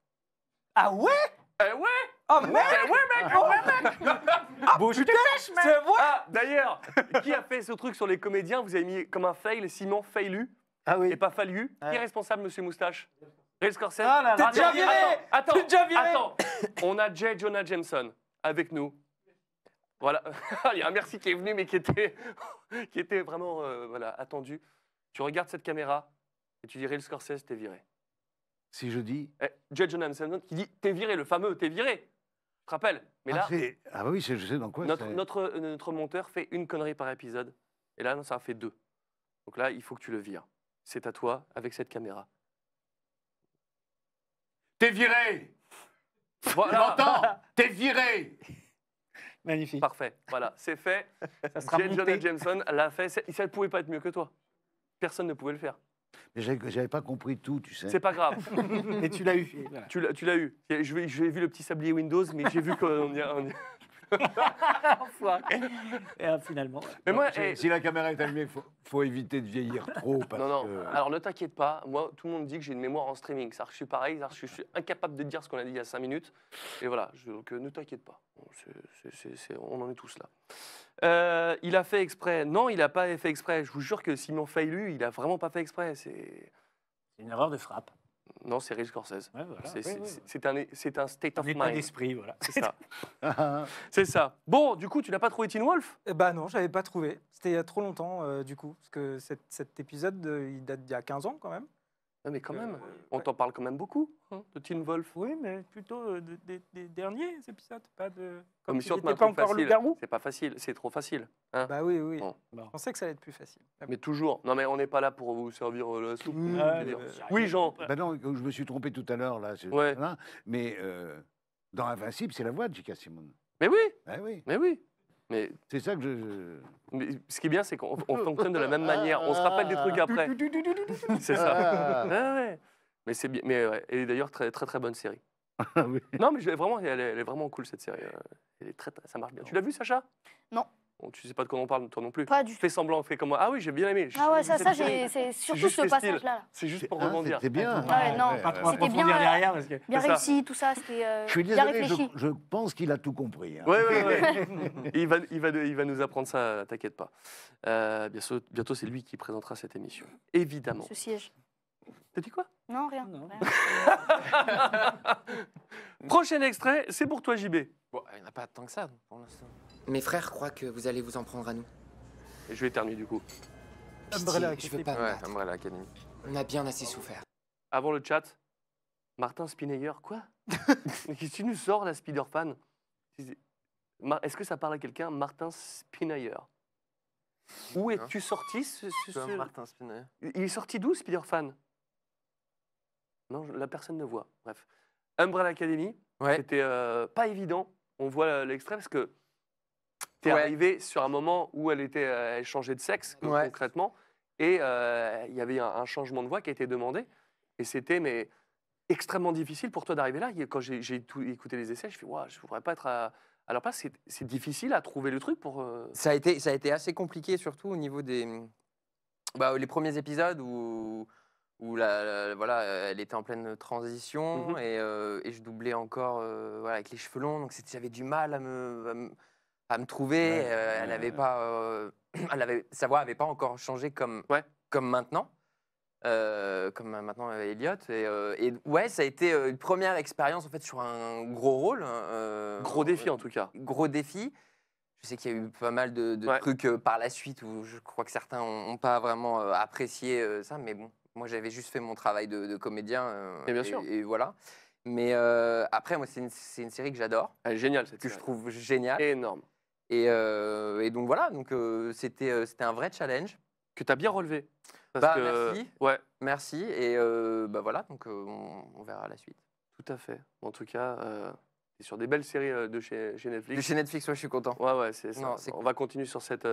Ah ouais eh, oh, eh, eh ouais Oh mec ouais, mec mec ah, Bon, je C'est Ah, D'ailleurs, qui a fait ce truc sur les comédiens Vous avez mis comme un fail Simon Failu ah oui. Et pas Fallu. Qui est responsable, monsieur Moustache Ray Scorsese. Ah t'es déjà viré Attends, On a Jay Jonah Jameson avec nous. Voilà. Il y a un merci qui est venu, mais qui était, qui était vraiment euh, voilà, attendu. Tu regardes cette caméra et tu dis Ray Scorsese, t'es viré. Si je dis. Eh, Jay Jonah Jameson qui dit T'es viré, le fameux, t'es viré. tu te rappelle. Mais ah, là, ah, oui, je sais dans quoi. notre, euh, notre, monteur fait une connerie par épisode. Et là, ça en fait deux. Donc là, il faut que tu le vires c'est à toi avec cette caméra. T'es viré Voilà T'es viré Magnifique. Parfait, voilà, c'est fait. Ça Jameson l'a fait. Ça ne pouvait pas être mieux que toi. Personne ne pouvait le faire. Mais j'avais pas compris tout, tu sais. C'est pas grave. mais tu l'as eu. Tu l'as eu. J'ai vu le petit sablier Windows, mais j'ai vu qu'on y et euh, finalement. moi, eh, si la caméra est allumée, faut, faut éviter de vieillir trop. non, non. Alors ne t'inquiète pas, moi, tout le monde dit que j'ai une mémoire en streaming. Ça, je suis pareil, ça, je suis incapable de dire ce qu'on a dit il y a cinq minutes. Et voilà, donc ne t'inquiète pas. on en est tous là. Euh, il a fait exprès. Non, il n'a pas fait exprès. Je vous jure que Simon lui il a vraiment pas fait exprès. C'est une erreur de frappe. Non, c'est Ridge Scorsese. c'est un, state of mind. voilà. C'est ça. Ah, ah. c'est ça. Bon, du coup, tu n'as pas trouvé Teen Wolf eh Ben non, je n'avais pas trouvé. C'était il y a trop longtemps, euh, du coup. Parce que cet, cet épisode, euh, il date d'il y a 15 ans, quand même. Non, mais quand euh, même, on t'en parle quand même beaucoup, hein, de Teen bah, Wolf. Oui, mais plutôt euh, des derniers épisodes, pas de. Comme, si on pas le garou. C'est pas facile, c'est trop facile. Hein. bah oui, oui. On sait que ça allait être plus facile. Ah mais toujours. Non, mais on n'est pas là pour vous servir euh, le soupe. Mmh. Ah, oui, Jean. Bah non, je me suis trompé tout à l'heure, là. Ouais. Hein, mais dans Invincible, c'est la voix de J.K. Simon. Mais oui. Mais bah oui. Mais oui. Mais c'est ça que je. Mais ce qui est bien, c'est qu'on fonctionne de la même manière. On se rappelle des trucs ah. après. c'est ça. Ah. ouais. Mais c'est bien. Mais ouais. et d'ailleurs très très très bonne série. Ah non, mais vraiment, elle est, vraiment cool cette série. Euh. Elle est très, ça marche bien. Tu l'as vu, Sacha Non tu sais pas de quoi on parle, toi non plus. Pas Fais semblant, fais comme moi. Ah oui, j'ai bien aimé. Ah ouais, ça, ça c'est surtout ce passage-là. C'est juste pour ah, rebondir. C'était bien. c'était bien. derrière. Bien réussi, tout ça, euh, Je suis je pense qu'il a tout compris. Oui, oui, oui. Il va nous apprendre ça, t'inquiète pas. Euh, bientôt, c'est lui qui présentera cette émission. Évidemment. Ce siège. T'as dit quoi Non, rien. Prochain extrait, c'est pour toi, JB. il n'y en a pas tant que ça pour l'instant. Mes frères croient que vous allez vous en prendre à nous. Et je vais éternuer du coup. Umbrella pas Academy. On a bien assez souffert. Avant le chat, Martin Spinayer, quoi qu'est-ce que tu nous sors la Spider fan Est-ce que ça parle à quelqu'un Martin Spinayer. Où es-tu sorti ce, Martin Il est sorti d'où, Spider fan Non, la personne ne voit. Bref. Umbrella Academy, c'était euh, pas évident. On voit euh, l'extrait parce que tu arrivé sur un moment où elle était, euh, elle changeait de sexe concrètement, et euh, il y avait un, changement de voix qui a été demandé, et c'était mais extrêmement difficile pour toi d'arriver là. Quand j'ai écouté les essais, je me ouais, je ne voudrais pas être à, pas leur C'est difficile à trouver le truc pour. Euh, ça a été, ça a été assez compliqué surtout au niveau des, bah, les premiers épisodes où où la, voilà, elle était en pleine transition mhm. et, je doublais encore avec les cheveux longs, donc j'avais du mal à me, à me trouver. Euh, elle n'avait pas, euh, elle avait, sa voix n'avait pas encore changé comme, comme maintenant, euh, comme maintenant Elliot. Et, ouais, ça a été une première expérience en fait sur un gros rôle. gros défi en tout cas. Gros défi. Je sais qu'il y a eu pas mal de, trucs par la suite où je crois que certains n'ont pas vraiment apprécié ça, mais bon, moi j'avais juste fait mon travail de, comédien. et bien sûr. Et voilà. Mais après, moi, c'est une, série que j'adore. Elle est géniale cette Que je trouve géniale. Énorme. Euh, et, donc voilà, donc euh, c'était euh, c'était un vrai challenge. Que tu as bien relevé. Bah, merci. Ouais. Merci. Et bah voilà, donc on, verra la suite. Tout à fait. En tout cas, sur des belles séries de chez, Netflix. De chez Netflix, moi je suis content. Ouais, ouais, c'est ça. on va continuer sur cette,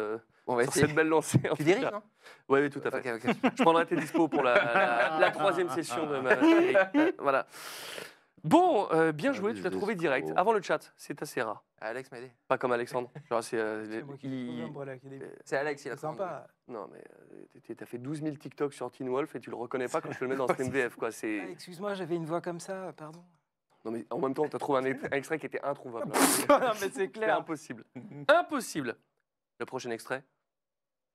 cette belle lancée. Tu dérives, non Oui, oui, tout à fait. je prendrai tes dispo pour la, la, troisième session de ma série. voilà. Bon, euh, bien ah, joué, tu l'as trouvé direct. Avant le chat, c'est assez rare. Alex aidé. Pas comme Alexandre. c'est, euh, moi qui il- c'est Alex, il a Non, mais euh, t'as fait 12 000 TikTok sur Teen Wolf et tu le reconnais pas quand je te le mets dans ce MVF quoi. Ah, excuse-moi, j'avais une voix comme ça, pardon. Non, mais en même temps, t'as trouvé un, extrait qui était introuvable. mais c'est clair. impossible. Impossible. Le prochain extrait,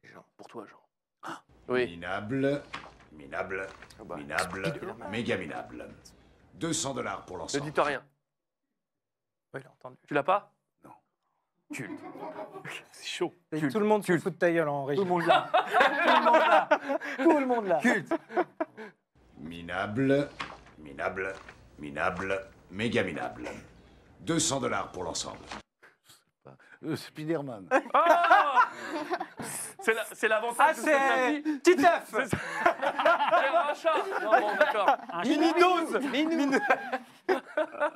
Jean. pour toi, Jean. Oui. Minable, minable, ah bah, minable, méga minable. 200 dollars pour l'ensemble. Ne dites rien. Tu l'as pas Non. Culte. C'est chaud. Tout le monde se fout de ta gueule en Tout le monde là. tout le monde là. Tout le monde Culte. Minable, minable, minable, méga minable. 200 dollars pour l'ensemble. Spiderman. Ah Spider-Man. c'est l'avantage ah, de ce c'est. Titeuf un mini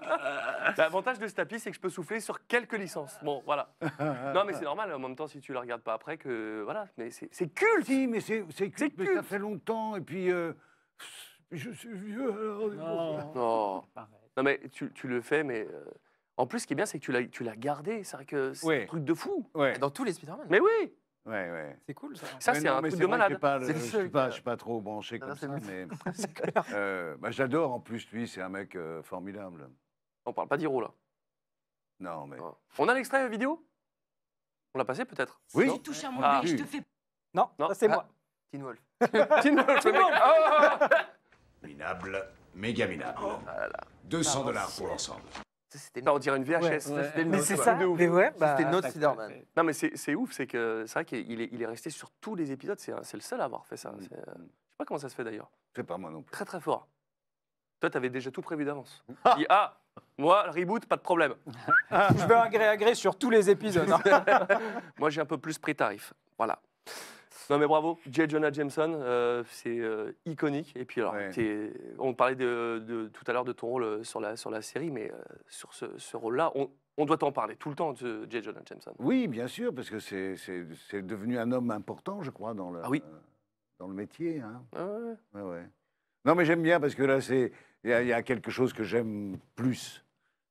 L'avantage de ce tapis, c'est que je peux souffler sur quelques licences. Bon, voilà. Non, mais c'est normal. En même temps, si tu le regardes pas après, que voilà. Mais c'est c'est culte. Si, mais c'est c'est culte, mais ça fait longtemps. Et puis, euh, je suis vieux. alors, Non. Non. mais tu, tu le fais, mais euh, en plus, ce qui est bien, c'est que tu l'as gardé. C'est vrai que c'est un truc de fou. Dans tous les Spider-Man. Mais oui Ouais, ouais. C'est cool ça. Ça, c'est un truc de malade. Je ne suis, pas trop branché comme ça, mais. Euh, bah, j'adore en plus, lui, c'est un mec euh, formidable. On parle pas d'Hiro là. Non, mais. Ah. On a l'extrait vidéo On l'a passé peut-être Oui. Tu touches à mon ah. je te fais. Non, non. c'est ah. moi. Teen Wolf. Teen Wolf, Teen Wolf. Ah. Minable, méga minable. Oh ah 200 dollars pour l'ensemble c'était bah, on dirait une VHS. Bah, mais c'est ça, notre Sidorman Non, mais c'est ouf, c'est que c'est vrai qu'il est, il est, resté sur tous les épisodes. C'est le seul à avoir fait ça. Mm. Euh, je sais pas comment ça se fait d'ailleurs. Je sais pas moi non plus. Très très fort. Toi, t'avais déjà tout prévu d'avance. Ah. Dis, ah, moi, reboot, pas de problème. Je veux agréer gré sur tous les épisodes. Hein. moi, j'ai un peu plus prix tarif Voilà. Non mais bravo, J. Jonah Jameson, euh, c'est euh, iconique. Et puis on parlait tout à l'heure de ton rôle euh, sur la, sur la série, mais sur ce, rôle-là, on, doit t'en parler tout le temps de J. Jonah Jameson. Oui, bien sûr, parce que c'est- devenu un homme important, je crois, dans le, Ah oui. dans le métier. Hein. Ah non, mais j'aime bien parce que là, c'est il y, a- quelque chose que j'aime plus.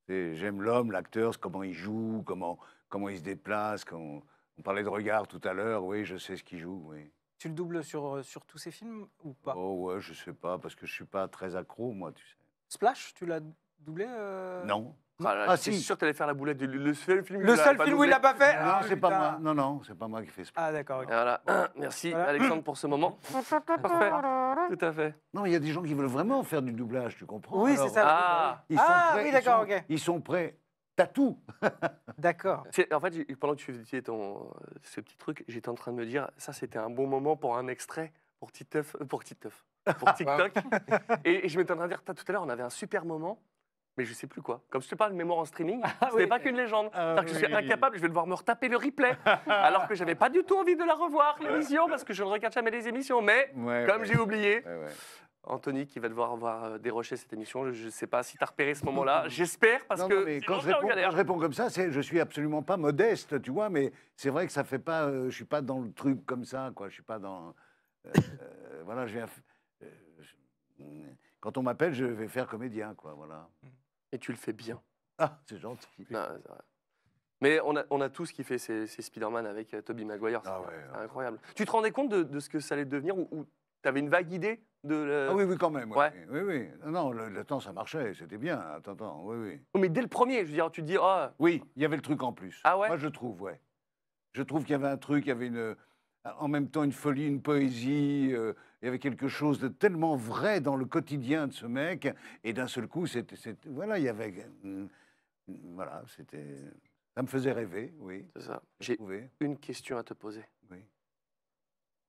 J'aime l'homme, l'acteur, comment il joue, comment, comment il se déplace. Quand... On parlait de regard tout à l'heure, oui, je sais ce qu'il joue, oui. Tu le doubles sur, euh, sur tous ces films ou pas Oh ouais, je sais pas, parce que je suis pas très accro, moi, tu sais. Splash, tu l'as doublé euh? Non. Ah, c'est ah, sûr que tu allais faire la boulette. Du, le seul film, le seul film où il l'a pas fait. Non, c'est pas ah, moi. Non, non, c'est pas moi qui fais Splash. Ah d'accord. Merci Alexandre pour ce moment. Parfait. Tout à fait. Non, il y a des gens qui veulent vraiment faire du doublage, tu comprends Oui, c'est ça. Ah, ils ah, oui, d'accord, ok. Ils sont prêts T'as tout D'accord. En fait, pendant que tu faisais ton, ce petit truc, j'étais en train de me dire, ça c'était un bon moment pour un extrait pour Titeuf, euh, pour Titeuf, pour TikTok. et, je m'étais en train de dire, tout à l'heure, on avait un super moment, mais je sais plus quoi. Comme je te parle mémoire en streaming, ah c'est pas qu'une légende. Ah que je suis incapable, je vais devoir me retaper le replay, alors que j'avais pas du tout envie de la revoir l'émission parce que je ne regarde jamais les émissions. Mais comme j'ai oublié, Anthony qui va devoir avoir euh, déroché cette émission. Je ne sais pas si tu as repéré ce moment-là. J'espère parce que. quand, je réponds, comme ça, c'est, je suis absolument pas modeste, tu vois, mais c'est vrai que ça fait pas. Euh, je suis pas dans le truc comme ça, quoi. Je suis pas dans. Euh, voilà, quand on m'appelle, je vais faire comédien, quoi. Voilà. Et tu le fais bien. Ah, c'est gentil. Mais on a, on a tous kiffé ces, ces Spider-Man avec Tobey Maguire. Ah c'est incroyable. Tu te rendais compte de, ce que ça allait devenir ou tu avais une vague idée de ah oui, oui, quand même. Oui, oui. Non, le, temps, ça marchait, c'était bien. Attends, attends, oui, oui. Oh, mais dès le premier, je veux dire, tu te dis, oh. Oui, il y avait le truc en plus. Ah ouais Moi, je trouve, ouais. Je trouve qu'il y avait un truc, il y avait une, en même temps une folie, une poésie. Euh, il y avait quelque chose de tellement vrai dans le quotidien de ce mec. Et d'un seul coup, c'était, voilà, il y avait. Euh, voilà, c'était. Ça me faisait rêver, oui. C'est ça. J'ai une question à te poser. Oui.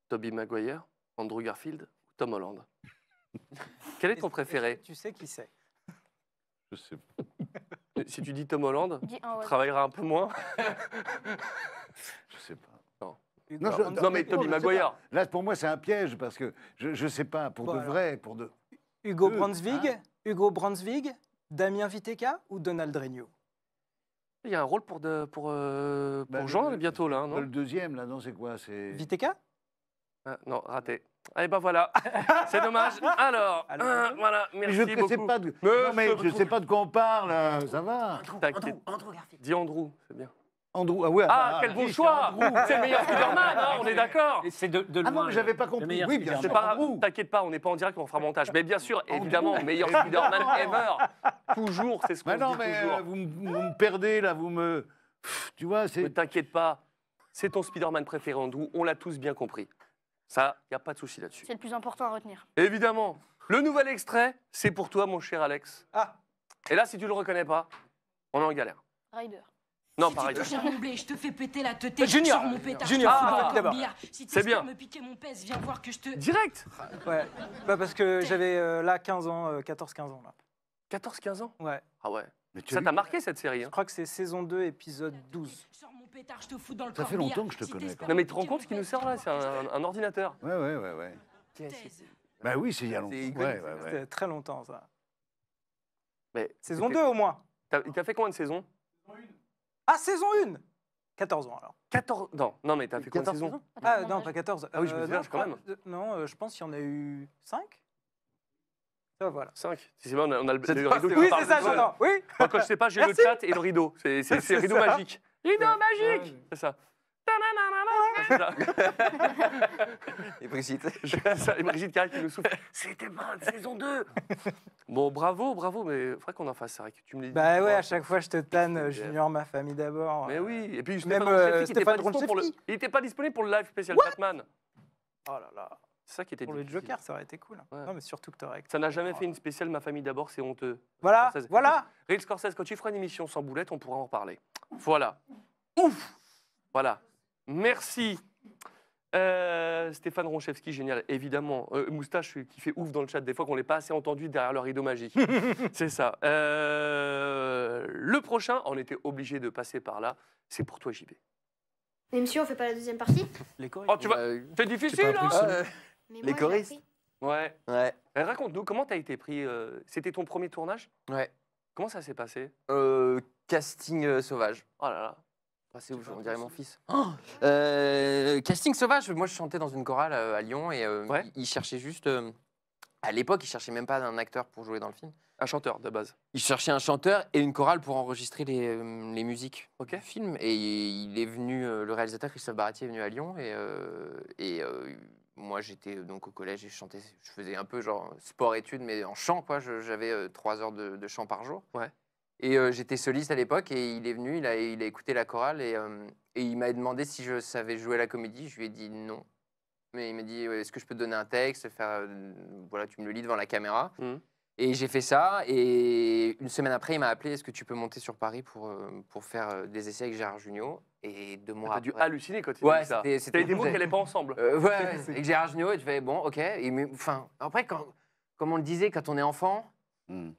Toby Maguire Andrew Garfield ou Tom Holland Quel est ton préféré Tu sais qui c'est Je sais pas. Si tu dis Tom Holland, il travaillera un peu moins. Je sais pas. Non, mais Tommy Maguire. Là, pour moi, c'est un piège parce que je sais pas, pour de vrai, pour de. Hugo Brunswig hein. Hugo Brunswig Damien Viteka ou Donald Regno Il y a un rôle pour, de, pour, euh, bah, bientôt là, non Le deuxième, là, non, c'est quoi C'est. Viteka Hein, non, raté. Eh ben voilà, c'est dommage. Alors, voilà, merci je beaucoup. Non, mais je ne sais pas de quoi on parle, euh, ça va. Andrew, Andrew, Garfield. Dis Andrew, c'est bien. Andrew, ah ouais. Ah, ah quel bon choix C'est le meilleur Spider-Man, hein, on est d'accord C'est de, de loin. Ah non, j'avais pas compris. Oui, bien sûr. T'inquiète pas, on n'est pas en direct, on fera montage. Mais bien sûr, évidemment, le meilleur Spider-Man ever. Toujours, c'est ce qu'on dit non, mais non euh, mais vous me perdez, là, vous me... Tu vois, c'est... Ne t'inquiète pas, c'est ton Spider-Man préféré, Andrew, on l'a tous bien compris. Ça, il n'y a pas de souci là-dessus. C'est le plus important à retenir. Évidemment. Le nouvel extrait, c'est pour toi, mon cher Alex. Ah. Et là, si tu le reconnais pas, on est en galère. Rider. Non, si par Rider. je te fais péter la tête Junior. sur mon pétard. Junior, c'est bien. me piquer mon pèse, viens voir que je te... Direct Ouais, bah, parce que j'avais euh, là 15 ans, 14-15 euh, ans. 14-15 ans Ouais. Ah ouais. ça t'a marqué cette série Je hein crois que c'est saison 2, épisode 12 te dans le Ça fait longtemps que je te connais, Non, mais tu te rends compte ce qu'il nous sert là C'est un, ordinateur. Ouais, ouais, ouais. ouais. Bah oui, c'est il y a longtemps. C'est C'était très longtemps, ça. Mais Saison 2 au moins. t'as- as fait combien de saisons Ah, saison 1 14 ans alors. 14. Non, non mais t'as fait combien de saisons Ah, non, pas 14. Ah oui, je me euh, souviens, quand même. Euh, non, euh, je pense qu'il y en a eu 5. Ça, voilà. 5. c'est bon, on a, le le, le rideau Oui, c'est ça, j'entends. Oui, quand je sais pas, j'ai le chat et le rideau. C'est- le rideau magique. Une magique C'est ça. C'est ça. Et Brigitte. Je- Et Brigitte Carré qui nous souffle. C'était pas saison 2 Bon, bravo, bravo, mais faudrait qu'on en fasse ça. que Tu me l'as dit. Bah ouais, à chaque fois je te tanne, Junior, ma famille d'abord. Mais euh, oui, et puis Stéphane Même, euh, Il n'était pas disponible pour le live spécial Batman. Oh là là. C'est ça qui était Pour le Joker, ça aurait été cool. Non, mais surtout que t'aurais. Ça n'a jamais oh. fait une spéciale Ma famille d'abord, c'est honteux. Voilà, voilà. Real Scorsese, quand tu feras une émission sans boulette, on pourra en reparler. Voilà. Ouf Voilà. Merci. Euh, Stéphane Ronchevski, génial, évidemment. Euh, moustache qui fait ouf dans le chat, des fois qu'on n'est pas assez entendu derrière leur rideau magique. c'est ça. Euh, le prochain, on était obligé de passer par là, c'est pour toi JB. Mais monsieur, on fait pas la deuxième partie Les choristes. Oh, tu vas... C'est difficile, hein Les choristes Ouais. ouais. Raconte-nous, comment t'as été pris C'était ton premier tournage Ouais. Comment ça s'est passé Casting euh, sauvage. Oh là là. c'est où on dirait mon fils. Euh, casting sauvage. Moi, je chantais dans une chorale euh, à Lyon et il cherchait juste. à l'époque, il cherchait même pas un acteur pour jouer dans le film. Un chanteur de base. il cherchait un chanteur et une chorale pour enregistrer les, musiques Ok. film. Et il est venu, le réalisateur Christophe Baratier est venu à Lyon et, et moi j'étais donc au collège et je chantais, je faisais un peu genre sport-études mais en chant quoi. J'avais trois heures de, de chant par jour. Ouais. Et euh, j'étais soliste à l'époque et il est venu, il a, il a écouté la chorale euh, et, il m'a demandé si je savais jouer la comédie. Je lui ai dit non. Mais il m'a dit est-ce que je peux te donner un texte faire, euh, Voilà, tu me le lis devant la caméra. Mmh. Et j'ai fait ça. Et une semaine après, il m'a appelé est-ce que tu peux monter sur Paris pour, pour faire des essais avec Gérard Junior Et deux mois ah, T'as dû halluciner quand il ouais, dit ça. C'était des mots qui n'allaient pas ensemble. ouais, Et avec Gérard Junior. Et tu fais bon, ok. Et, enfin, après, quand, comme on le disait, quand on est enfant. Mmh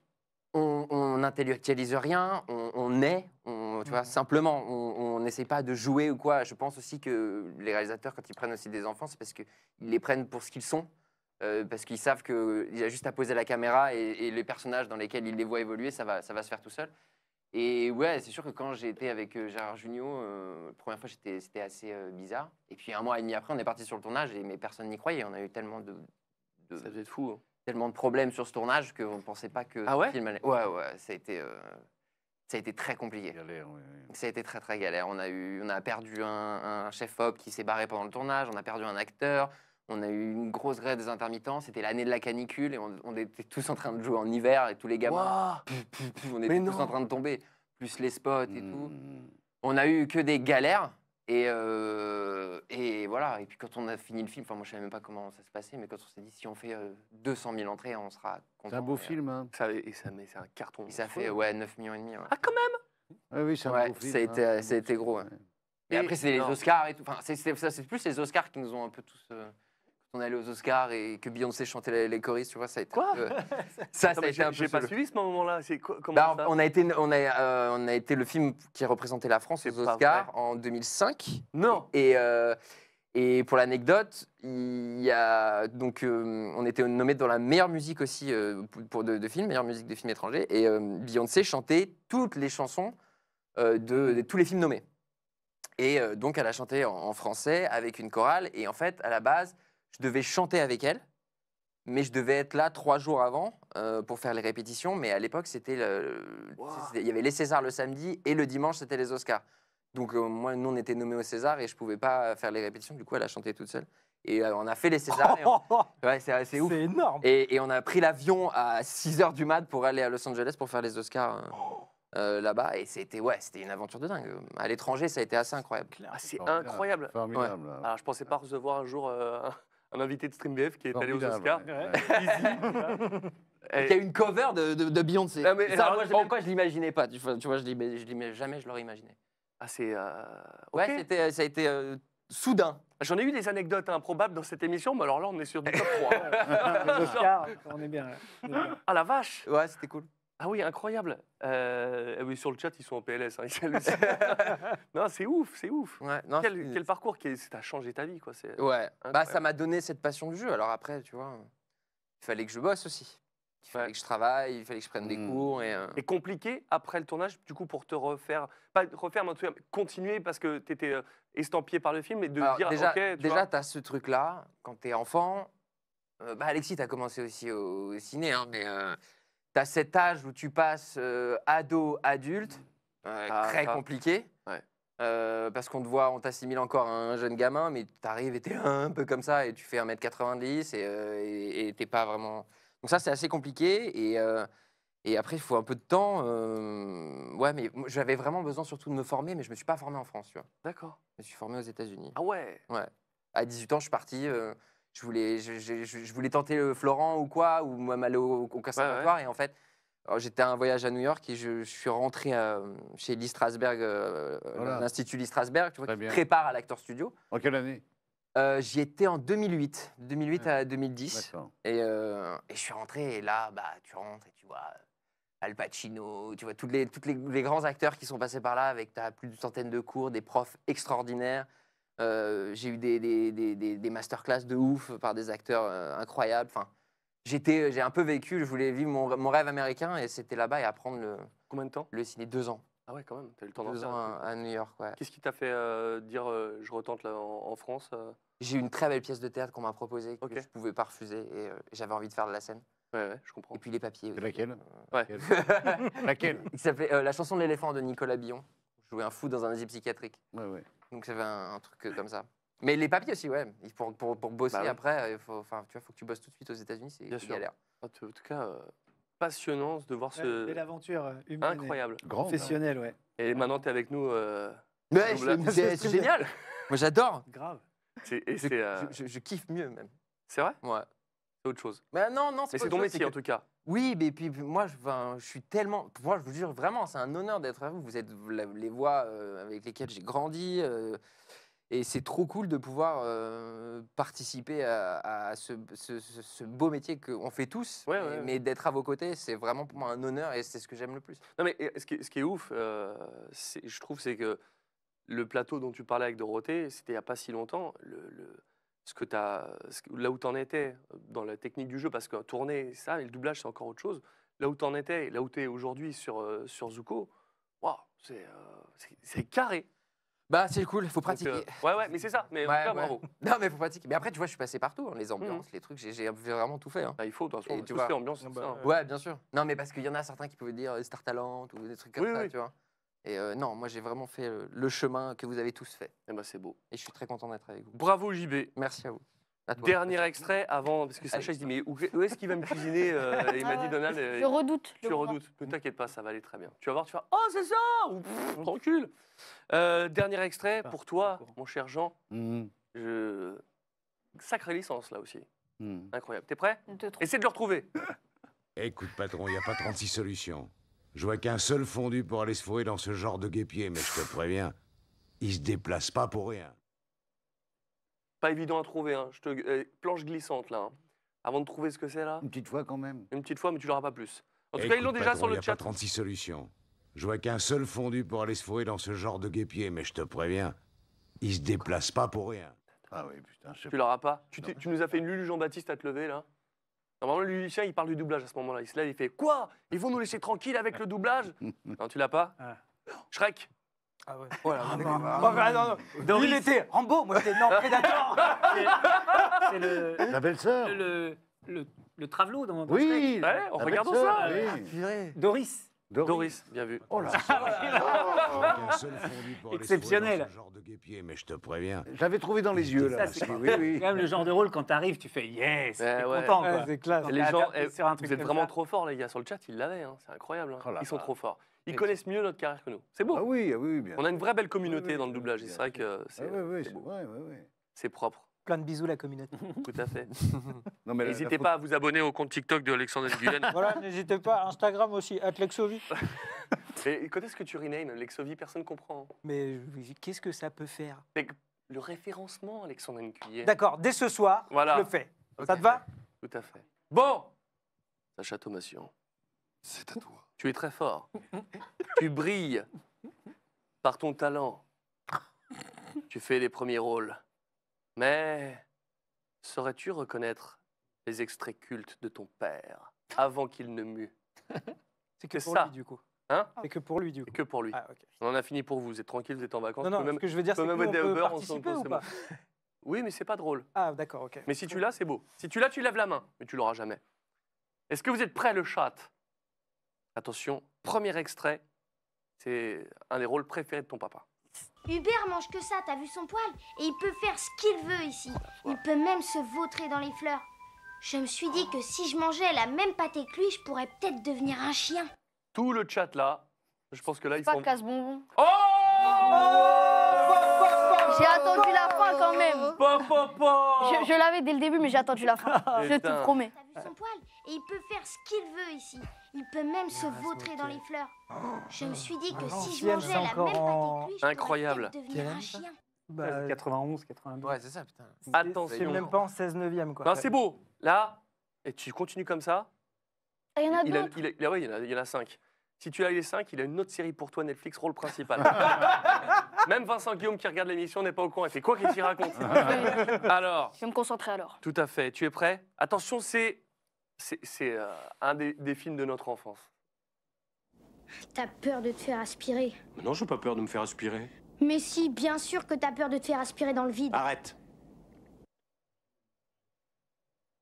on n'intellectualise rien, on, on est, on, tu vois, mm. simplement, on n'essaie pas de jouer ou quoi. Je pense aussi que les réalisateurs, quand ils prennent aussi des enfants, c'est parce qu'ils les prennent pour ce qu'ils sont. Euh, parce qu'ils savent qu'il y a juste à poser la caméra et, les personnages dans lesquels ils les voient évoluer, ça va, se faire tout seul. Et ouais, c'est sûr que quand j'ai été avec euh, Gérard Junior, euh, la première fois, c'était assez bizarre. Et puis un mois et demi après, on est parti sur le tournage et mais personne n'y croyait. On a eu tellement de. de... Ça devait être fou. Hein tellement de problèmes sur ce tournage vous ne pensait pas que le ah film allait. Ouais, ouais, ça a été, euh, ça a été très compliqué. Ça a été très, très galère. On a, eu, on a perdu un, chef-op qui s'est barré pendant le tournage, on a perdu un acteur. On a eu une grosse grève des intermittents. C'était l'année de la canicule et on, était tous en train de jouer en hiver et tous les gamins, on était tous en train de tomber, plus les spots et tout. Hmm. On a eu que des galères. Et, euh, et, voilà. Et puis quand on a fini le film, enfin moi je savais même pas comment ça se passait, mais quand on s'est dit si on fait 200 euh, 000 entrées, on sera content. C'est un beau euh, film. Hein. Ça, et ça, met c'est un carton. Et ça fait ouais 9 millions et demi. Ah quand même. oui, c'est un Ça a été, hein. été gros. Hein. Et Mais après c'est les Oscars et tout. Enfin, c'est, ça c'est plus les Oscars qui nous ont un peu tous on allé aux Oscars et que Beyoncé chantait les, choristes, tu vois, ça a Quoi euh, Ça, ça a un peu. J'ai pas suivi ce moment-là. on a été, le film qui a représenté la France aux Oscars en 2005. Non. Euh, et. pour l'anecdote, il a donc euh, on était nommé dans la meilleure musique aussi pour de, films, meilleure musique de films étrangers, Et Beyoncé chantait toutes les chansons de tous les films nommés. Et donc, elle a chanté en, français avec une chorale. Et en fait, à la base, je devais chanter avec elle, mais je devais être là trois jours avant euh, pour faire les répétitions. Mais à l'époque, c'était il y avait les Césars le samedi et le dimanche, c'était les Oscars. Donc euh, moi, nous, on était nommés aux Césars et je pouvais pas faire les répétitions. Du coup, elle a chanté toute seule. Et euh, on a fait les Césars. ouais, c'est ouf. C'est énorme. Et, on a pris l'avion à 6 h du mat pour aller à Los Angeles pour faire les Oscars. Oh. là-bas. Et c'était ouais, c'était une aventure de dingue. À l'étranger, ça a été assez incroyable. Ah, c'est incroyable. Formidable. Alors, je pensais pas recevoir un jour un invité de StreamBF qui est allé aux Oscars. Qui Il y a une cover de, Beyoncé. Pourquoi je, ne l'imaginais pas. Tu, vois, je l'ai, jamais, je l'aurais imaginé. Ah, c'est. Euh, ouais, c'était, ça a été euh, soudain. J'en ai eu des anecdotes improbables dans cette émission, mais alors là, on est sur du top 3. Hein. Oscars, on est bien. Ah la vache Ouais, c'était cool. Ah oui, incroyable. oui, euh, sur le chat, ils sont en PLS. Hein, non, c'est ouf, c'est ouf. quel, parcours qui a t'as changé ta vie, quoi. Ouais, bah ça m'a donné cette passion du jeu. Alors après, tu vois, il fallait que je bosse aussi. Il fallait que je travaille, il fallait que je prenne des mm. cours. Et, euh, Et compliqué après le tournage, du coup, pour te refaire, pas refaire, mais continuer parce que t'étais étais euh, estampillé par le film, et de dire, déjà, ok, tu déjà, t'as ce truc-là, quand t'es enfant. bah, Alexis, t'as commencé aussi au, ciné, hein, mais T'as cet âge où tu passes euh, ado, adulte, ah, très compliqué. Euh, parce qu'on te voit, on t'assimile encore à un jeune gamin, mais tu arrives et tu es un peu comme ça, et tu fais 1m90 euh, et t'es pas vraiment. Donc, ça, c'est assez compliqué. Et, et après, il faut un peu de temps. Ouais, mais j'avais vraiment besoin surtout de me former, mais je me suis pas formé en France, tu vois. D'accord. Je me suis formé aux États-Unis. Ah ouais Ouais. À 18 ans, je suis parti je voulais, je, voulais tenter le euh, Florent ou quoi, ou même aller au, au conservatoire. Et en fait, j'étais à un voyage à New York et je, suis rentré euh, chez euh, l'Institut Lee Strasberg, tu qui prépare à l'acteur Studio. En quelle année J'y étais en 2008, 2008 à 2010. Et, je suis rentré et là, bah, tu rentres et tu vois Al Pacino, tu vois, tous les, toutes les, grands acteurs qui sont passés par là avec as plus d'une centaine de cours, des profs extraordinaires. Euh, j'ai eu des, masterclass de ouf par des acteurs euh, incroyables. Enfin, j'étais, j'ai un peu vécu, je voulais vivre mon, rêve américain et c'était là-bas et apprendre le. Combien de temps Le ciné, deux ans. Ah ouais, quand même, t'as eu le temps Deux ans à, New York, ouais. Qu'est-ce qui t'a fait euh, dire je retente là, en, France J'ai eu une très belle pièce de théâtre qu'on m'a proposée, que je ne pouvais pas refuser et j'avais envie de faire de la scène. Ouais, ouais, je comprends. Et puis les papiers. Laquelle Ouais. laquelle, Il La chanson de l'éléphant de Nicolas Billon. Jouer un fou dans un asile psychiatrique. Ouais, ouais. Donc ça un, un, truc euh, comme ça. Mais les papiers aussi, ouais. Pour, pour, pour bosser bah après, euh, il faut, tu vois, faut que tu bosses tout de suite aux États-Unis, c'est galère. En tout cas, euh, passionnant de voir ouais, ce. l'aventure Incroyable. Grand, hein. Professionnel, ouais. Et maintenant, tu es avec nous. Euh, c'est génial. Moi, j'adore. Grave. Et je, je, kiffe mieux, même. C'est vrai Ouais. C'est autre chose. mais bah non, non, c'est Mais c'est ton métier, en tout cas. Oui, mais puis moi, je, je suis tellement. Moi, je vous jure vraiment, c'est un honneur d'être à vous. Vous êtes les voix euh, avec lesquelles j'ai grandi. Euh, et c'est trop cool de pouvoir euh, participer à, ce, beau métier qu'on fait tous. mais, d'être à vos côtés, c'est vraiment pour moi un honneur et c'est ce que j'aime le plus. Non, mais ce qui, est ouf, je trouve, c'est que le plateau dont tu parlais avec Dorothée, c'était il n'y a pas si longtemps. le ce que as, là où tu en étais euh, dans la technique du jeu, parce que tourner, ça, et le doublage, c'est encore autre chose. Là où tu en étais, là où tu aujourd'hui sur, euh, sur Zuko, euh, c'est c'est carré. Bah, c'est cool, faut pratiquer. ouais, ouais, mais c'est ça, mais Non, mais faut pratiquer. Mais après, tu vois, je suis passé partout, hein, les mmh. ambiances, les trucs, j'ai vraiment tout fait. Hein. Bah, il faut, de toute façon, tu vois. ambiance, ah, bah, ça, hein. Ouais, bien sûr. Non, mais parce qu'il y en a certains qui pouvaient dire Star Talent ou des trucs comme ça, tu vois. Et euh, non, moi j'ai vraiment fait euh, le, chemin que vous avez tous fait. Et eh ben, c'est beau. Et je suis très content d'être avec vous. Bravo JB. Merci à vous. Dernier extrait avant, parce que Sacha, se dit, mais où, est-ce qu'il va me cuisiner euh, Il m'a dit, ah, Donald. je redoute. Tu je redoutes. Ne t'inquiète pas, ça va aller très bien. Tu vas voir, tu vas, oh, c'est ça dernier extrait pour toi, mon cher Jean. Sacré hmm. Sacrée licence, là aussi. Hmm. Incroyable. T'es prêt Essaie de le retrouver. Écoute, patron, il n'y a pas 36 solutions. Je vois qu'un seul fondu pour aller se fourrer dans ce genre de guépier, mais je te préviens, il se déplace pas pour rien. Pas évident à trouver, hein. Je te... Euh, planche glissante, là. Hein. Avant de trouver ce que c'est, là. Une petite fois, quand même. Une petite fois, mais tu l'auras pas plus. En tout cas, ils l'ont déjà sur le a chat. 36 solutions. Je vois qu'un seul fondu pour aller se fourrer dans ce genre de guépier, mais je te préviens, il se déplace pas pour rien. Ah oui, putain, Tu l'auras pas tu, tu, nous as fait une lulu Jean-Baptiste à te lever, là Normalement, Lucien, il parle du doublage à ce moment-là. Il se lève, il fait Quoi Ils vont nous laisser tranquilles avec le doublage Non, tu l'as pas ah. Shrek ah ouais. Voilà, oh ah bah. bah, il était Rambo, moi j'étais non, Predator. c'est le. La belle-sœur. Le, le, le, le Travelot dans. Oui, Ouais, on regarde ça. Ah, Doris. Doris. bien vu. Oh là ah, oh Exceptionnel. mais je te préviens. J'avais trouvé dans les yeux, là. c'est même le genre de rôle, quand t'arrives, tu fais yes, ben content, C'est classe. Les gens, eh, vous êtes vraiment trop forts, les gars, sur le chat, ils l'avaient, hein, c'est incroyable. Hein. Oh ils sont trop forts. Ils connaissent mieux notre carrière que nous. C'est beau. Ah oui, ah oui, On a une vraie belle communauté dans le doublage, c'est vrai que ah c'est propre. Plein de bisous la communauté. Tout à fait. N'hésitez pas à vous abonner au compte TikTok de Alexandre Nguyen. voilà, n'hésitez pas. Instagram aussi, Lexovi. Mais quand est-ce que tu renames Lexovi Personne ne comprend. Mais qu'est-ce que ça peut faire Le référencement, Alexandre Nguyen. D'accord, dès ce soir, voilà. je le fais. Ça te va Tout à fait. Bon Sacha Thomasion. C'est à toi. Tu es très fort. tu brilles par ton talent. Tu fais les premiers rôles. Mais saurais-tu reconnaître les extraits cultes de ton père avant qu'il ne mue C'est que ça. du coup. Hein C'est que pour lui, du coup. Que pour lui. Ah, on en a fini pour vous. Vous êtes tranquille, vous êtes en vacances. Non, non, ce que je veux dire, c'est que on peut participer ou pas Oui, mais c'est pas drôle. Ah, d'accord, ok. Mais si tu l'as, c'est beau. Si tu l'as, tu lèves la main, mais tu l'auras jamais. Est-ce que vous êtes prêts, le chat Attention, premier extrait, c'est un des rôles préférés de ton papa. Hubert mange que ça, t'as vu son poil Et il peut faire ce qu'il veut ici. Il peut même se vautrer dans les fleurs. Je me suis dit que si je mangeais la même pâté que lui, je pourrais peut-être devenir un chien. Tout le chat là, je pense que là ils pas casse-bonbon. Oh, J'ai attendu la fin quand même. Je, je l'avais dès le début, mais j'ai attendu la fin. je te promets. T'as vu son poil Et il peut faire ce qu'il veut ici. Il peut même se vautrer dans les fleurs. Je me suis dit que ah, si je mangeais la même pâté que lui, Incroyable. devenir un chien. 91, bah, 92. Ouais, c'est ça, putain. Attention. même pas en 16 e quoi. c'est beau. Là, et tu continues comme ça. Il y en a deux. Il, il, il, y en a, il 5. Si tu as les 5, il a une autre série pour toi, Netflix, rôle principal. même Vincent Guillaume qui regarde l'émission n'est pas au courant. Il fait quoi qu'il t'y raconte Alors. Je vais me concentrer alors. Tout à fait. Tu es prêt Attention, c'est c'est euh, un des, films de notre enfance. T'as peur de te faire aspirer Mais Non, j'ai pas peur de me faire aspirer. Mais si, bien sûr que t'as peur de te faire aspirer dans le vide. Arrête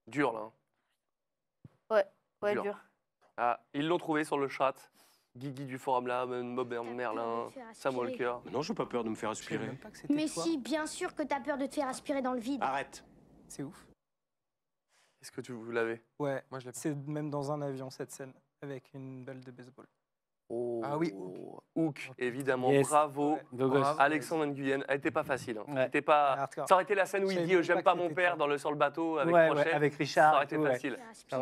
Dur, là. Hein. Ouais, ouais, dur. Ah, ils l'ont trouvé sur le chat. Guigui du Forum là. Bob Merlin, Sam Walker. cœur. non, j'ai pas peur de me faire aspirer. Mais si, bien sûr que t'as peur de te faire aspirer dans le vide. Arrête C'est ouf. Est-ce que tu vous l'avez Ouais. Moi, je l'ai C'est même dans un avion, cette scène, avec une balle de baseball. Oh. Ah oui, Hook, évidemment, bravo. Alexandre Nguyen, elle n'était pas facile. Hein. pas... Ça aurait été la scène où il dit euh, J'aime pas, mon père dans le, sur le bateau avec, Richard. Ça aurait été facile. Ah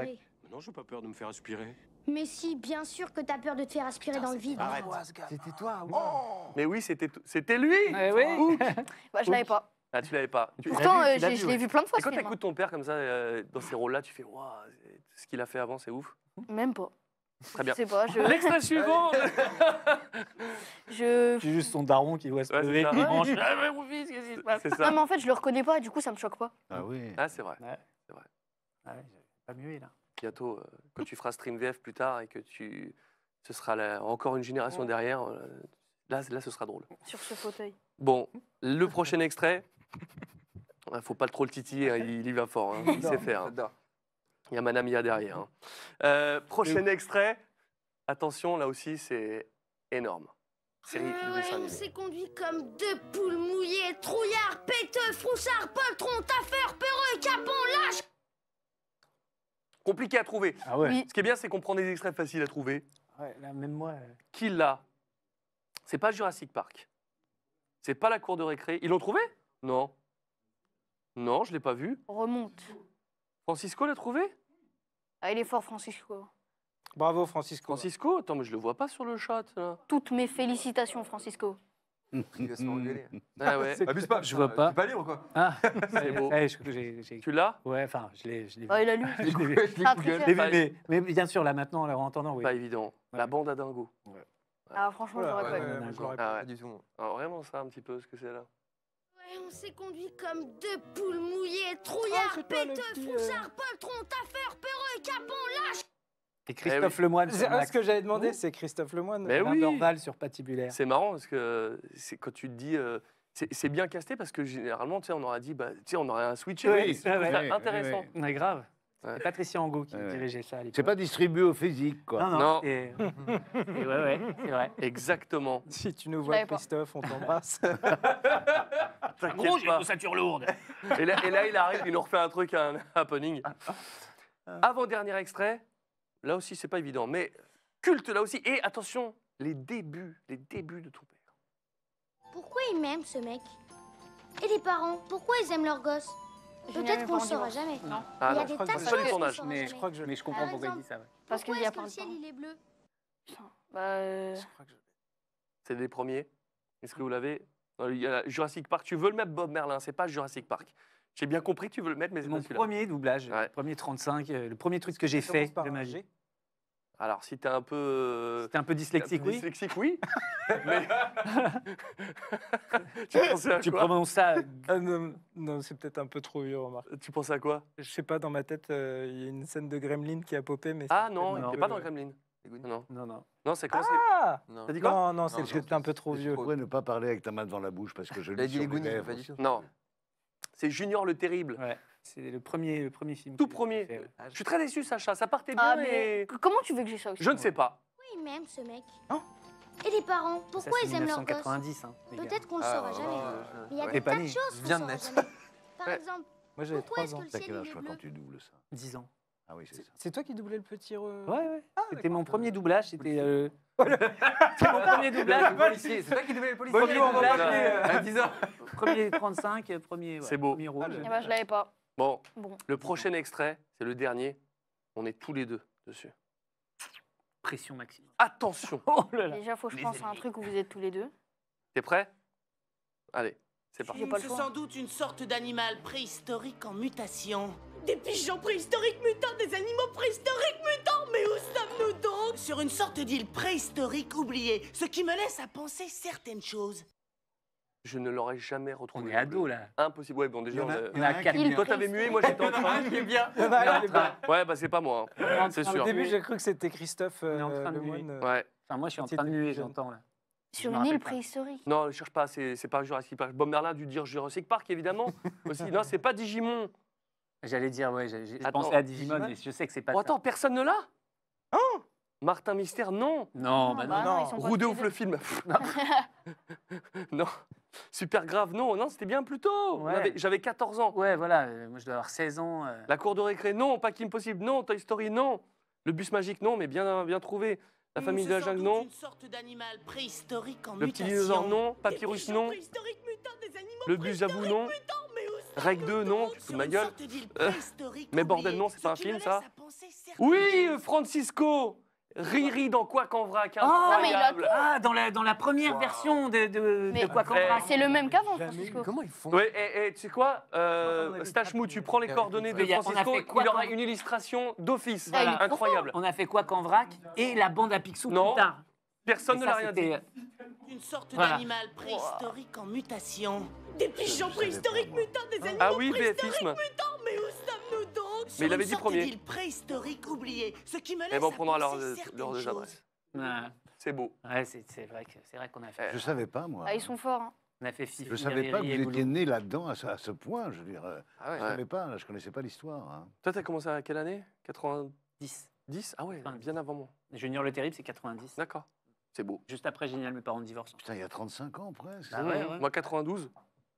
non, je pas peur de me faire aspirer. Mais si, bien sûr que tu as peur de te faire aspirer dans le vide. C'était toi. Oh. Mais oui, c'était lui. Eh bah, je n'avais pas. Ah, tu l'avais pas. Pourtant, euh, je l'ai vu plein de fois. quand tu écoutes ton père comme ça, euh, dans ces rôles-là, tu fais Waouh, ce qu'il a fait avant, c'est ouf. Même pas. Très bien. L'extrait suivant je... C'est juste son daron qui doit ah, se lever. c'est ce qui mais en fait, je le reconnais pas, du coup, ça me choque pas. Ah oui. Ah, c'est vrai. C'est vrai. Ah pas mué là. Bientôt, euh, quand tu feras Stream VF plus tard et que tu. Ce sera encore une génération derrière, là, là, ce sera drôle. Sur ce fauteuil. Bon, le prochain extrait. Il faut pas trop le titiller, hein, il y va fort, hein. il sait faire. Hein. Il y a Madame Ia derrière. Hein. Euh, prochain extrait. Attention, là aussi, c'est énorme. Série euh, on s'est conduit comme deux poules mouillées, trouillards, péteux, froussards, poltrons, taffeurs, peureux, capon lâche Compliqué à trouver. Ah Ce qui est bien, c'est qu'on prend des extraits faciles à trouver. Ouais, même moi. Euh. Qui l'a C'est pas Jurassic Park. C'est pas la cour de récré. Ils l'ont trouvé non. Non, je ne l'ai pas vu. Remonte. Francisco l'a trouvé Ah, il est fort, Francisco. Bravo, Francisco. Francisco Attends, mais je ne le vois pas sur le chat. Là. Toutes mes félicitations, Francisco. Il va se hmm. Ah ouais. Abuse pas. Je vois pas. Tu es pas libre, quoi. Ah, c'est beau. Eh, je- Tu l'as Ouais, enfin, je l'ai vu. Ah, il a lu. Je l'ai vu. Je l'ai ah, mais, bien sûr, là, maintenant, là, en entendant, oui. Pas évident. La bande à dingo. Ah, franchement, j'aurais pas eu. l'aurais Ah pas. du tout. vraiment ça, un petit peu, ce que c'est là on s'est conduit comme deux poules mouillées, ah, trouillards, péteux, euh, froussards, poltrons, taffeurs, peureux, Capon, Lâche et eh Christophe eh c'est ce que j'avais demandé, c'est Christophe Lemoine, Mais oui. sur patibulaire. C'est marrant parce que euh, c'est quand tu te dis. Euh, c'est bien casté parce que généralement, tu sais, on aurait dit, bah, tu on aurait un switch. Oui, ah c'est intéressant. Mais grave. Patricia Angot qui dirigeait ça C'est pas distribué au physique, quoi. Non, euh, c'est vrai. Exactement. Si tu nous vois, Christophe, on t'embrasse. Gros, une lourde. Et là, il arrive, il nous refait un truc, un happening. Ah. Avant-dernier extrait, là aussi, c'est pas évident, mais culte là aussi. Et attention, les débuts, les débuts de ton père. Pourquoi il m'aime, ce mec Et les parents, pourquoi ils aiment leur gosse Peut-être qu'on ne le saura jamais. Non. Ah, il y a non, des tas de choses qu'on saura mais, je mais je comprends pourquoi il dit ça. Parce qu'il y a pas le ciel, il est bleu. Bah, euh, c'est des premiers. Est-ce que vous l'avez Jurassic Park, tu veux le mettre Bob Merlin, c'est pas Jurassic Park. J'ai bien compris que tu veux le mettre, mais c'est mon premier doublage, le premier 35, euh, le premier truc que j'ai fait de magie. Alors, euh, si t'es un peu. Si t'es un peu dyslexique, oui. Dyslexique, oui. tu pensais à prononces ça. Euh, ah, non, c'est peut-être un peu trop vieux, remarque. Tu penses à quoi Je sais pas, dans ma tête, euh, il y a une scène de Gremlin qui a popé, mais. Ah non, il n'est pas dans Gremlin. Non, Non, non. non c'est quoi Ah Non. dit quoi Non, non, c'est parce que être un peu trop vieux. Pourquoi ne pas parler avec ta main devant la bouche parce que je lui dis. dit Non. C'est Junior le Terrible. Ouais. C'est le premier, le premier film. Tout premier. Ah, je suis très déçu, Sacha. Ça partait ah, bien, mais Comment tu veux que j'ai ça aussi Je ne sais pas. Oui, même ce mec. Hein Et les parents, pourquoi ils aiment leur gosse 1990, hein, Peut-être qu'on le ah, saura jamais. il y a des tas de choses qu'on vient de naître. Par exemple, Moi, j'avais Pourquoi 3 est-ce ans. que le T'as quel âge, toi, quand tu doubles ça 10 ans. Ah oui, c'est ça. C'est toi qui doublais le petit. re- Ouais, ouais. Euh, c'était mon premier doublage. C'était euh, mon premier doublage. policier. C'est toi qui doublais les policiers. Bonjour, on va le euh, À 10 ans. Premier 35, premier, ouais, C'est beau. premier rouge. Et eh ben, je l'avais pas. Bon, le prochain extrait, c'est le dernier. On est tous les deux dessus. Pression maximale. Attention oh là Déjà, faut que je pense à un truc où vous êtes tous les deux. T'es prêt Allez, c'est parti. C'est sans doute une sorte d'animal préhistorique en mutation. Des pigeons préhistoriques mutants, des animaux préhistoriques mutants, mais où sommes-nous donc Sur une sorte d'île préhistorique oubliée, ce qui me laisse à penser certaines choses. Je ne l'aurais jamais retrouvé. On est ado là. Impossible. Ouais, bon, déjà, on a- Toi, t'avais mué, moi, j'étais en train. de muer. bien. Ouais, bah, c'est pas moi. Hein. C'est sûr. Au début, j'ai cru que c'était Christophe Le est en euh, train de Enfin, moi, je suis en train de muer, j'entends là. Sur une île préhistorique. Non, ne cherche pas, c'est pas Jurassic Park. Bob Merlin a dû dire Jurassic Park, évidemment. aussi. Non, c'est pas Digimon. J'allais dire, ouais, j'ai- pensé je à Digimon, mais je sais que c'est pas Oh, ça. attends, personne ne l'a oh Martin Mystère, non. Non, bah non. non. ouf le film. non super grave. Non, non, c'était bien plus tôt. J'avais 14 ans. Ouais, voilà, euh, moi je dois avoir 16 ans. Euh. La cour de récré, non. Pas Impossible, non. Toy Story, non. Le bus magique, non, mais bien, bien trouvé. La famille de la jungle, non. Une sorte d'animal en Le petit dinosaure, non. Papyrus, non. Le bus, j'avoue, non. Reg Règle 2, non, ma euh, Mais bordel, non, c'est pas un film, ça. Oui, Francisco Riri dans Quoi qu'en vrac, Ah, ah dans la, dans la première version de, de, Quoi qu'en vrac. C'est le même qu'avant, Francisco. Comment ils font Ouais, et, tu sais quoi, euh, tu prends les coordonnées de Francisco, il y aura une illustration d'office. Ah, incroyable. On a fait Quoi qu'en vrac et la bande à Picsou Non. Personne ne l'a rien dit. Euh, une sorte d'animal préhistorique en mutation. Des pigeons préhistoriques mutants, des hein animaux Ah oui, préhistoriques mutants, mais où sommes-nous donc mais il avait dit premier. d'île préhistorique oubliée, ce qui me eh ben, laisse Et vont on prendra leur, C'est beau. c'est vrai c'est vrai qu'on a fait. Je euh, savais pas, moi. Ah, ils sont forts. Hein. On a fait Je savais pas que vous étiez né là-dedans à ce, point, je veux dire. Euh, ah je ne savais pas, je je connaissais pas l'histoire. hein. Toi, as commencé à quelle année 90 10. Ah ouais, bien avant moi. Junior le Terrible, c'est 90. D'accord. C'est beau. Juste après Génial, mes parents divorcent. Putain, il y a 35 ans presque. Bah moi, 92.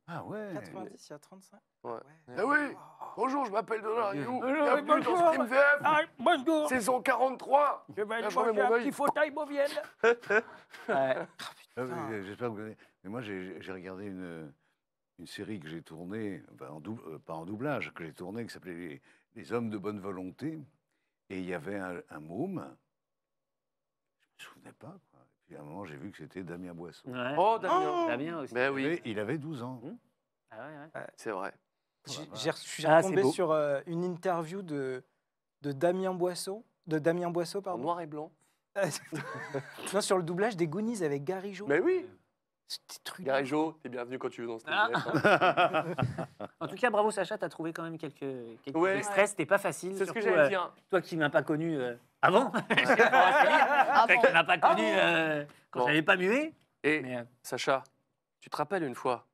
Ah ouais 90, il y a 35. Ah eh oui oh. Bonjour, je m'appelle Donald bonjour. dans bonjour. Saison 43. Je vais un petit fauteuil bovienne. Ah, ah j'espère que vous connaissez. Mais moi, j'ai regardé une, série que j'ai tournée, en euh, pas en doublage, que j'ai tournée, qui s'appelait les, Hommes de bonne volonté. Et il y avait un, un môme. Je ne me souvenais pas, quoi puis à un moment, j'ai vu que c'était Damien Boisseau. Oh, oh, Damien. aussi. Ben Mais oui. Il avait 12 ans. Hmm. Ah c'est vrai. Je suis ah, tombé sur euh, une interview de, de Damien Boisseau, de Damien Boisseau, pardon. noir et blanc. sur le doublage des Goonies avec Gary Jo. Mais ben oui. Truc... Gary Jo, t'es bienvenu quand tu veux dans ce ah. Hein. En tout cas, bravo Sacha, t'as trouvé quand même quelques, quelques ouais. C'était pas facile. C'est ce que j'allais euh, dire. Toi qui m'as pas connu. Euh, avant ah bon ah Tu n'a pas ah connu euh, quand j'avais pas mué. Et euh, Sacha, tu te rappelles une fois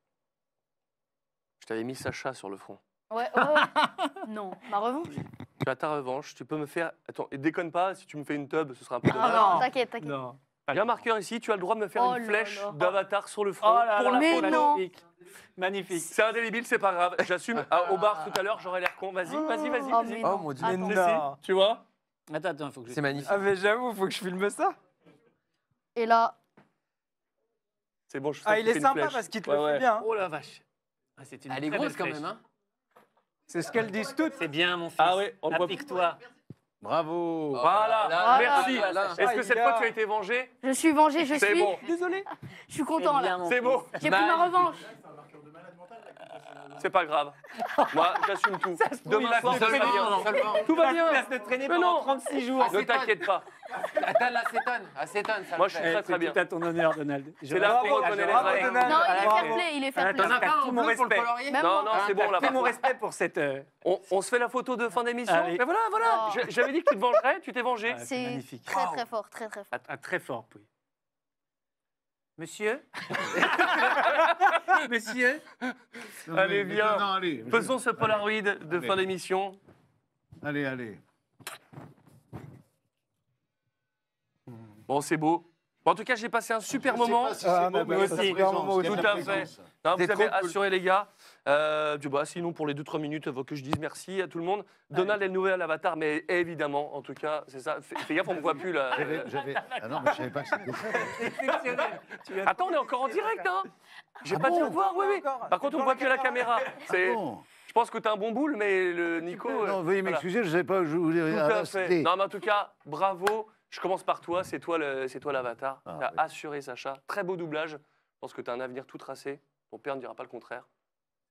Je t'avais mis Sacha sur le front. Ouais, non, ma revanche. Tu as ta revanche, tu peux me faire. Attends, et déconne pas, si tu me fais une tub, ce sera un peu ah dommage. Ah non, t'inquiète, t'inquiète. Il y a un marqueur ici, tu as le droit de me faire oh une flèche d'avatar sur le oh front pour la mais Magnifique. C'est indélébile, c'est pas grave. J'assume. au bar tout à l'heure, j'aurais l'air con. Vas-y, oh. vas-y, vas-y. oh, oh mon dieu, non. Tu vois Attends, attends, faut que je. C'est magnifique. Ah, mais j'avoue, faut que je filme ça. Et là. C'est bon, je suis Ah, il est sympa parce qu'il te le fait bien. Hein. Oh la vache. Ah, c'est une Elle est grosse quand même, hein C'est ce qu'elles disent toutes. C'est bien, mon fils. Ah ouais, on voit. toi Bravo. Voilà, oh merci. Est-ce que cette fois tu as été vengé Je suis vengé, je C'est suis, Désolé. je suis content là. c'est bon. J'ai pris ma revanche. Ah. C'est pas grave. Moi, j'assume tout. Demain soir, tout va bien. Tout va bien. se traîner pendant 36 jours. Ah, ne t'inquiète pas. Attends, l'acétone. Acétone, ça Moi, je suis très eh, très bien. C'est à ton honneur, Donald. C'est la bravo, Donald. Non, il est fait play, il est hein, fair play. T'en as pas Non, non, c'est bon, Tout mon respect pour cette... Euh, on se fait la photo de fin d'émission Mais voilà, voilà. J'avais dit que tu te vengerais, tu t'es vengé. Ah, c'est magnifique. très très fort, très très fort. Un Très fort, oui. Monsieur Monsieur Allez, viens. Faisons ce Polaroid de fin d'émission. Allez, allez. Bon, c'est beau. en tout cas, j'ai passé un super moment. C'est Tout à fait. vous avez assuré, les gars. Euh, Dubois, bah, sinon, pour les 2-3 minutes, faut euh, que je dise merci à tout le monde. Donald est le nouvel avatar, mais évidemment, en tout cas, c'est ça. Fais, gaffe, on ne voit plus là. J'avais- ah non, mais je savais pas que c'était Attends, on est encore en direct, hein J'ai ah pas dû le voir, oui, oui. Par contre, on me voit plus la caméra. C'est- ah Je pense que t'as un bon boule, mais le Nico. Euh, non, veuillez m'excuser, je ne savais pas où je voulais Tout Non, mais en tout cas, bravo. Je commence par toi. C'est toi, l'avatar. T'as assuré, Sacha. Très beau doublage. Je pense que t'as un avenir tout tracé. Ton père ne dira pas le contraire.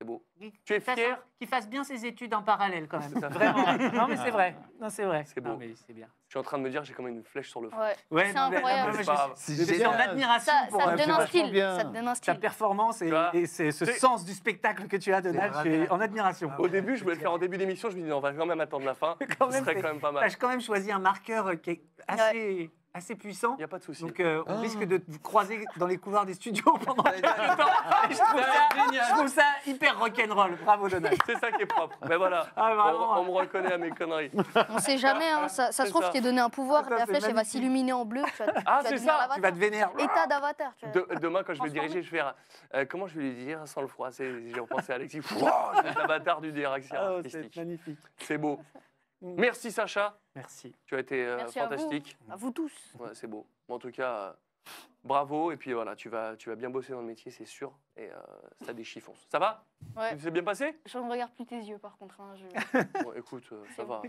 C'est beau. tu es fier Qu'il fasse bien ses études en parallèle, quand même. Vraiment. non, mais c'est vrai. Ah. Non, c'est vrai. C'est beau. mais c'est bien. Je suis en train de me dire, j'ai quand même une flèche sur le front. Ouais. c'est incroyable. C'est en admiration ça, ça, te donne un style. ça donne un Ta performance et, et ce sens du spectacle que tu as, Donald, je suis en admiration. Ah Au début, je voulais le faire en début d'émission, je me dis, on va quand même attendre la fin. Ce serait quand même pas mal. J'ai quand même choisi un marqueur qui est assez assez puissant. Il n'y a pas de souci. Donc, euh, on ah. risque de te croiser dans les couloirs des studios pendant les temps. je, trouve ça, hyper rock'n'roll. Bravo, Donald. C'est ça qui est propre. Mais voilà, ah, on, me reconnaît à mes conneries. On ne sait jamais. Hein. ça, se trouve, je t'ai donné un pouvoir. la flèche, elle va s'illuminer en bleu. Tu vas, ah, c'est ça. Tu vas te vénérer. État d'avatar. demain, quand je vais diriger, je vais faire. Euh, comment je vais lui dire sans le froisser, J'ai repensé à Alexis. c'est L'avatar du directeur ah, oh, C'est magnifique. C'est beau. Mm. Merci Sacha. Merci. Tu as été fantastique. Euh, merci fantastique. À vous. tous. Ouais, c'est beau. en tout cas, euh, bravo. Et puis voilà, tu vas, tu vas bien bosser dans le métier, c'est sûr. Et euh, ça déchiffons. Ça va Ouais. C'est bien passé Je ne regarde plus tes yeux, par contre. Hein, je... écoute, ça va.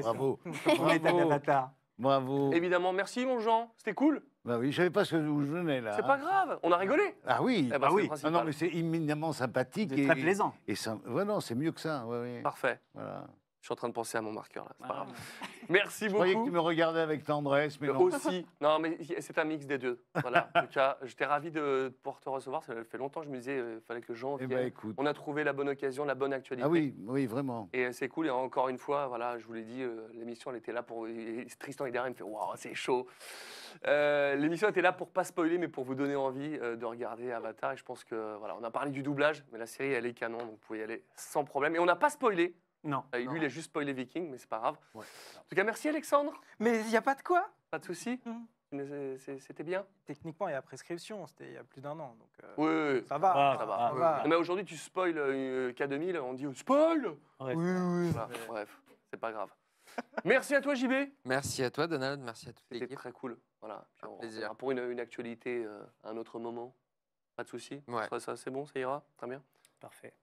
bravo. Bravo. Évidemment, merci mon Jean, c'était cool. Bah oui, je savais pas ce que je venais là. C'est pas grave, on a rigolé. Ah oui, eh ben, ah oui. non mais c'est imminemment sympathique et très plaisant. Et, c'est mieux que ça. Parfait. Voilà. Je suis en train de penser à mon marqueur là, c'est pas ah. grave. Merci beaucoup. Je que tu me regardais avec tendresse, mais non. Aussi, non, mais c'est un mix des deux. Voilà. En tout cas, j'étais ravi de pouvoir te recevoir. Ça fait longtemps que je me disais, il euh, fallait que Jean Eh ben, écoute. On a trouvé la bonne occasion, la bonne actualité. Ah oui, oui, vraiment. Et euh, c'est cool. Et encore une fois, voilà, je vous l'ai dit, euh, l'émission, elle était là pour. Tristan et derrière, il me fait, waouh, c'est chaud. l'émission était là pour pas spoiler, mais pour vous donner envie de regarder Avatar. Et je pense que voilà, on a parlé du doublage, mais la série, elle est canon, donc vous pouvez y aller sans problème. Et on n'a pas spoilé. Non. Ah, lui, il a juste spoilé Viking, mais c'est pas grave. En tout cas, merci Alexandre. Mais il n'y a pas de quoi. Pas de souci. Mm. C'était bien. Techniquement, il y a prescription. C'était il y a plus d'un an. Donc, euh, oui, Ça va. ça va. Mais aujourd'hui, tu spoil euh, K2000. On dit spoil. Bref. Oui, oui. Bref, c'est pas grave. merci à toi, JB. Merci à toi, Donald. Merci à toute C'était très cool. Voilà. plaisir. Pour une, actualité, à euh, un autre moment. Pas de souci. Ça, c'est bon, ça ira. Très bien. Parfait.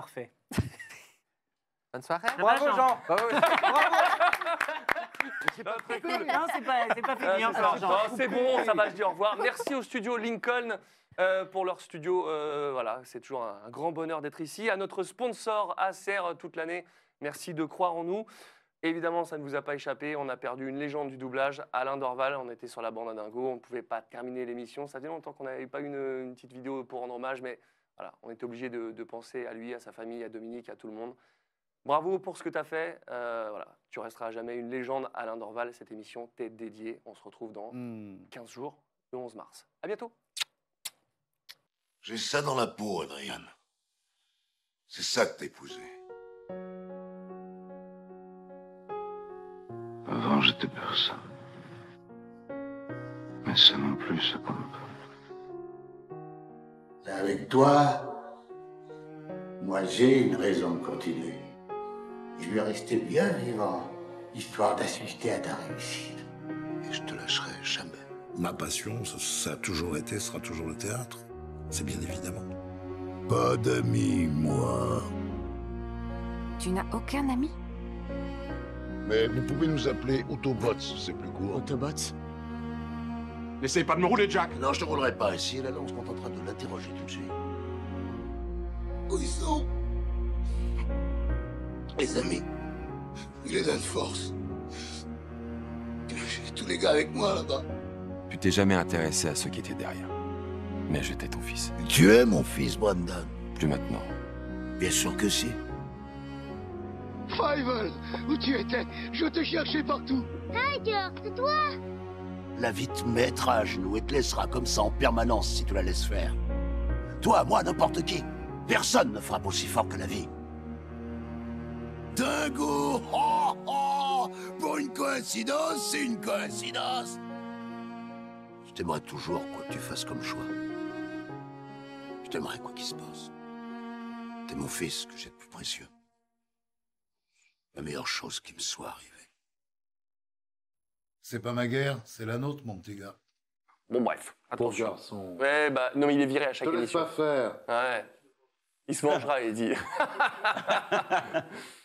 Parfait. Bonne soirée. Bravo, Jean. c'est bon, ça va, je dis au revoir. Merci au studio Lincoln euh, pour leur studio. Euh, voilà, c'est toujours un, grand bonheur d'être ici. À notre sponsor Acer euh, toute l'année, merci de croire en nous. Évidemment, ça ne vous a pas échappé. On a perdu une légende du doublage, Alain Dorval. On était sur la bande à Dingo. On ne pouvait pas terminer l'émission. Ça fait longtemps qu'on n'avait pas eu une petite vidéo pour rendre hommage, mais voilà, on est obligé de, penser à lui, à sa famille, à Dominique, à tout le monde. Bravo pour ce que tu as fait. Euh, voilà, tu resteras à jamais une légende. Alain Dorval, cette émission t'est dédiée. On se retrouve dans 15 hmm. jours, le 11 mars. À bientôt. J'ai ça dans la peau, Adrian. C'est ça que t'as épousé. Avant, j'étais personne. Mais ça non plus, ça compte. Avec toi, moi j'ai une raison de continuer. Je vais rester bien vivant, histoire d'assister à ta réussite. Et je te lâcherai jamais. Ma passion, ça a toujours été, sera toujours le théâtre. C'est bien évidemment. Pas d'amis, moi. Tu n'as aucun ami Mais vous pouvez nous appeler Autobots, c'est plus court. Autobots N'essaye pas de me rouler, Jack. Non, je te roulerai pas. Ici, elle on se train de l'interroger tout de suite. Où ils sont Les amis. Il est dans force. J'ai tous les gars avec moi là-bas. Tu t'es jamais intéressé à ceux qui étaient derrière. Mais j'étais ton fils. Tu es mon fils, Brandon. Plus maintenant. Bien sûr que si. Fievel Où tu étais Je te cherchais partout Tiger, c'est toi la vie te mettra à genoux et te laissera comme ça en permanence si tu la laisses faire. Toi, moi, n'importe qui, personne ne frappe aussi fort que la vie. Dingo oh, Pour une coïncidence, c'est une coïncidence Je t'aimerais toujours, quoi que tu fasses comme choix. Je t'aimerais, quoi qu'il se passe. T'es mon fils que j'ai de plus précieux. La meilleure chose qui me soit arrivée. C'est pas ma guerre, c'est la nôtre, mon petit gars. Bon, bref. Attention. garçon. Ouais, bah, non, il est viré à chaque Te laisse pas faire. Ouais. Il se mangera, il dit.